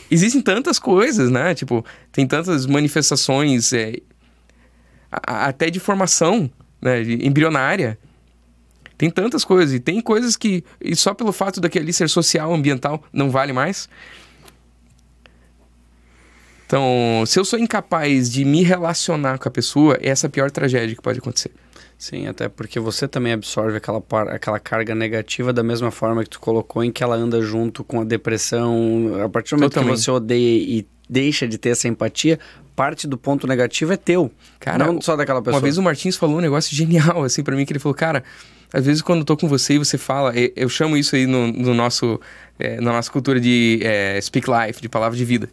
S2: existem tantas coisas, né? Tipo, tem tantas manifestações, é, até de formação né, embrionária. Tem tantas coisas, e tem coisas que e só pelo fato daquele ser social, ambiental, não vale mais. Então, se eu sou incapaz de me relacionar com a pessoa, essa é a pior tragédia que pode acontecer.
S1: Sim, até porque você também absorve aquela, par, aquela carga negativa da mesma forma que tu colocou em que ela anda junto com a depressão. A partir do momento Totalmente. que você odeia e deixa de ter essa empatia, parte do ponto negativo é teu, cara, não só daquela pessoa. Uma vez o
S2: Martins falou um negócio genial, assim, para mim, que ele falou, cara, às vezes quando eu tô com você e você fala, eu chamo isso aí no, no nosso, é, na nossa cultura de é, speak life, de palavra de vida.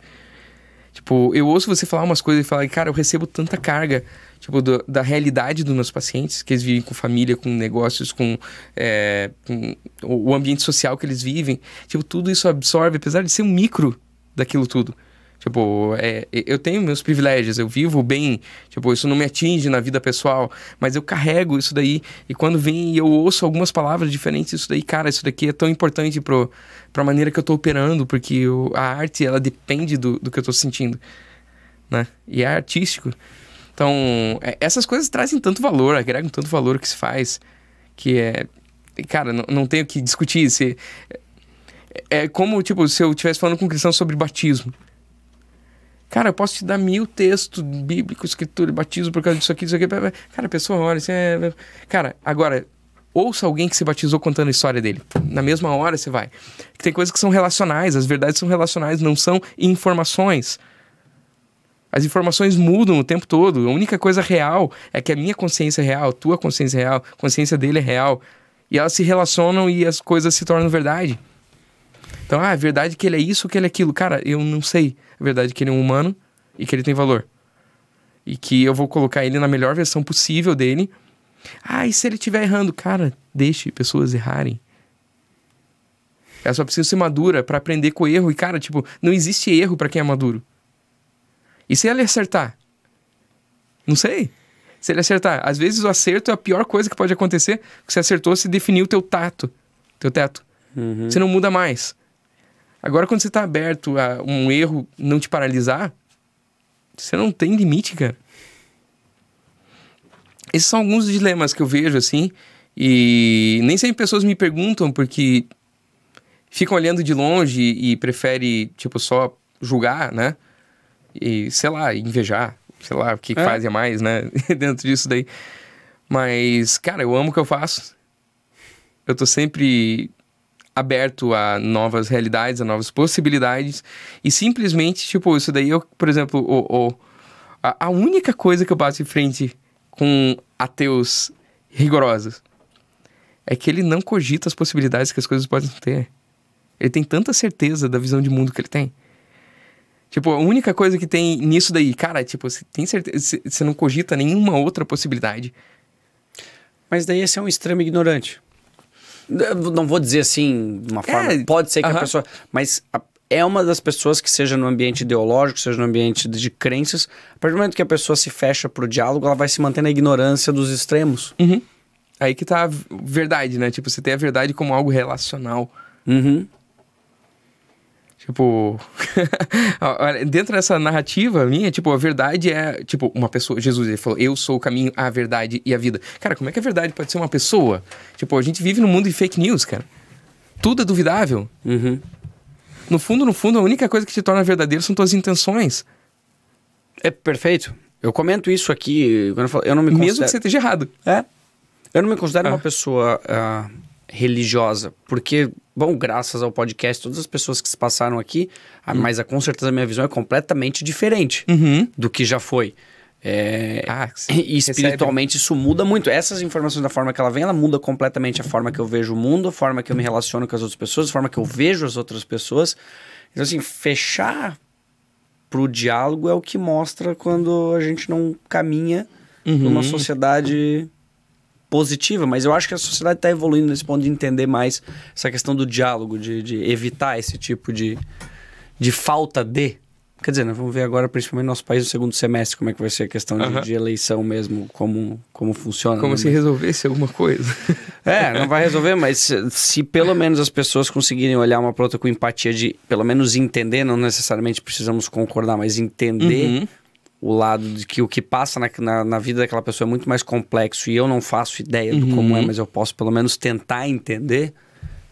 S2: Tipo, eu ouço você falar umas coisas e falar, cara, eu recebo tanta carga tipo, do, da realidade dos meus pacientes, que eles vivem com família, com negócios, com, é, com o ambiente social que eles vivem. Tipo, tudo isso absorve, apesar de ser um micro daquilo tudo. Tipo, é, eu tenho meus privilégios, eu vivo bem, tipo, isso não me atinge na vida pessoal, mas eu carrego isso daí. E quando vem e eu ouço algumas palavras diferentes, isso daí, cara, isso daqui é tão importante pro, pra maneira que eu tô operando, porque eu, a arte, ela depende do, do que eu tô sentindo, né? E é artístico. Então, é, essas coisas trazem tanto valor, agregam tanto valor que se faz, que é. Cara, não, não tenho que discutir. Se, é, é como, tipo, se eu estivesse falando com um cristão sobre batismo. Cara, eu posso te dar mil textos bíblicos, escritura, batismo por causa disso aqui, disso aqui. Cara, a pessoa olha assim. É... Cara, agora, ouça alguém que se batizou contando a história dele. Na mesma hora você vai. Tem coisas que são relacionais, as verdades são relacionais, não são informações. As informações mudam o tempo todo. A única coisa real é que a minha consciência é real, a tua consciência é real, a consciência dele é real. E elas se relacionam e as coisas se tornam verdade. Então, ah, a é verdade é que ele é isso, que ele é aquilo. Cara, eu não sei. A é verdade é que ele é um humano e que ele tem valor. E que eu vou colocar ele na melhor versão possível dele. Ah, e se ele estiver errando? Cara, deixe pessoas errarem. Eu só preciso ser madura para aprender com o erro. E, cara, tipo, não existe erro para quem é maduro. E se ele acertar? Não sei. Se ele acertar. Às vezes o acerto é a pior coisa que pode acontecer. Você acertou, se definiu o teu tato, teu teto. Uhum. Você não muda mais. Agora, quando você está aberto a um erro não te paralisar, você não tem limite, cara. Esses são alguns dilemas que eu vejo, assim, e nem sempre pessoas me perguntam porque ficam olhando de longe e prefere, tipo, só julgar, né? e, sei lá, invejar, sei lá, o que, que é. fazem mais, né? Dentro disso daí. Mas, cara, eu amo o que eu faço. Eu tô sempre aberto a novas realidades, a novas possibilidades. E simplesmente, tipo, isso daí eu, por exemplo, o, o a, a, única coisa que eu bato em frente com ateus rigorosos é que ele não cogita as possibilidades que as coisas podem ter. Ele tem tanta certeza da visão de mundo que ele tem. Tipo, a única coisa que tem nisso daí, cara, tipo, você tem certeza, você não cogita nenhuma outra possibilidade.
S1: Mas daí esse é um extremo ignorante. É, não vou dizer assim, de uma é, forma. É, pode ser que uh -huh. a pessoa. Mas a, é uma das pessoas que, seja no ambiente ideológico, seja no ambiente de, de crenças, a partir do momento que a pessoa se fecha para o diálogo, ela vai se manter na ignorância dos extremos. Uhum. Aí que tá a verdade, né? Tipo, você tem a verdade como algo relacional.
S2: Uhum. Tipo, dentro dessa narrativa minha, tipo, a verdade é, tipo, uma pessoa, Jesus, ele falou, eu sou o caminho, a verdade e a vida. Cara, como é que a verdade pode ser uma pessoa? Tipo, a gente vive num mundo de fake news, cara. Tudo é duvidável. Uhum. No fundo, no fundo, a única coisa que te torna verdadeiro são tuas intenções.
S1: É perfeito. Eu comento isso aqui, quando eu, falo, eu não me considero... Mesmo que você esteja errado. É. Eu não me considero ah. uma pessoa uh, religiosa, porque Bom, graças ao podcast, todas as pessoas que se passaram aqui, uhum. mas com certeza a minha visão é completamente diferente uhum. do que já foi. É, ah, e espiritualmente recebe. isso muda muito. Essas informações da forma que ela vem, ela muda completamente a forma que eu vejo o mundo, a forma que eu me relaciono com as outras pessoas, a forma que eu vejo as outras pessoas. Então, assim, fechar pro diálogo é o que mostra quando a gente não caminha uhum. numa sociedade positiva, mas eu acho que a sociedade está evoluindo nesse ponto de entender mais essa questão do diálogo, de, de evitar esse tipo de, de falta de. Quer dizer, nós né, vamos ver agora, principalmente no nosso país, no segundo semestre, como é que vai ser a questão de, uhum. de eleição mesmo, como, como funciona. Como né, se resolvesse alguma coisa. É, não vai resolver, mas se, se pelo menos as pessoas conseguirem olhar uma para com empatia de, pelo menos entender, não necessariamente precisamos concordar, mas entender uhum o lado de que o que passa na, na, na, vida daquela pessoa é muito mais complexo e eu não faço ideia do como é, uhum. mas eu posso pelo menos tentar entender,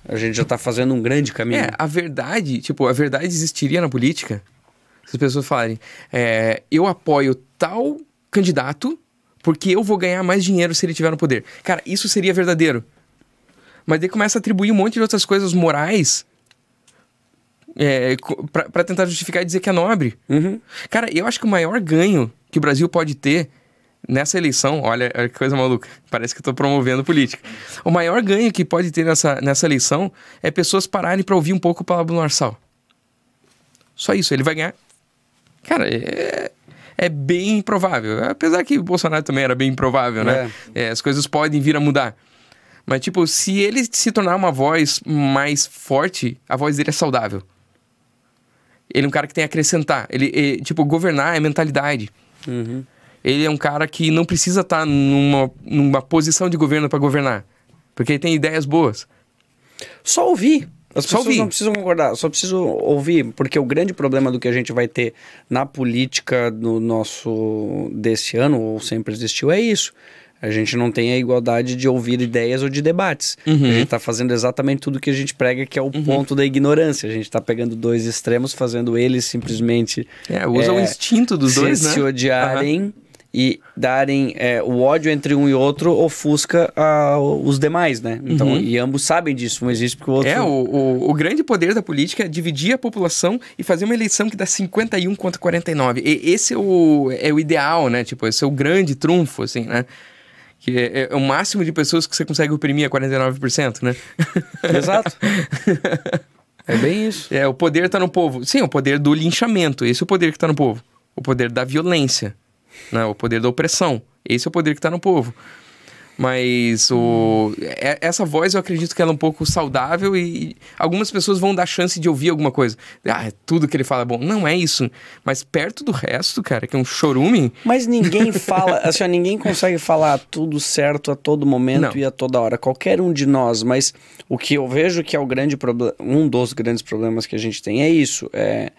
S1: a gente já tá fazendo um grande caminho. É, a verdade, tipo, a verdade existiria na política se as pessoas falarem,
S2: é, eu apoio tal candidato porque eu vou ganhar mais dinheiro se ele tiver no poder. Cara, isso seria verdadeiro. Mas daí começa a atribuir um monte de outras coisas morais é, para tentar justificar e dizer que é nobre. Uhum. Cara, eu acho que o maior ganho que o Brasil pode ter nessa eleição, olha, olha que coisa maluca, parece que estou promovendo política. O maior ganho que pode ter nessa, nessa eleição é pessoas pararem para ouvir um pouco o Pablo Marçal. Só isso, ele vai ganhar. Cara, é, é bem improvável. Apesar que o Bolsonaro também era bem improvável, né? É. É, as coisas podem vir a mudar. Mas, tipo, se ele se tornar uma voz mais forte, a voz dele é saudável. Ele é um cara que tem a acrescentar. Ele, ele tipo, governar é mentalidade. Uhum. Ele é um cara que não precisa estar tá numa, numa posição de governo para governar. Porque ele tem ideias boas.
S1: Só ouvir. As pessoas ouvir. não precisam concordar, só preciso ouvir, porque o grande problema do que a gente vai ter na política do nosso desse ano, ou sempre existiu, é isso. A gente não tem a igualdade de ouvir ideias ou de debates. Uhum. A gente está fazendo exatamente tudo que a gente prega, que é o uhum. ponto da ignorância. A gente está pegando dois extremos, fazendo eles simplesmente. É, usa é, o instinto dos se, dois, se né? Se odiarem. Uhum. E darem é, o ódio entre um e outro ofusca a, os demais, né? Então, uhum. E ambos sabem disso, um existe porque o outro. É, o, o,
S2: o, grande poder da política é dividir a população e fazer uma eleição que dá 51 contra 49. E, esse é o, é o ideal, né? Tipo, esse é o grande trunfo, assim, né? Que é, é, é, o máximo de pessoas que você consegue oprimir é 49%, né? Exato. é bem isso. É, o poder tá no povo. Sim, o poder do linchamento. Esse é o poder que tá no povo. O poder da violência. Né? O poder da opressão. Esse é o poder que tá no povo. Mas o, é, essa voz eu acredito que ela é um pouco saudável e algumas pessoas vão dar chance de ouvir alguma coisa. Ah, é tudo que ele fala é bom. Não é isso. Mas perto do resto, cara, que é um chorume.
S1: Mas ninguém fala, assim, ninguém consegue falar tudo certo a todo momento Não. e a toda hora. Qualquer um de nós. Mas o que eu vejo que é o grande problema, um dos grandes problemas que a gente tem é isso. É.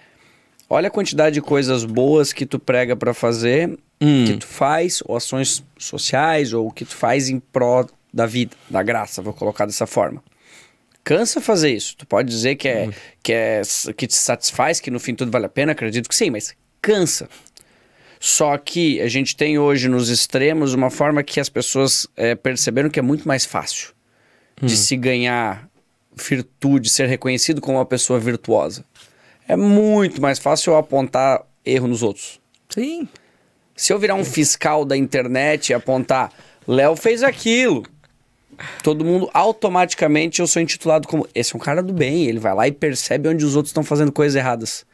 S1: Olha a quantidade de coisas boas que tu prega para fazer hum. que tu faz, ou ações sociais, ou o que tu faz em pró da vida, da graça, vou colocar dessa forma. Cansa fazer isso. Tu pode dizer que é, hum. que é que te satisfaz, que no fim tudo vale a pena, acredito que sim, mas cansa. Só que a gente tem hoje nos extremos uma forma que as pessoas é, perceberam que é muito mais fácil hum. de se ganhar virtude, ser reconhecido como uma pessoa virtuosa. É muito mais fácil eu apontar erro nos outros. Sim. Se eu virar um fiscal da internet e apontar, Léo fez aquilo, todo mundo automaticamente eu sou intitulado como esse é um cara do bem, ele vai lá e percebe onde os outros estão fazendo coisas erradas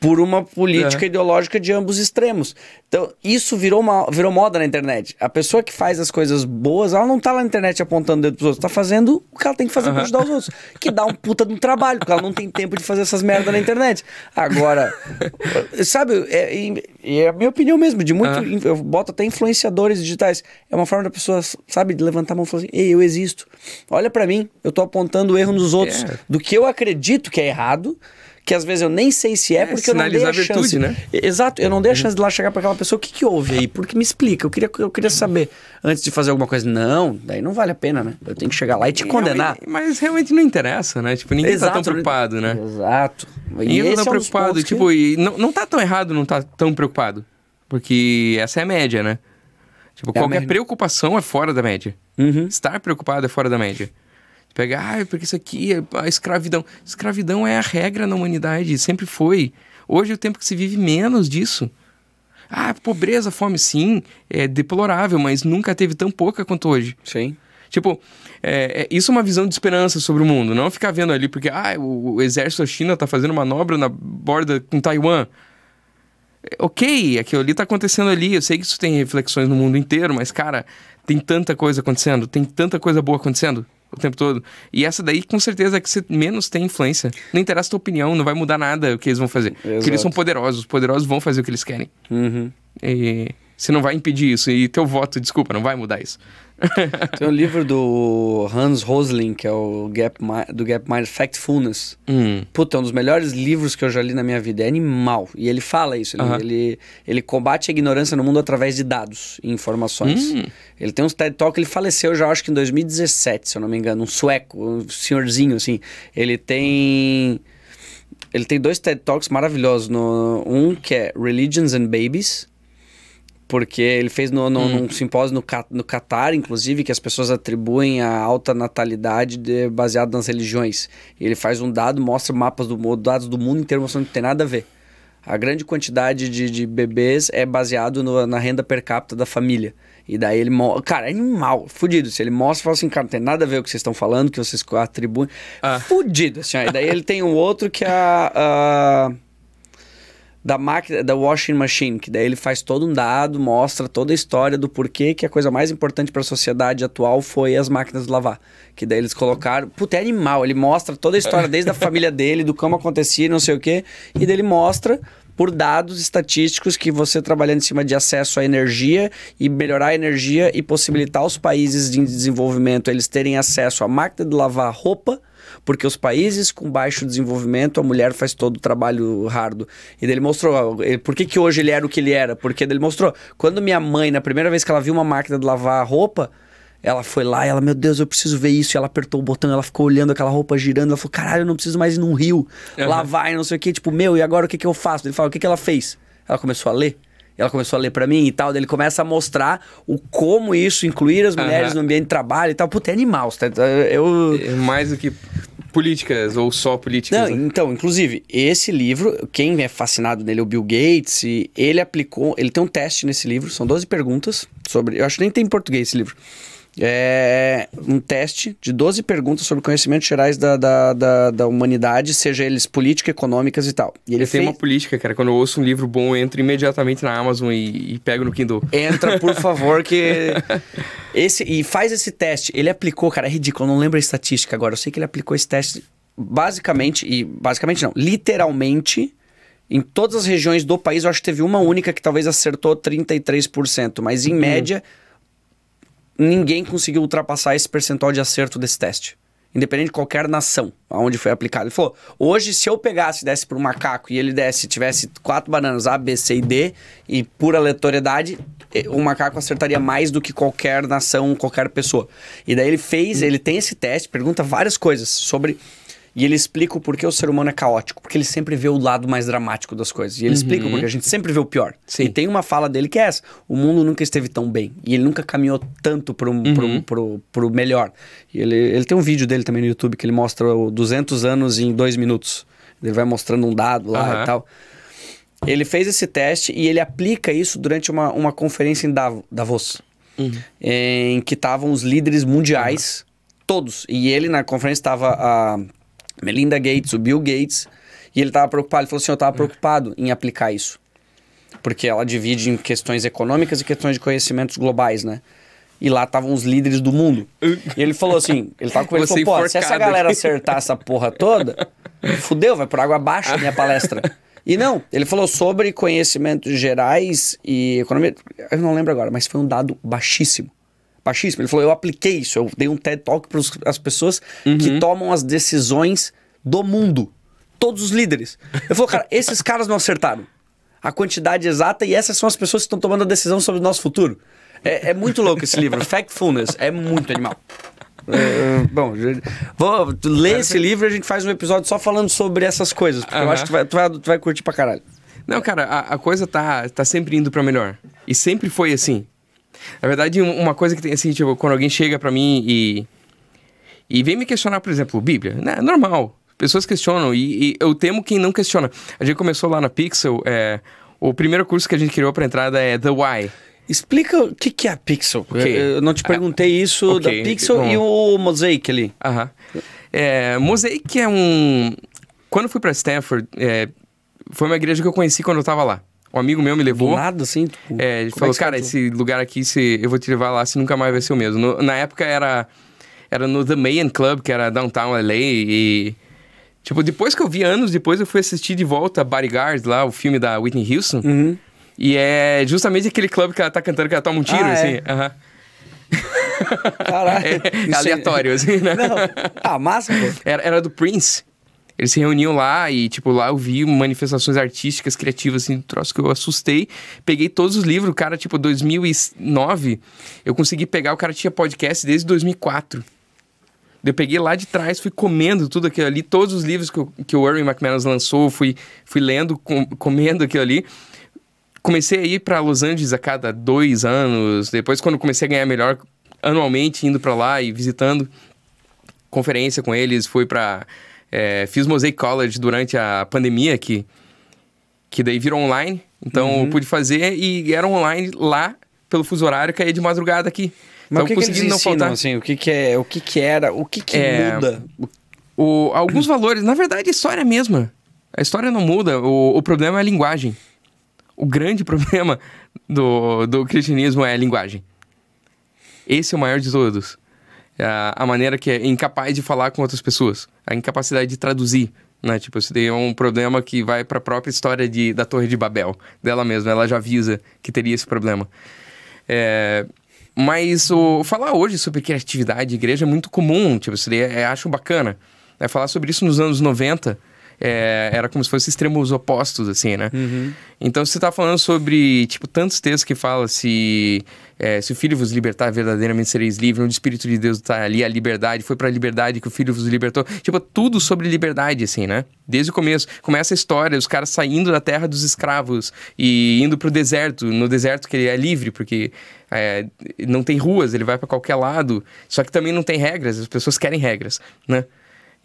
S1: por uma política é. ideológica de ambos extremos. Então, isso virou, uma, virou moda na internet. A pessoa que faz as coisas boas, ela não tá lá na internet apontando o dedo pros outros, tá fazendo o que ela tem que fazer uhum. pra ajudar os outros. Que dá um puta de um trabalho, porque ela não tem tempo de fazer essas merdas na internet. Agora, sabe, é, é, a minha opinião mesmo, de muito. Uhum. Eu boto até influenciadores digitais. É uma forma da pessoa, sabe, de levantar a mão e falar assim: ei, eu existo. Olha para mim, eu tô apontando o erro nos é. outros, do que eu acredito que é errado que às vezes eu nem sei se é, é porque eu não dei a, a virtude, chance. né? Exato, eu não dei a uhum. chance de lá chegar para aquela pessoa, o que que houve aí? Porque me explica, eu queria, eu queria saber antes de fazer alguma coisa. Não, daí não vale a pena, né? Eu tenho que chegar lá e te condenar. Realmente, mas realmente não interessa,
S2: né? Tipo, ninguém Exato, tá tão preocupado, né? Exato. E ninguém tá é preocupado, tipo, que... não, não tá tão errado não tá tão preocupado. Porque essa é a média, né? Tipo, é qualquer preocupação é fora da média. Uhum. Estar preocupado é fora da média. Pega, ah, é porque isso aqui é a escravidão. Escravidão é a regra na humanidade, sempre foi. Hoje é o tempo que se vive menos disso. Ah, pobreza, fome, sim, é deplorável, mas nunca teve tão pouca quanto hoje. Sim. Tipo, é, é, isso é uma visão de esperança sobre o mundo. Não ficar vendo ali porque, ah, o, o exército da China está fazendo manobra na borda com Taiwan. É, ok, aquilo ali está acontecendo ali. Eu sei que isso tem reflexões no mundo inteiro, mas, cara, tem tanta coisa acontecendo, tem tanta coisa boa acontecendo o tempo todo. E essa daí, com certeza, é que você menos tem influência. Não interessa a tua opinião, não vai mudar nada o que eles vão fazer. Exato. Porque eles são poderosos. Os poderosos vão fazer o que eles querem. Uhum. E você não vai impedir isso. E teu voto, desculpa, não vai mudar isso.
S1: Tem um livro do Hans Rosling, que é o Gap, do Gap Mind Factfulness. Hum. Puta, é um dos melhores livros que eu já li na minha vida. É animal. E ele fala isso. Ele, uh -huh. ele, ele, combate a ignorância no mundo através de dados e informações. Hum. Ele tem uns TED Talk, ele faleceu já, acho que em 2017, se eu não me engano. Um sueco, um senhorzinho, assim. Ele tem... Ele tem dois TED Talks maravilhosos. No, um que é Religions and Babies, porque ele fez no, no, hum. num simpósio no, no Catar, inclusive, que as pessoas atribuem a alta natalidade de, baseado nas religiões. Ele faz um dado, mostra mapas do mundo, dados do mundo inteiro, mostrando que não tem nada a ver. A grande quantidade de, de bebês é baseado no, na renda per capita da família. E daí ele... Cara, é animal, fudido. Se ele mostra e fala assim, cara, não tem nada a ver o que vocês estão falando, que vocês atribuem. Ah. Fudido, assim. Ó. E daí ele tem um outro que é... Uh, da máquina, da washing machine, que daí ele faz todo um dado, mostra toda a história do porquê que a coisa mais importante para a sociedade atual foi as máquinas de lavar. Que daí eles colocaram, puta, é animal, ele mostra toda a história desde a família dele, do como acontecia, não sei o quê, e daí ele mostra por dados estatísticos que você trabalhando em cima de acesso à energia e melhorar a energia e possibilitar os países em de desenvolvimento eles terem acesso à máquina de lavar roupa porque os países com baixo desenvolvimento, a mulher faz todo o trabalho hardo. E ele mostrou ele, por que, que hoje ele era o que ele era. Porque ele mostrou, quando minha mãe, na primeira vez que ela viu uma máquina de lavar roupa, ela foi lá e ela, meu Deus, eu preciso ver isso. E ela apertou o botão, ela ficou olhando aquela roupa girando. Ela falou, caralho, eu não preciso mais ir num rio, uhum. lavar e não sei o que. Tipo, meu, e agora o que, que eu faço? Ele falou, o que, que ela fez? Ela começou a ler ela começou a ler para mim e tal. Ele começa a mostrar o como isso, incluir as mulheres uhum. no ambiente de trabalho e tal. Puta, é animal. Tá- eu... mais do que políticas ou só políticas. Não, né? então, inclusive, esse livro, quem é fascinado nele é o Bill Gates, ele aplicou, ele tem um teste nesse livro, são 12 perguntas sobre, eu acho que nem tem em português esse livro é, um teste de 12 perguntas sobre conhecimentos gerais da, da, da, da humanidade, seja eles políticas, econômicas e tal. E ele fez... tem uma
S2: política, cara. Quando eu ouço um livro bom, eu entro imediatamente na Amazon e, e pego no Kindle.
S1: Entra, por favor, que. esse E faz esse teste. Ele aplicou, cara, é ridículo, eu não lembro a estatística agora. Eu sei que ele aplicou esse teste basicamente, e basicamente não, literalmente em todas as regiões do país, eu acho que teve uma única que talvez acertou 33%, mas em uhum. média, ninguém conseguiu ultrapassar esse percentual de acerto desse teste. Independente de qualquer nação aonde foi aplicado. Ele falou: hoje, se eu pegasse e desse para um macaco e ele desse, tivesse quatro bananas A, B, C e D, e por aleatoriedade, eh, o macaco acertaria mais do que qualquer nação, qualquer pessoa. E daí ele fez, ele tem esse teste, pergunta várias coisas sobre e ele explica o porquê o ser humano é caótico, porque ele sempre vê o lado mais dramático das coisas. E ele uhum. explica porque a gente sempre vê o pior. Sim. E tem uma fala dele que é essa: o mundo nunca esteve tão bem. E ele nunca caminhou tanto pro, uhum. pro, pro, pro melhor. E ele, ele tem um vídeo dele também no YouTube que ele mostra 200 anos em dois minutos. Ele vai mostrando um dado lá uhum. e tal. Ele fez esse teste e ele aplica isso durante uma, uma conferência em Davos, uhum. em que estavam os líderes mundiais, todos. E ele, na conferência, estava a Melinda Gates, o Bill Gates, e ele estava preocupado, ele falou assim, eu estava preocupado em aplicar isso. Porque ela divide em questões econômicas e questões de conhecimentos globais, né? E lá estavam os líderes do mundo. E ele falou assim, ele tava com ele, falou, pô, se essa galera acertar essa porra toda, fudeu, vai por água abaixo minha palestra. E não, ele falou sobre conhecimentos gerais e economia. Eu não lembro agora, mas foi um dado baixíssimo baixíssimo. Ele falou: eu apliquei isso, eu dei um TED Talk para as pessoas uhum. que tomam as decisões do mundo. Todos os líderes. Eu falou, cara, esses caras não acertaram a quantidade exata e essas são as pessoas que estão tomando a decisão sobre o nosso futuro. É, é muito louco esse livro. Factfulness é muito animal. É, é bom, vou ler esse livro e a gente faz um episódio só falando sobre essas coisas, porque uhum. eu acho que tu vai, tu, vai, tu vai curtir pra caralho. Não, cara, a, a coisa tá,
S2: tá sempre indo pra melhor. E sempre foi assim. Na verdade, uma coisa que tem assim, tipo, quando alguém chega para mim e. E vem me questionar, por exemplo, Bíblia. Né? É normal. Pessoas questionam e, e, eu temo quem não questiona. A gente começou lá na Pixel, é, o primeiro curso que a gente criou para entrada é The Why. Explica o que, que é a Pixel. Okay. Eu, é. eu, não te perguntei isso okay. da Pixel Bom. e o Mosaic ali. Aham. É, Mosaic é um. Quando fui para Stanford, é, foi uma igreja que eu conheci quando eu estava lá. Um amigo meu me levou. Do nada, assim? Tipo, é, ele é falou, é cara, esse lugar aqui, se, eu vou te levar lá, se nunca mais vai ser o mesmo. No, na época era, era no The Mayan Club, que era downtown LA, e... Tipo, depois que eu vi anos depois, eu fui assistir de volta Bodyguard, lá, o filme da Whitney Houston. Uhum. E é justamente aquele clube que ela tá cantando que ela toma um tiro, ah, assim. É. Uhum. Caralho. É, é, aleatório, assim, né? Não. Ah, massa, Era, era do Prince. Eles se reuniam lá e, tipo, lá eu vi manifestações artísticas, criativas, assim, do troço que eu assustei. Peguei todos os livros, o cara, tipo, 2009, eu consegui pegar, o cara tinha podcast desde 2004. Eu peguei lá de trás, fui comendo tudo aquilo ali, todos os livros que, eu, que o Erwin McManus lançou, fui, fui lendo, com, comendo aquilo ali. Comecei a ir para Los Angeles a cada dois anos. Depois, quando comecei a ganhar melhor, anualmente indo para lá e visitando conferência com eles, fui para é, fiz Mosaic College durante a pandemia, que, que daí virou online. Então uhum. eu pude fazer e era online lá pelo fuso horário que é de madrugada aqui. Mas então, o que, consegui que não ensinam, faltar. Assim,
S1: o que, que, é, o que, que era, o que, que é, muda? O, alguns valores,
S2: na verdade, a história é a mesma. A história não muda, o, o problema é a linguagem. O grande problema do, do cristianismo é a linguagem. Esse é o maior de todos. É a, maneira que é incapaz de falar com outras pessoas, a incapacidade de traduzir né? Tipo, isso tem é um problema que vai para a própria história de, da Torre de Babel, dela mesma. Ela já avisa que teria esse problema. É, mas o, falar hoje sobre criatividade de igreja é muito comum, tipo, isso é, é, acho bacana. É, falar sobre isso nos anos 90 é, era como se fossem extremos opostos, assim, né? Uhum. Então, você tá falando sobre, tipo, tantos textos que fala se... É, se o filho vos libertar, verdadeiramente sereis livres, onde o Espírito de Deus está ali, a liberdade, foi para a liberdade que o filho vos libertou. Tipo, é tudo sobre liberdade, assim, né? Desde o começo. Começa a história, os caras saindo da terra dos escravos e indo para o deserto, no deserto que ele é livre, porque é, não tem ruas, ele vai para qualquer lado, só que também não tem regras, as pessoas querem regras, né?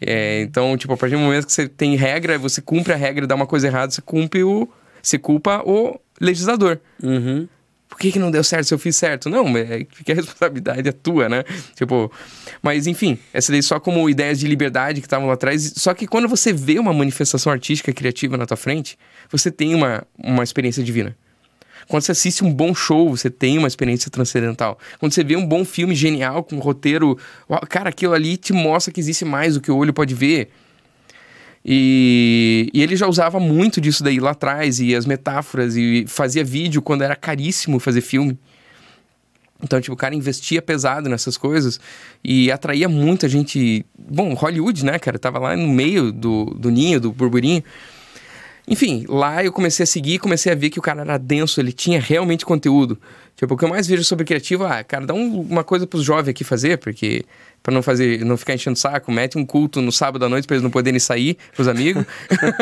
S2: É, então, tipo, a partir do momento que você tem regra, você cumpre a regra e dá uma coisa errada, você cumpre o. Você culpa o legislador. Uhum. Por que, que não deu certo se eu fiz certo? Não, é que a responsabilidade é tua, né? Tipo, mas enfim, essa daí só como ideias de liberdade que estavam lá atrás. Só que quando você vê uma manifestação artística criativa na tua frente, você tem uma, uma experiência divina. Quando você assiste um bom show, você tem uma experiência transcendental. Quando você vê um bom filme genial com um roteiro, cara, aquilo ali te mostra que existe mais do que o olho pode ver. E, e, ele já usava muito disso daí lá atrás, e as metáforas, e fazia vídeo quando era caríssimo fazer filme. Então, tipo, o cara investia pesado nessas coisas e atraía muita gente. Bom, Hollywood, né, cara? Tava lá no meio do, do ninho, do burburinho. Enfim, lá eu comecei a seguir, comecei a ver que o cara era denso, ele tinha realmente conteúdo. Tipo, o que eu mais vejo sobre criativo, ah, cara, dá um, uma coisa pros jovens aqui fazer, porque para não fazer, não ficar enchendo saco, mete um culto no sábado à noite para eles não poderem sair com os amigos.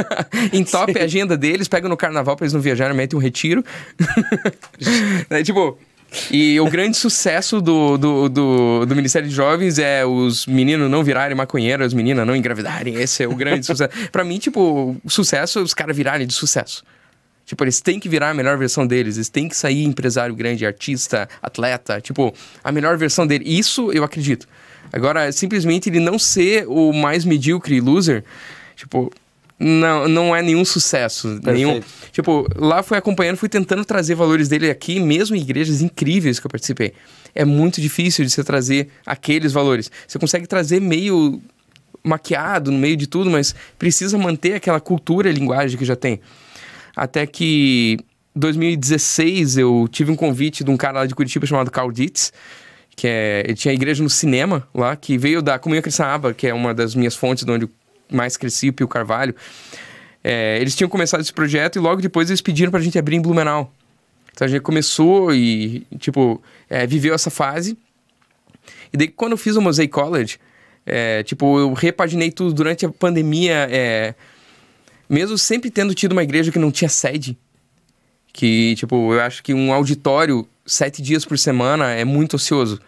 S2: Entope a agenda deles, pega no carnaval para eles não viajarem, mete um retiro. tipo, e o grande sucesso do, do, do, do, Ministério de Jovens é os meninos não virarem maconheiros, as meninas não engravidarem. Esse é o grande sucesso. Pra mim, tipo, sucesso é os caras virarem de sucesso. Tipo, eles têm que virar a melhor versão deles, eles têm que sair empresário grande, artista, atleta, tipo, a melhor versão dele. Isso eu acredito. Agora, simplesmente ele não ser o mais medíocre loser, tipo, não, não é nenhum sucesso. Nenhum. Tipo, lá fui acompanhando, fui tentando trazer valores dele aqui, mesmo em igrejas incríveis que eu participei. É muito difícil de você trazer aqueles valores. Você consegue trazer meio maquiado no meio de tudo, mas precisa manter aquela cultura e linguagem que já tem. Até que 2016 eu tive um convite de um cara lá de Curitiba chamado Carl Dietz, que é, ele tinha igreja no cinema lá, que veio da Comunhão Cristã Aba, que é uma das minhas fontes de onde eu mais cresci o Pio Carvalho. É, eles tinham começado esse projeto e logo depois eles pediram pra gente abrir em Blumenau. Então a gente começou e, tipo, é, viveu essa fase. E daí quando eu fiz o Mosaic College, é, tipo, eu repaginei tudo durante a pandemia. É, mesmo sempre tendo tido uma igreja que não tinha sede, que, tipo, eu acho que um auditório sete dias por semana é muito ocioso.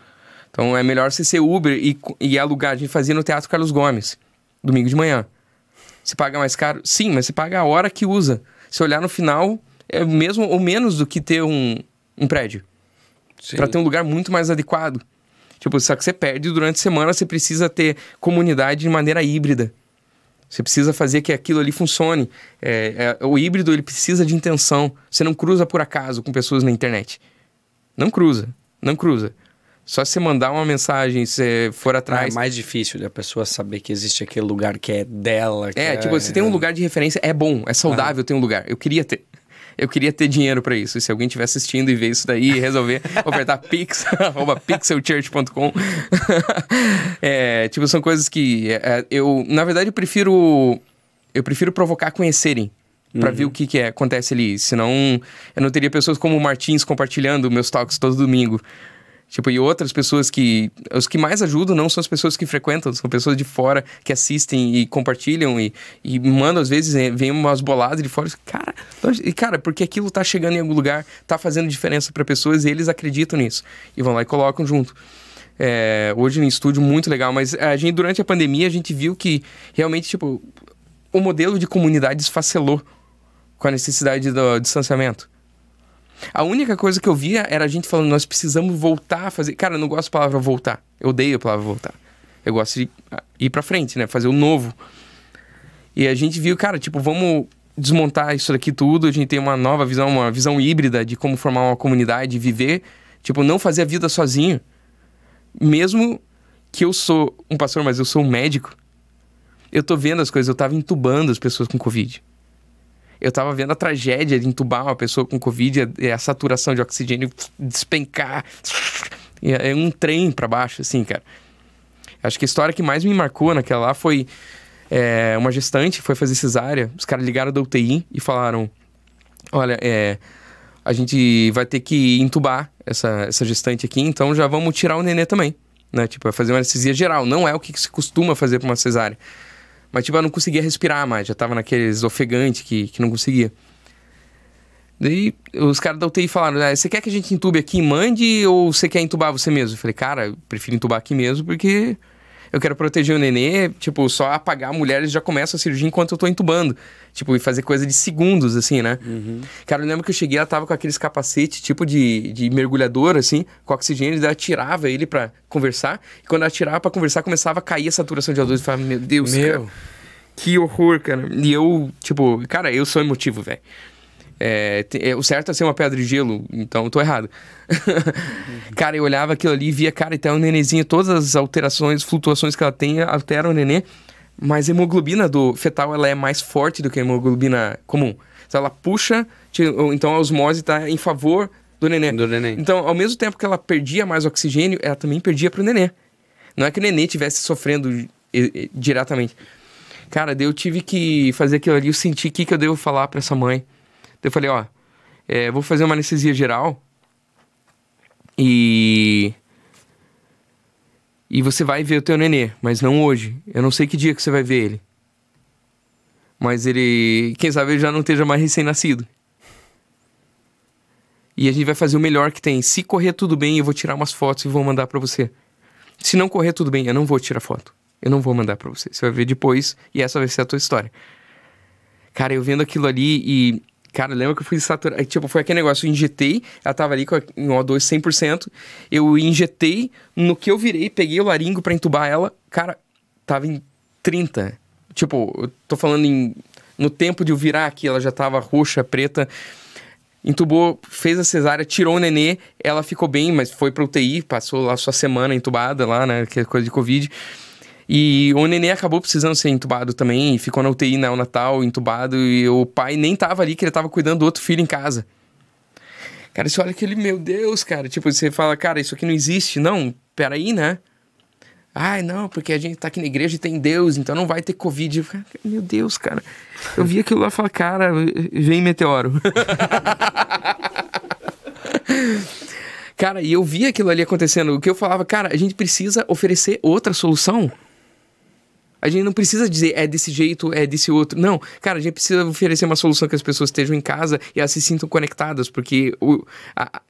S2: Então é melhor você ser Uber e, e alugar. A gente fazia no Teatro Carlos Gomes domingo de manhã. Você paga mais caro? Sim, mas você paga a hora que usa. Se olhar no final, é mesmo ou menos do que ter um, um prédio. Para ter um lugar muito mais adequado. Tipo, só que você perde durante a semana, você precisa ter comunidade de maneira híbrida. Você precisa fazer que aquilo ali funcione. É, é, o híbrido ele precisa de intenção. Você não cruza por acaso com pessoas na internet. Não cruza, não cruza. Só se mandar uma mensagem, se for ah, é atrás. é mais
S1: difícil da pessoa saber que existe aquele lugar que é dela. Que é, é, tipo, se tem
S2: um né? lugar de referência, é bom, é saudável ah. ter um lugar. Eu queria ter. Eu queria ter dinheiro para isso. E se alguém estiver assistindo e ver isso daí e resolver ofertar pix, pixelchurch.com. é, tipo, são coisas que é, é, eu, na verdade, eu prefiro eu prefiro provocar conhecerem para uhum. ver o que, que é, acontece ali. Senão, eu não teria pessoas como o Martins compartilhando meus toques todo domingo. Tipo, e outras pessoas que. Os que mais ajudam não são as pessoas que frequentam, são pessoas de fora que assistem e compartilham e, e mandam, às vezes, é, vem umas boladas de fora. Cara, e cara, porque aquilo tá chegando em algum lugar, tá fazendo diferença para pessoas e eles acreditam nisso. E vão lá e colocam junto. É, hoje no estúdio, muito legal, mas a gente, durante a pandemia, a gente viu que realmente, tipo, o modelo de comunidade esfacelou com a necessidade do distanciamento. A única coisa que eu via era a gente falando, nós precisamos voltar a fazer. Cara, eu não gosto da palavra voltar. Eu odeio a palavra voltar. Eu gosto de ah, ir pra frente, né? Fazer o novo. E a gente viu, cara, tipo, vamos desmontar isso daqui tudo. A gente tem uma nova visão, uma visão híbrida de como formar uma comunidade, viver. Tipo, não fazer a vida sozinho. Mesmo que eu sou um pastor, mas eu sou um médico. Eu tô vendo as coisas, eu tava entubando as pessoas com Covid. Eu estava vendo a tragédia de entubar uma pessoa com Covid, a, a saturação de oxigênio despencar. É um trem para baixo, assim, cara. Acho que a história que mais me marcou naquela lá foi é, uma gestante foi fazer cesárea. Os caras ligaram da UTI e falaram: Olha, é, a gente vai ter que entubar essa, essa gestante aqui, então já vamos tirar o nenê também. Né? Tipo, vai fazer uma anestesia geral. Não é o que se costuma fazer para uma cesárea. Mas, tipo, eu não conseguia respirar mais. Já tava naqueles ofegante que, que não conseguia. Daí os caras da UTI falaram: ah, você quer que a gente entube aqui e mande ou você quer entubar você mesmo? Eu falei: cara, eu prefiro entubar aqui mesmo porque eu quero proteger o nenê, tipo, só apagar a mulher, e já começa a cirurgia enquanto eu tô entubando. Tipo, e fazer coisa de segundos, assim, né? Uhum. Cara, eu lembro que eu cheguei, ela tava com aqueles capacetes, tipo de, de mergulhador, assim, com oxigênio, ela tirava ele para conversar. E quando ela tirava pra conversar, começava a cair a saturação de o Eu falava, meu Deus, meu. Cara, que horror, cara. E eu, tipo, cara, eu sou emotivo, velho. É, é, o certo é ser uma pedra de gelo, então tô errado. cara, eu olhava aquilo ali e via, cara, então tá o nenenzinho, todas as alterações, flutuações que ela tem alteram o nenê, mas a hemoglobina do fetal ela é mais forte do que a hemoglobina comum. Então, ela puxa, então a osmose está em favor do nenê. do Então, ao mesmo tempo que ela perdia mais oxigênio, ela também perdia pro nenê. Não é que o nenê estivesse sofrendo diretamente. Cara, eu tive que fazer aquilo ali, eu senti o que, que eu devo falar para essa mãe. Então eu falei, ó, é, vou fazer uma anestesia geral e e você vai ver o teu nenê, mas não hoje. Eu não sei que dia que você vai ver ele. Mas ele, quem sabe ele já não esteja mais recém-nascido. E a gente vai fazer o melhor que tem. Se correr tudo bem, eu vou tirar umas fotos e vou mandar para você. Se não correr tudo bem, eu não vou tirar foto. Eu não vou mandar para você. Você vai ver depois e essa vai ser a tua história. Cara, eu vendo aquilo ali e Cara, lembra que eu fui saturar. Tipo, foi aquele negócio, eu injetei, ela tava ali com o O2 100%, eu injetei, no que eu virei, peguei o laringo para entubar ela, cara, tava em 30. Tipo, eu tô falando em no tempo de eu virar aqui, ela já tava roxa, preta. Entubou, fez a cesárea, tirou o nenê, ela ficou bem, mas foi pra UTI, passou lá sua semana entubada lá, né, que é coisa de Covid. E o neném acabou precisando ser entubado também, ficou na UTI na Natal, entubado, e o pai nem tava ali, que ele tava cuidando do outro filho em casa. Cara, você olha aquele, meu Deus, cara, tipo, você fala, cara, isso aqui não existe, não, peraí, né? Ai, não, porque a gente tá aqui na igreja e tem Deus, então não vai ter Covid. meu Deus, cara. Eu vi aquilo lá e falei, cara, vem meteoro. cara, e eu vi aquilo ali acontecendo. O que eu falava, cara, a gente precisa oferecer outra solução. A gente não precisa dizer é desse jeito, é desse outro. Não, cara, a gente precisa oferecer uma solução que as pessoas estejam em casa e elas se sintam conectadas, porque o, a,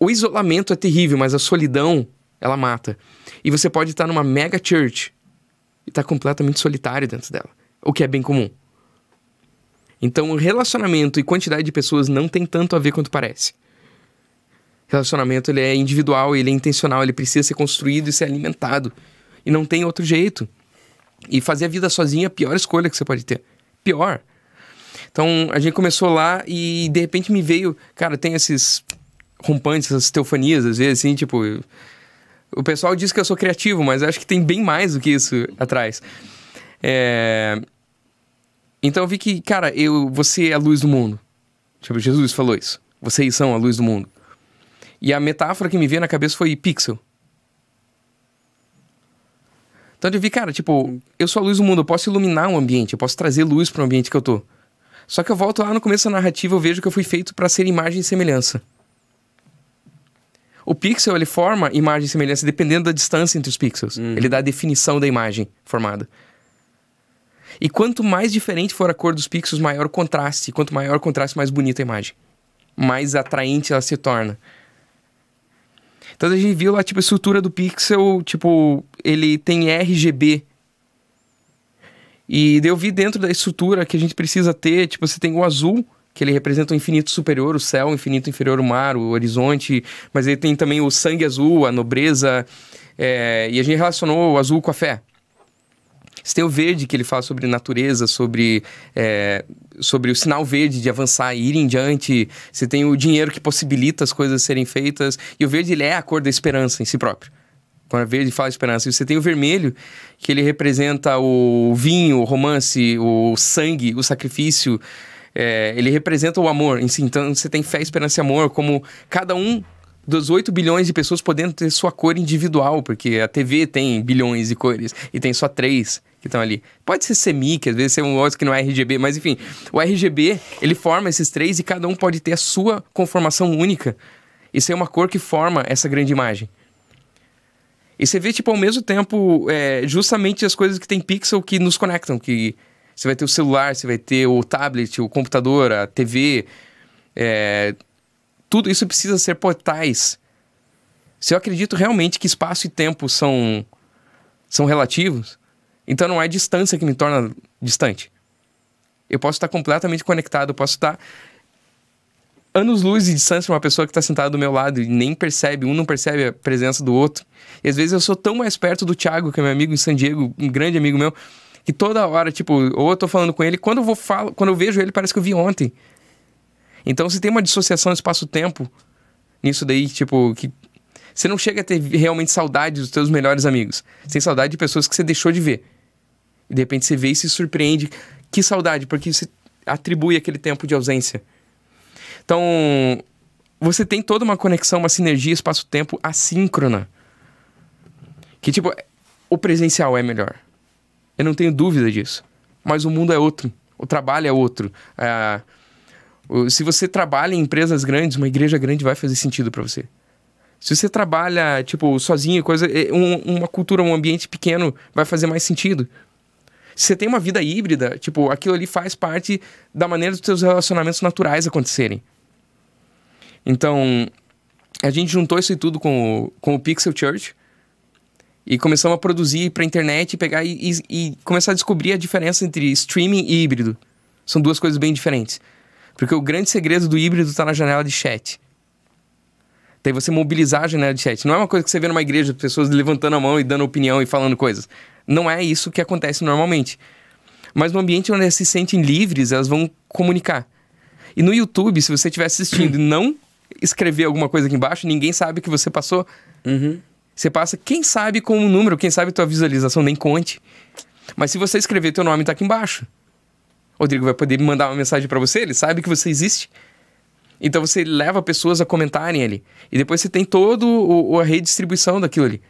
S2: o isolamento é terrível, mas a solidão, ela mata. E você pode estar tá numa mega church e estar tá completamente solitário dentro dela, o que é bem comum. Então, relacionamento e quantidade de pessoas não tem tanto a ver quanto parece. Relacionamento ele é individual, ele é intencional, ele precisa ser construído e ser alimentado. E não tem outro jeito. E fazer a vida sozinha é a pior escolha que você pode ter. Pior. Então, a gente começou lá e de repente me veio, cara, tem esses rompantes, essas teofanias, às vezes, assim, tipo. O pessoal diz que eu sou criativo, mas acho que tem bem mais do que isso atrás. É... Então eu vi que, cara, eu, você é a luz do mundo. Tipo, Jesus falou isso. Vocês são a luz do mundo. E a metáfora que me veio na cabeça foi pixel. Então eu vi, cara, tipo, eu sou a luz do mundo, eu posso iluminar um ambiente, eu posso trazer luz para o ambiente que eu tô. Só que eu volto lá no começo da narrativa, eu vejo que eu fui feito para ser imagem e semelhança. O pixel, ele forma imagem e semelhança dependendo da distância entre os pixels. Uhum. Ele dá a definição da imagem formada. E quanto mais diferente for a cor dos pixels, maior o contraste. Quanto maior o contraste, mais bonita a imagem. Mais atraente ela se torna. Então a gente viu lá, tipo, a estrutura do pixel, tipo, ele tem RGB. E eu vi dentro da estrutura que a gente precisa ter, tipo, você tem o azul, que ele representa o infinito superior, o céu, o infinito inferior, o mar, o horizonte, mas ele tem também o sangue azul, a nobreza, é, e a gente relacionou o azul com a fé. Você tem o verde, que ele fala sobre natureza, sobre, é, sobre o sinal verde de avançar e ir em diante. Você tem o dinheiro que possibilita as coisas serem feitas. E o verde, ele é a cor da esperança em si próprio. Quando a verde fala esperança. E você tem o vermelho, que ele representa o vinho, o romance, o sangue, o sacrifício. É, ele representa o amor em si. Então você tem fé, esperança e amor como cada um dos 8 bilhões de pessoas podendo ter sua cor individual, porque a TV tem bilhões de cores e tem só três que estão ali. Pode ser semi, que às vezes é um outro que não é RGB, mas enfim, o RGB, ele forma esses três e cada um pode ter a sua conformação única. Isso é uma cor que forma essa grande imagem. E você vê, tipo, ao mesmo tempo, é, justamente as coisas que tem pixel que nos conectam, que você vai ter o celular, você vai ter o tablet, o computador, a TV, é, tudo isso precisa ser portais. Se eu acredito realmente que espaço e tempo são, são relativos, então não é distância que me torna distante. Eu posso estar completamente conectado, eu posso estar anos-luz de distância de uma pessoa que está sentada do meu lado e nem percebe, um não percebe a presença do outro. E às vezes eu sou tão mais perto do Thiago, que é meu amigo em San Diego, um grande amigo meu, que toda hora, tipo, ou eu tô falando com ele, quando eu vou falo, quando eu vejo ele, parece que eu vi ontem. Então, se tem uma dissociação espaço-tempo nisso daí, tipo, que você não chega a ter realmente saudade dos teus melhores amigos. Você tem saudade de pessoas que você deixou de ver. E de repente você vê e se surpreende. Que saudade, porque você atribui aquele tempo de ausência. Então, você tem toda uma conexão, uma sinergia espaço-tempo assíncrona. Que, tipo, o presencial é melhor. Eu não tenho dúvida disso. Mas o mundo é outro. O trabalho é outro. É se você trabalha em empresas grandes, uma igreja grande vai fazer sentido para você. Se você trabalha, tipo, sozinho, coisa, é, um, uma cultura, um ambiente pequeno vai fazer mais sentido. Se você tem uma vida híbrida, tipo, aquilo ali faz parte da maneira dos seus relacionamentos naturais acontecerem. Então, a gente juntou isso tudo com o, com o Pixel Church e começamos a produzir para internet, pegar e, e, e começar a descobrir a diferença entre streaming e híbrido. São duas coisas bem diferentes. Porque o grande segredo do híbrido está na janela de chat. Tem você mobilizar a janela de chat. Não é uma coisa que você vê numa igreja, pessoas levantando a mão e dando opinião e falando coisas. Não é isso que acontece normalmente. Mas no ambiente onde elas se sentem livres, elas vão comunicar. E no YouTube, se você estiver assistindo e não escrever alguma coisa aqui embaixo, ninguém sabe que você passou. Uhum. Você passa, quem sabe, com um número, quem sabe tua visualização nem conte. Mas se você escrever teu nome, tá aqui embaixo. Rodrigo vai poder mandar uma mensagem para você, ele sabe que você existe. Então você leva pessoas a comentarem ali. E depois você tem toda a redistribuição daquilo ali.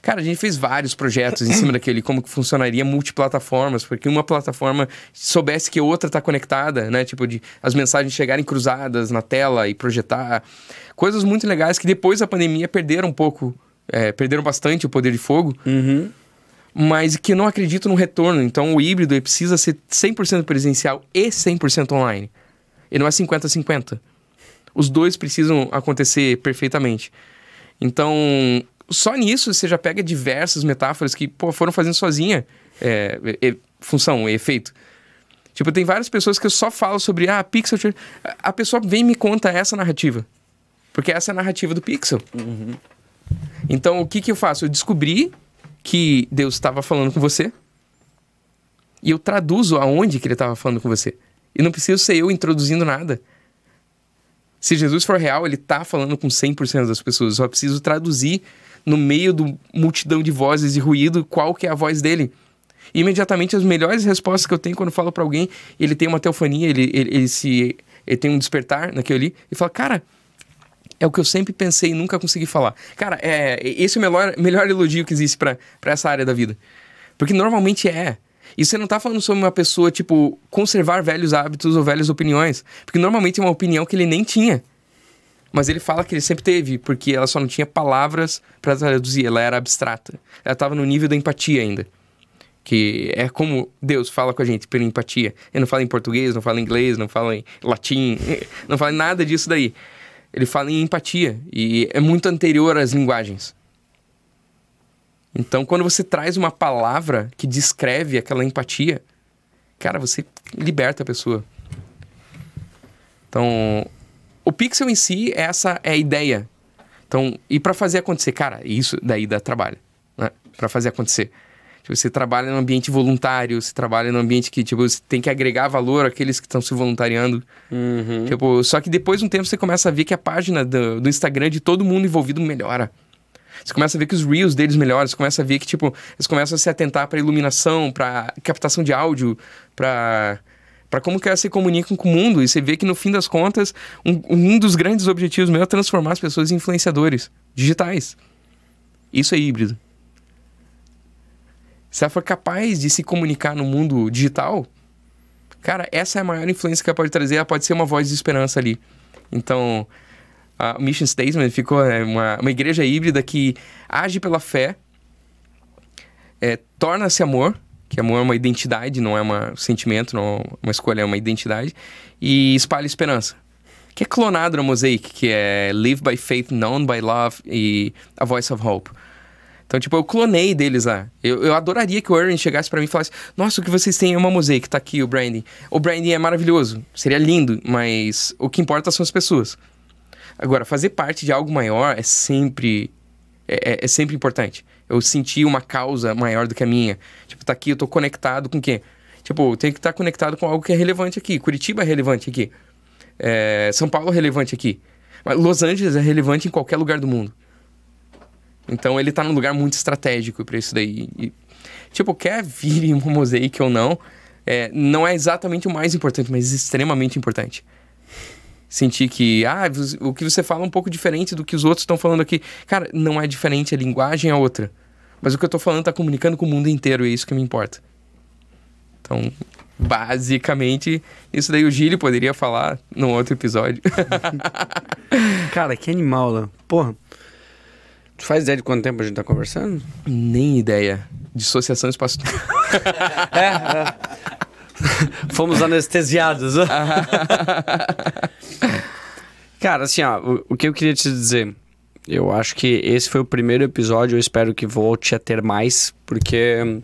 S2: Cara, a gente fez vários projetos em cima daquele, como que funcionaria multiplataformas, porque uma plataforma soubesse que a outra está conectada, né? Tipo, de as mensagens chegarem cruzadas na tela e projetar. Coisas muito legais que depois da pandemia perderam um pouco, é, perderam bastante o poder de fogo. Uhum mas que não acredito no retorno. Então o híbrido precisa ser 100% presencial e 100% online. Ele não é 50-50. Os dois precisam acontecer perfeitamente. Então, só nisso você já pega diversas metáforas que pô, foram fazendo sozinha é, função e efeito. Tipo, tem várias pessoas que eu só falo sobre, ah, pixel. A pessoa vem e me conta essa narrativa. Porque essa é a narrativa do pixel. Uhum. Então, o que, que eu faço? Eu descobri que Deus estava falando com você e eu traduzo aonde que ele estava falando com você. E não preciso ser eu introduzindo nada. Se Jesus for real, ele está falando com 100% das pessoas. Eu só preciso traduzir no meio do multidão de vozes e ruído qual que é a voz dele. E imediatamente as melhores respostas que eu tenho quando falo para alguém, ele tem uma teofania, ele, ele, ele se ele tem um despertar naquilo ali e fala: "Cara, é o que eu sempre pensei e nunca consegui falar. Cara, é, esse é o melhor, melhor elogio que existe para essa área da vida. Porque normalmente é. E você não tá falando sobre uma pessoa, tipo, conservar velhos hábitos ou velhas opiniões. Porque normalmente é uma opinião que ele nem tinha. Mas ele fala que ele sempre teve, porque ela só não tinha palavras para traduzir, ela era abstrata. Ela estava no nível da empatia ainda. Que é como Deus fala com a gente, pela empatia. Ele não fala em português, não fala em inglês, não fala em latim, não fala em nada disso daí ele fala em empatia e é muito anterior às linguagens. Então, quando você traz uma palavra que descreve aquela empatia, cara, você liberta a pessoa. Então, o pixel em si, é essa é a ideia. Então, e para fazer acontecer, cara, isso daí dá trabalho, né? Para fazer acontecer você trabalha num ambiente voluntário, você trabalha num ambiente que, tipo, você tem que agregar valor àqueles que estão se voluntariando. Uhum. Tipo, só que depois de um tempo você começa a ver que a página do, do Instagram é de todo mundo envolvido melhora. Você começa a ver que os reels deles melhoram, você começa a ver que, tipo, eles começam a se atentar para iluminação, para captação de áudio, para para como que elas se comunicam com o mundo. E você vê que, no fim das contas, um, um dos grandes objetivos meu é transformar as pessoas em influenciadores digitais. Isso é híbrido. Se ela for capaz de se comunicar no mundo digital, cara, essa é a maior influência que ela pode trazer. Ela pode ser uma voz de esperança ali. Então, a Mission Statement ficou né, uma, uma igreja híbrida que age pela fé, é, torna-se amor, que amor é uma identidade, não é um sentimento, não é uma escolha, é uma identidade, e espalha esperança. Que é clonado na Mosaic, que é Live by Faith, Known by Love e A Voice of Hope. Então, tipo, eu clonei deles lá. Eu, eu adoraria que o Aaron chegasse para mim e falasse: Nossa, o que vocês têm é uma mosaic, tá aqui o branding. O branding é maravilhoso, seria lindo, mas o que importa são as pessoas. Agora, fazer parte de algo maior é sempre. É, é, é sempre importante. Eu senti uma causa maior do que a minha. Tipo, tá aqui, eu tô conectado com o quê? Tipo, eu tenho que estar tá conectado com algo que é relevante aqui. Curitiba é relevante aqui. É, São Paulo é relevante aqui. Mas Los Angeles é relevante em qualquer lugar do mundo. Então ele tá num lugar muito estratégico para isso daí. E, tipo, quer vir um mosaic ou não, é, não é exatamente o mais importante, mas extremamente importante. Sentir que, ah, o que você fala é um pouco diferente do que os outros estão falando aqui. Cara, não é diferente, a linguagem é outra. Mas o que eu tô falando tá comunicando com o mundo inteiro, e é isso que me importa. Então, basicamente, isso daí o Gili poderia falar num outro episódio.
S1: Cara, que animal, lá. Né? Porra. Tu faz ideia de quanto tempo a gente tá conversando?
S2: Nem ideia. Dissociação espaço.
S1: é, é. Fomos anestesiados. Cara, assim, ó, o, o, que eu queria te dizer. Eu acho que esse foi o primeiro episódio. Eu espero que volte a ter mais, porque hum,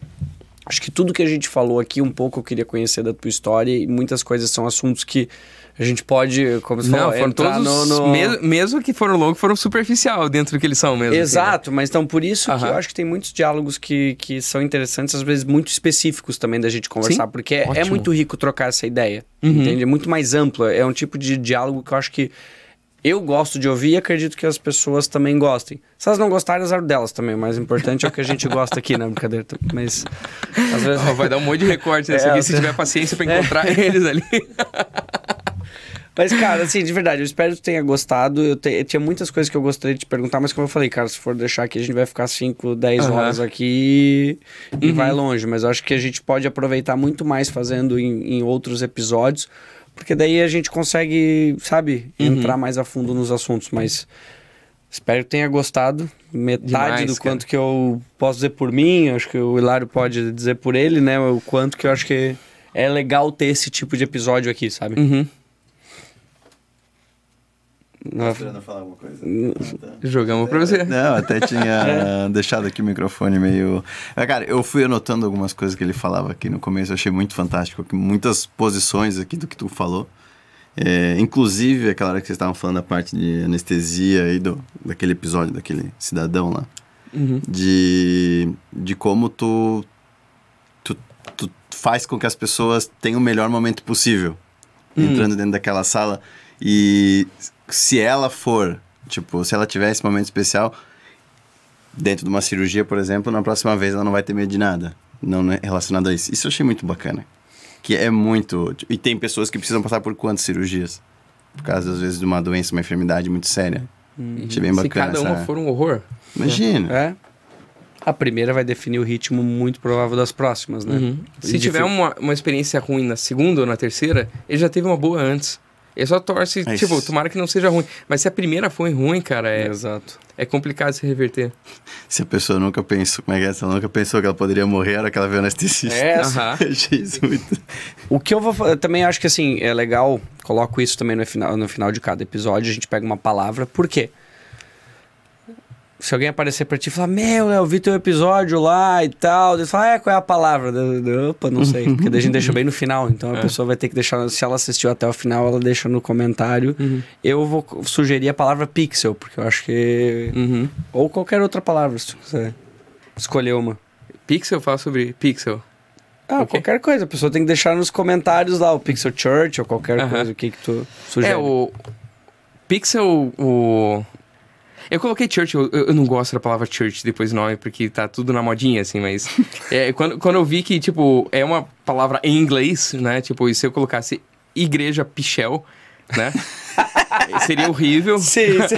S1: acho que tudo que a gente falou aqui, um pouco eu queria conhecer da tua história e muitas coisas são assuntos que a gente pode, como você não, falou, foram todos, no, no... Mesmo,
S2: mesmo que foram loucos, foram superficial dentro do que eles são mesmo. Exato,
S1: assim, né? mas então por isso que eu acho que tem muitos diálogos que, que são interessantes, às vezes muito específicos também da gente conversar, Sim? porque é Ótimo. é muito rico trocar essa ideia, uhum. entende? É muito mais ampla, é um tipo de diálogo que eu acho que eu gosto de ouvir e acredito que as pessoas também gostem. Se elas não gostarem, azar delas também. O mais importante é o que a gente gosta aqui, né? Brincadeira. Mas. Às vezes... Oh, vai dar um monte de
S2: recorte nessa né? é, aqui, se tiver paciência para encontrar é. eles
S1: ali. Mas, cara, assim, de verdade, eu espero que tenha gostado. Eu, te, eu tinha muitas coisas que eu gostaria de te perguntar, mas como eu falei, cara, se for deixar aqui, a gente vai ficar 5, 10 uhum. horas aqui e uhum. vai longe. Mas eu acho que a gente pode aproveitar muito mais fazendo em, em outros episódios, porque daí a gente consegue, sabe, uhum. entrar mais a fundo nos assuntos. Mas espero que tenha gostado. Metade Demais, do quanto que eu posso dizer por mim, acho que o Hilário pode dizer por ele, né? O quanto que eu acho que é legal ter esse tipo de episódio aqui, sabe? Uhum. Não, Esperando falar alguma coisa? Ah, tá. Jogamos pra você. Não, até tinha é. deixado aqui o microfone meio. Ah, cara, eu fui anotando algumas coisas que ele falava aqui no começo, eu achei muito fantástico. Muitas posições aqui do que tu falou. É, inclusive, aquela hora que vocês estavam falando da parte de anestesia aí do, daquele episódio, daquele cidadão lá. Uhum. De, de como tu, tu, tu faz com que as pessoas tenham o melhor momento possível. Uhum. Entrando dentro daquela sala. E se ela for, tipo, se ela tiver esse momento especial dentro de uma cirurgia, por exemplo, na próxima vez ela não vai ter medo de nada, não é relacionado a isso. Isso eu achei muito bacana. Que é muito, tipo, e tem pessoas que precisam passar por quantas cirurgias? Por causa às vezes de uma doença, uma enfermidade muito séria. Uhum. Achei bem bacana. Se cada uma essa... for um horror. Imagina. Né? É. A primeira vai definir o ritmo muito provável das próximas, né? Uhum. Se tiver
S2: uma, uma experiência ruim na segunda ou na terceira, ele já teve uma boa antes. Ele só torce, é tipo, tomara que não seja ruim. Mas se a primeira foi ruim, cara, é, Exato. é complicado se reverter.
S1: Se a pessoa nunca pensou, como é que é? Se ela nunca pensou que ela poderia morrer, era que ela veio anestesista. É, uh isso O que eu vou eu também acho que assim, é legal, coloco isso também no final, no final de cada episódio, a gente pega uma palavra. Por quê? se alguém aparecer pra ti e falar, meu, né, eu vi teu episódio lá e tal, eles fala ah, é, qual é a palavra? Eu, Opa, não sei. Porque daí a gente deixa bem no final. Então a é. pessoa vai ter que deixar, se ela assistiu até o final, ela deixa no comentário. Uhum. Eu vou sugerir a palavra pixel, porque eu acho que. Uhum. Ou qualquer outra palavra, se você escolher uma. Pixel fala sobre pixel. Ah, okay. qualquer coisa. A pessoa tem que deixar nos comentários lá o Pixel Church ou qualquer uhum. coisa, o que, que tu sugere. É, o, Pixel,
S2: o, eu coloquei church, eu, eu, não gosto da palavra church depois do nome, porque tá tudo na modinha, assim, mas. é, quando, quando eu vi que, tipo, é uma palavra em inglês, né? Tipo, e se eu colocasse igreja pichel, né? Seria horrível. Sim, sim.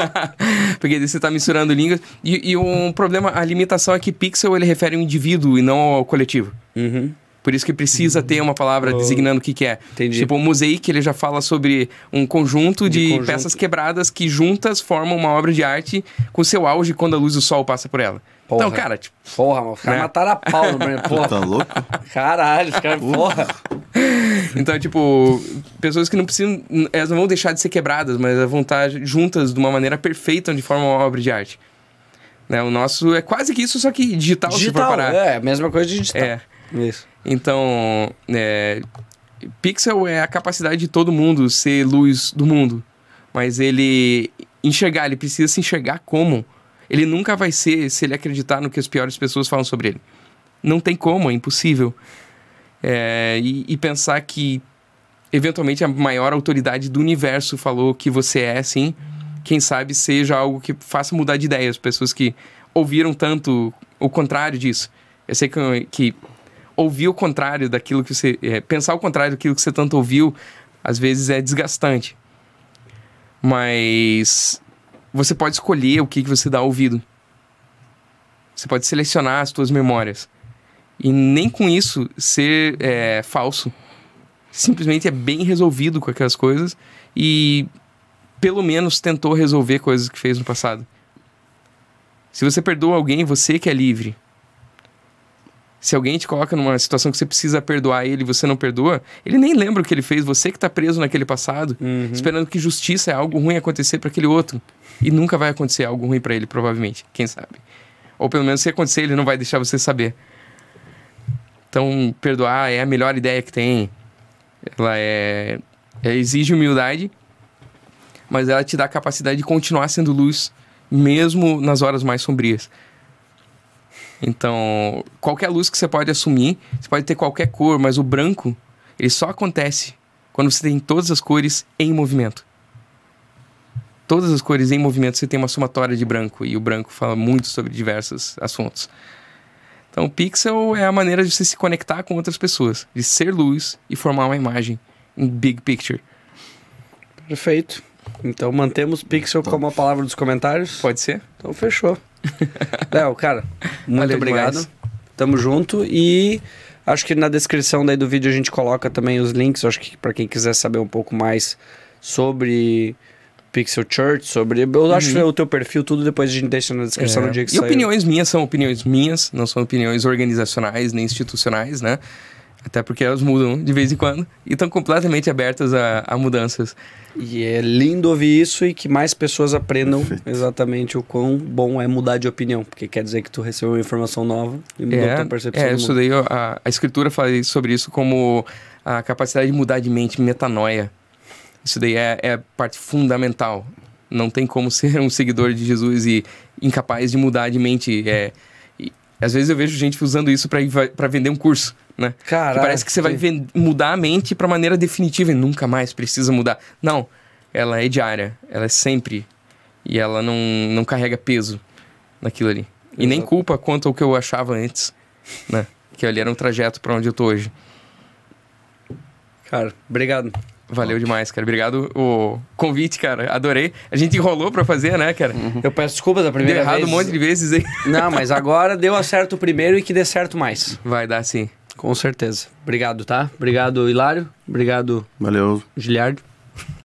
S2: Porque você está misturando línguas. E, e um problema, a limitação é que pixel ele refere ao indivíduo e não ao coletivo. Uhum. Por isso que precisa ter uma palavra oh. designando o que, que é. Entendi. Tipo, o Mosaic, ele já fala sobre um conjunto de, de conjunto. peças quebradas que juntas formam uma obra de arte com seu auge quando a luz do sol passa por ela. Então, porra. Então, cara,
S1: tipo. Porra, mano, os caras né? mataram a pau no Brandon. Porra. Tá
S2: louco? Caralho, os caras. Porra. então, tipo, pessoas que não precisam. Elas não vão deixar de ser quebradas, mas vão estar juntas de uma maneira perfeita onde formam uma obra de arte. Né? O nosso é quase que isso, só que digital, digital se for parar. É,
S1: a mesma coisa de digital. É. Isso.
S2: Então, é, pixel é a capacidade de todo mundo ser luz do mundo, mas ele enxergar, ele precisa se enxergar como. Ele nunca vai ser se ele acreditar no que as piores pessoas falam sobre ele. Não tem como, é impossível. É, e, e pensar que eventualmente a maior autoridade do universo falou que você é assim, quem sabe seja algo que faça mudar de ideia as pessoas que ouviram tanto o contrário disso. Eu sei que, que ouvir o contrário daquilo que você. É, pensar o contrário daquilo que você tanto ouviu, às vezes é desgastante. Mas você pode escolher o que, que você dá ouvido. Você pode selecionar as suas memórias. E nem com isso ser é, falso. Simplesmente é bem resolvido com aquelas coisas e pelo menos tentou resolver coisas que fez no passado. Se você perdoa alguém, você que é livre. Se alguém te coloca numa situação que você precisa perdoar ele e você não perdoa, ele nem lembra o que ele fez, você que está preso naquele passado, uhum. esperando que justiça é algo ruim acontecer para aquele outro. E nunca vai acontecer algo ruim para ele, provavelmente, quem sabe. Ou pelo menos se acontecer, ele não vai deixar você saber. Então, perdoar é a melhor ideia que tem. Ela é, ela é, exige humildade, mas ela te dá a capacidade de continuar sendo luz mesmo nas horas mais sombrias. Então, qualquer luz que você pode assumir, você pode ter qualquer cor, mas o branco, ele só acontece quando você tem todas as cores em movimento. Todas as cores em movimento, você tem uma somatória de branco, e o branco fala muito sobre diversos assuntos. Então, o pixel é a maneira de você se conectar com outras pessoas, de ser
S1: luz e formar uma imagem em um big picture. Perfeito. Então, mantemos pixel como a palavra dos comentários? Pode ser. Então, fechou. Léo, cara, muito obrigado. Demais. Tamo junto e acho que na descrição daí do vídeo a gente coloca também os links, acho que para quem quiser saber um pouco mais sobre Pixel Church, sobre. Eu uhum. acho que uhum. o teu perfil, tudo depois a gente deixa na descrição é. no dia que E saiu.
S2: opiniões minhas são opiniões minhas, não são opiniões organizacionais nem institucionais, né? Até porque elas mudam
S1: de vez em quando e estão completamente abertas a, a, mudanças. E é lindo ouvir isso e que mais pessoas aprendam Perfeito. exatamente o quão bom é mudar de opinião. Porque quer dizer que tu recebeu uma informação nova e mudou é, tua percepção. É, eu estudei
S2: a, a escritura, falei sobre isso como a capacidade de mudar de mente, metanoia. Isso daí é, é parte fundamental. Não tem como ser um seguidor de Jesus e incapaz de mudar de mente. É. Às vezes eu vejo gente usando isso para vender um curso, né? Caraca. parece que você vai mudar a mente para maneira definitiva e nunca mais precisa mudar. Não, ela é diária, ela é sempre e ela não, não carrega peso naquilo ali. Exato. E nem culpa quanto ao que eu achava antes, né? que ali era um trajeto para onde eu tô hoje. Cara, obrigado. Valeu demais, cara. Obrigado o convite, cara.
S1: Adorei. A gente enrolou pra fazer, né, cara? Uhum. Eu peço desculpas a primeira deu errado vez. um monte de vezes aí. Não, mas agora deu acerto o primeiro e que dê certo mais. Vai dar sim. Com certeza. Obrigado, tá? Obrigado, Hilário. Obrigado. Valeu. Giliardo.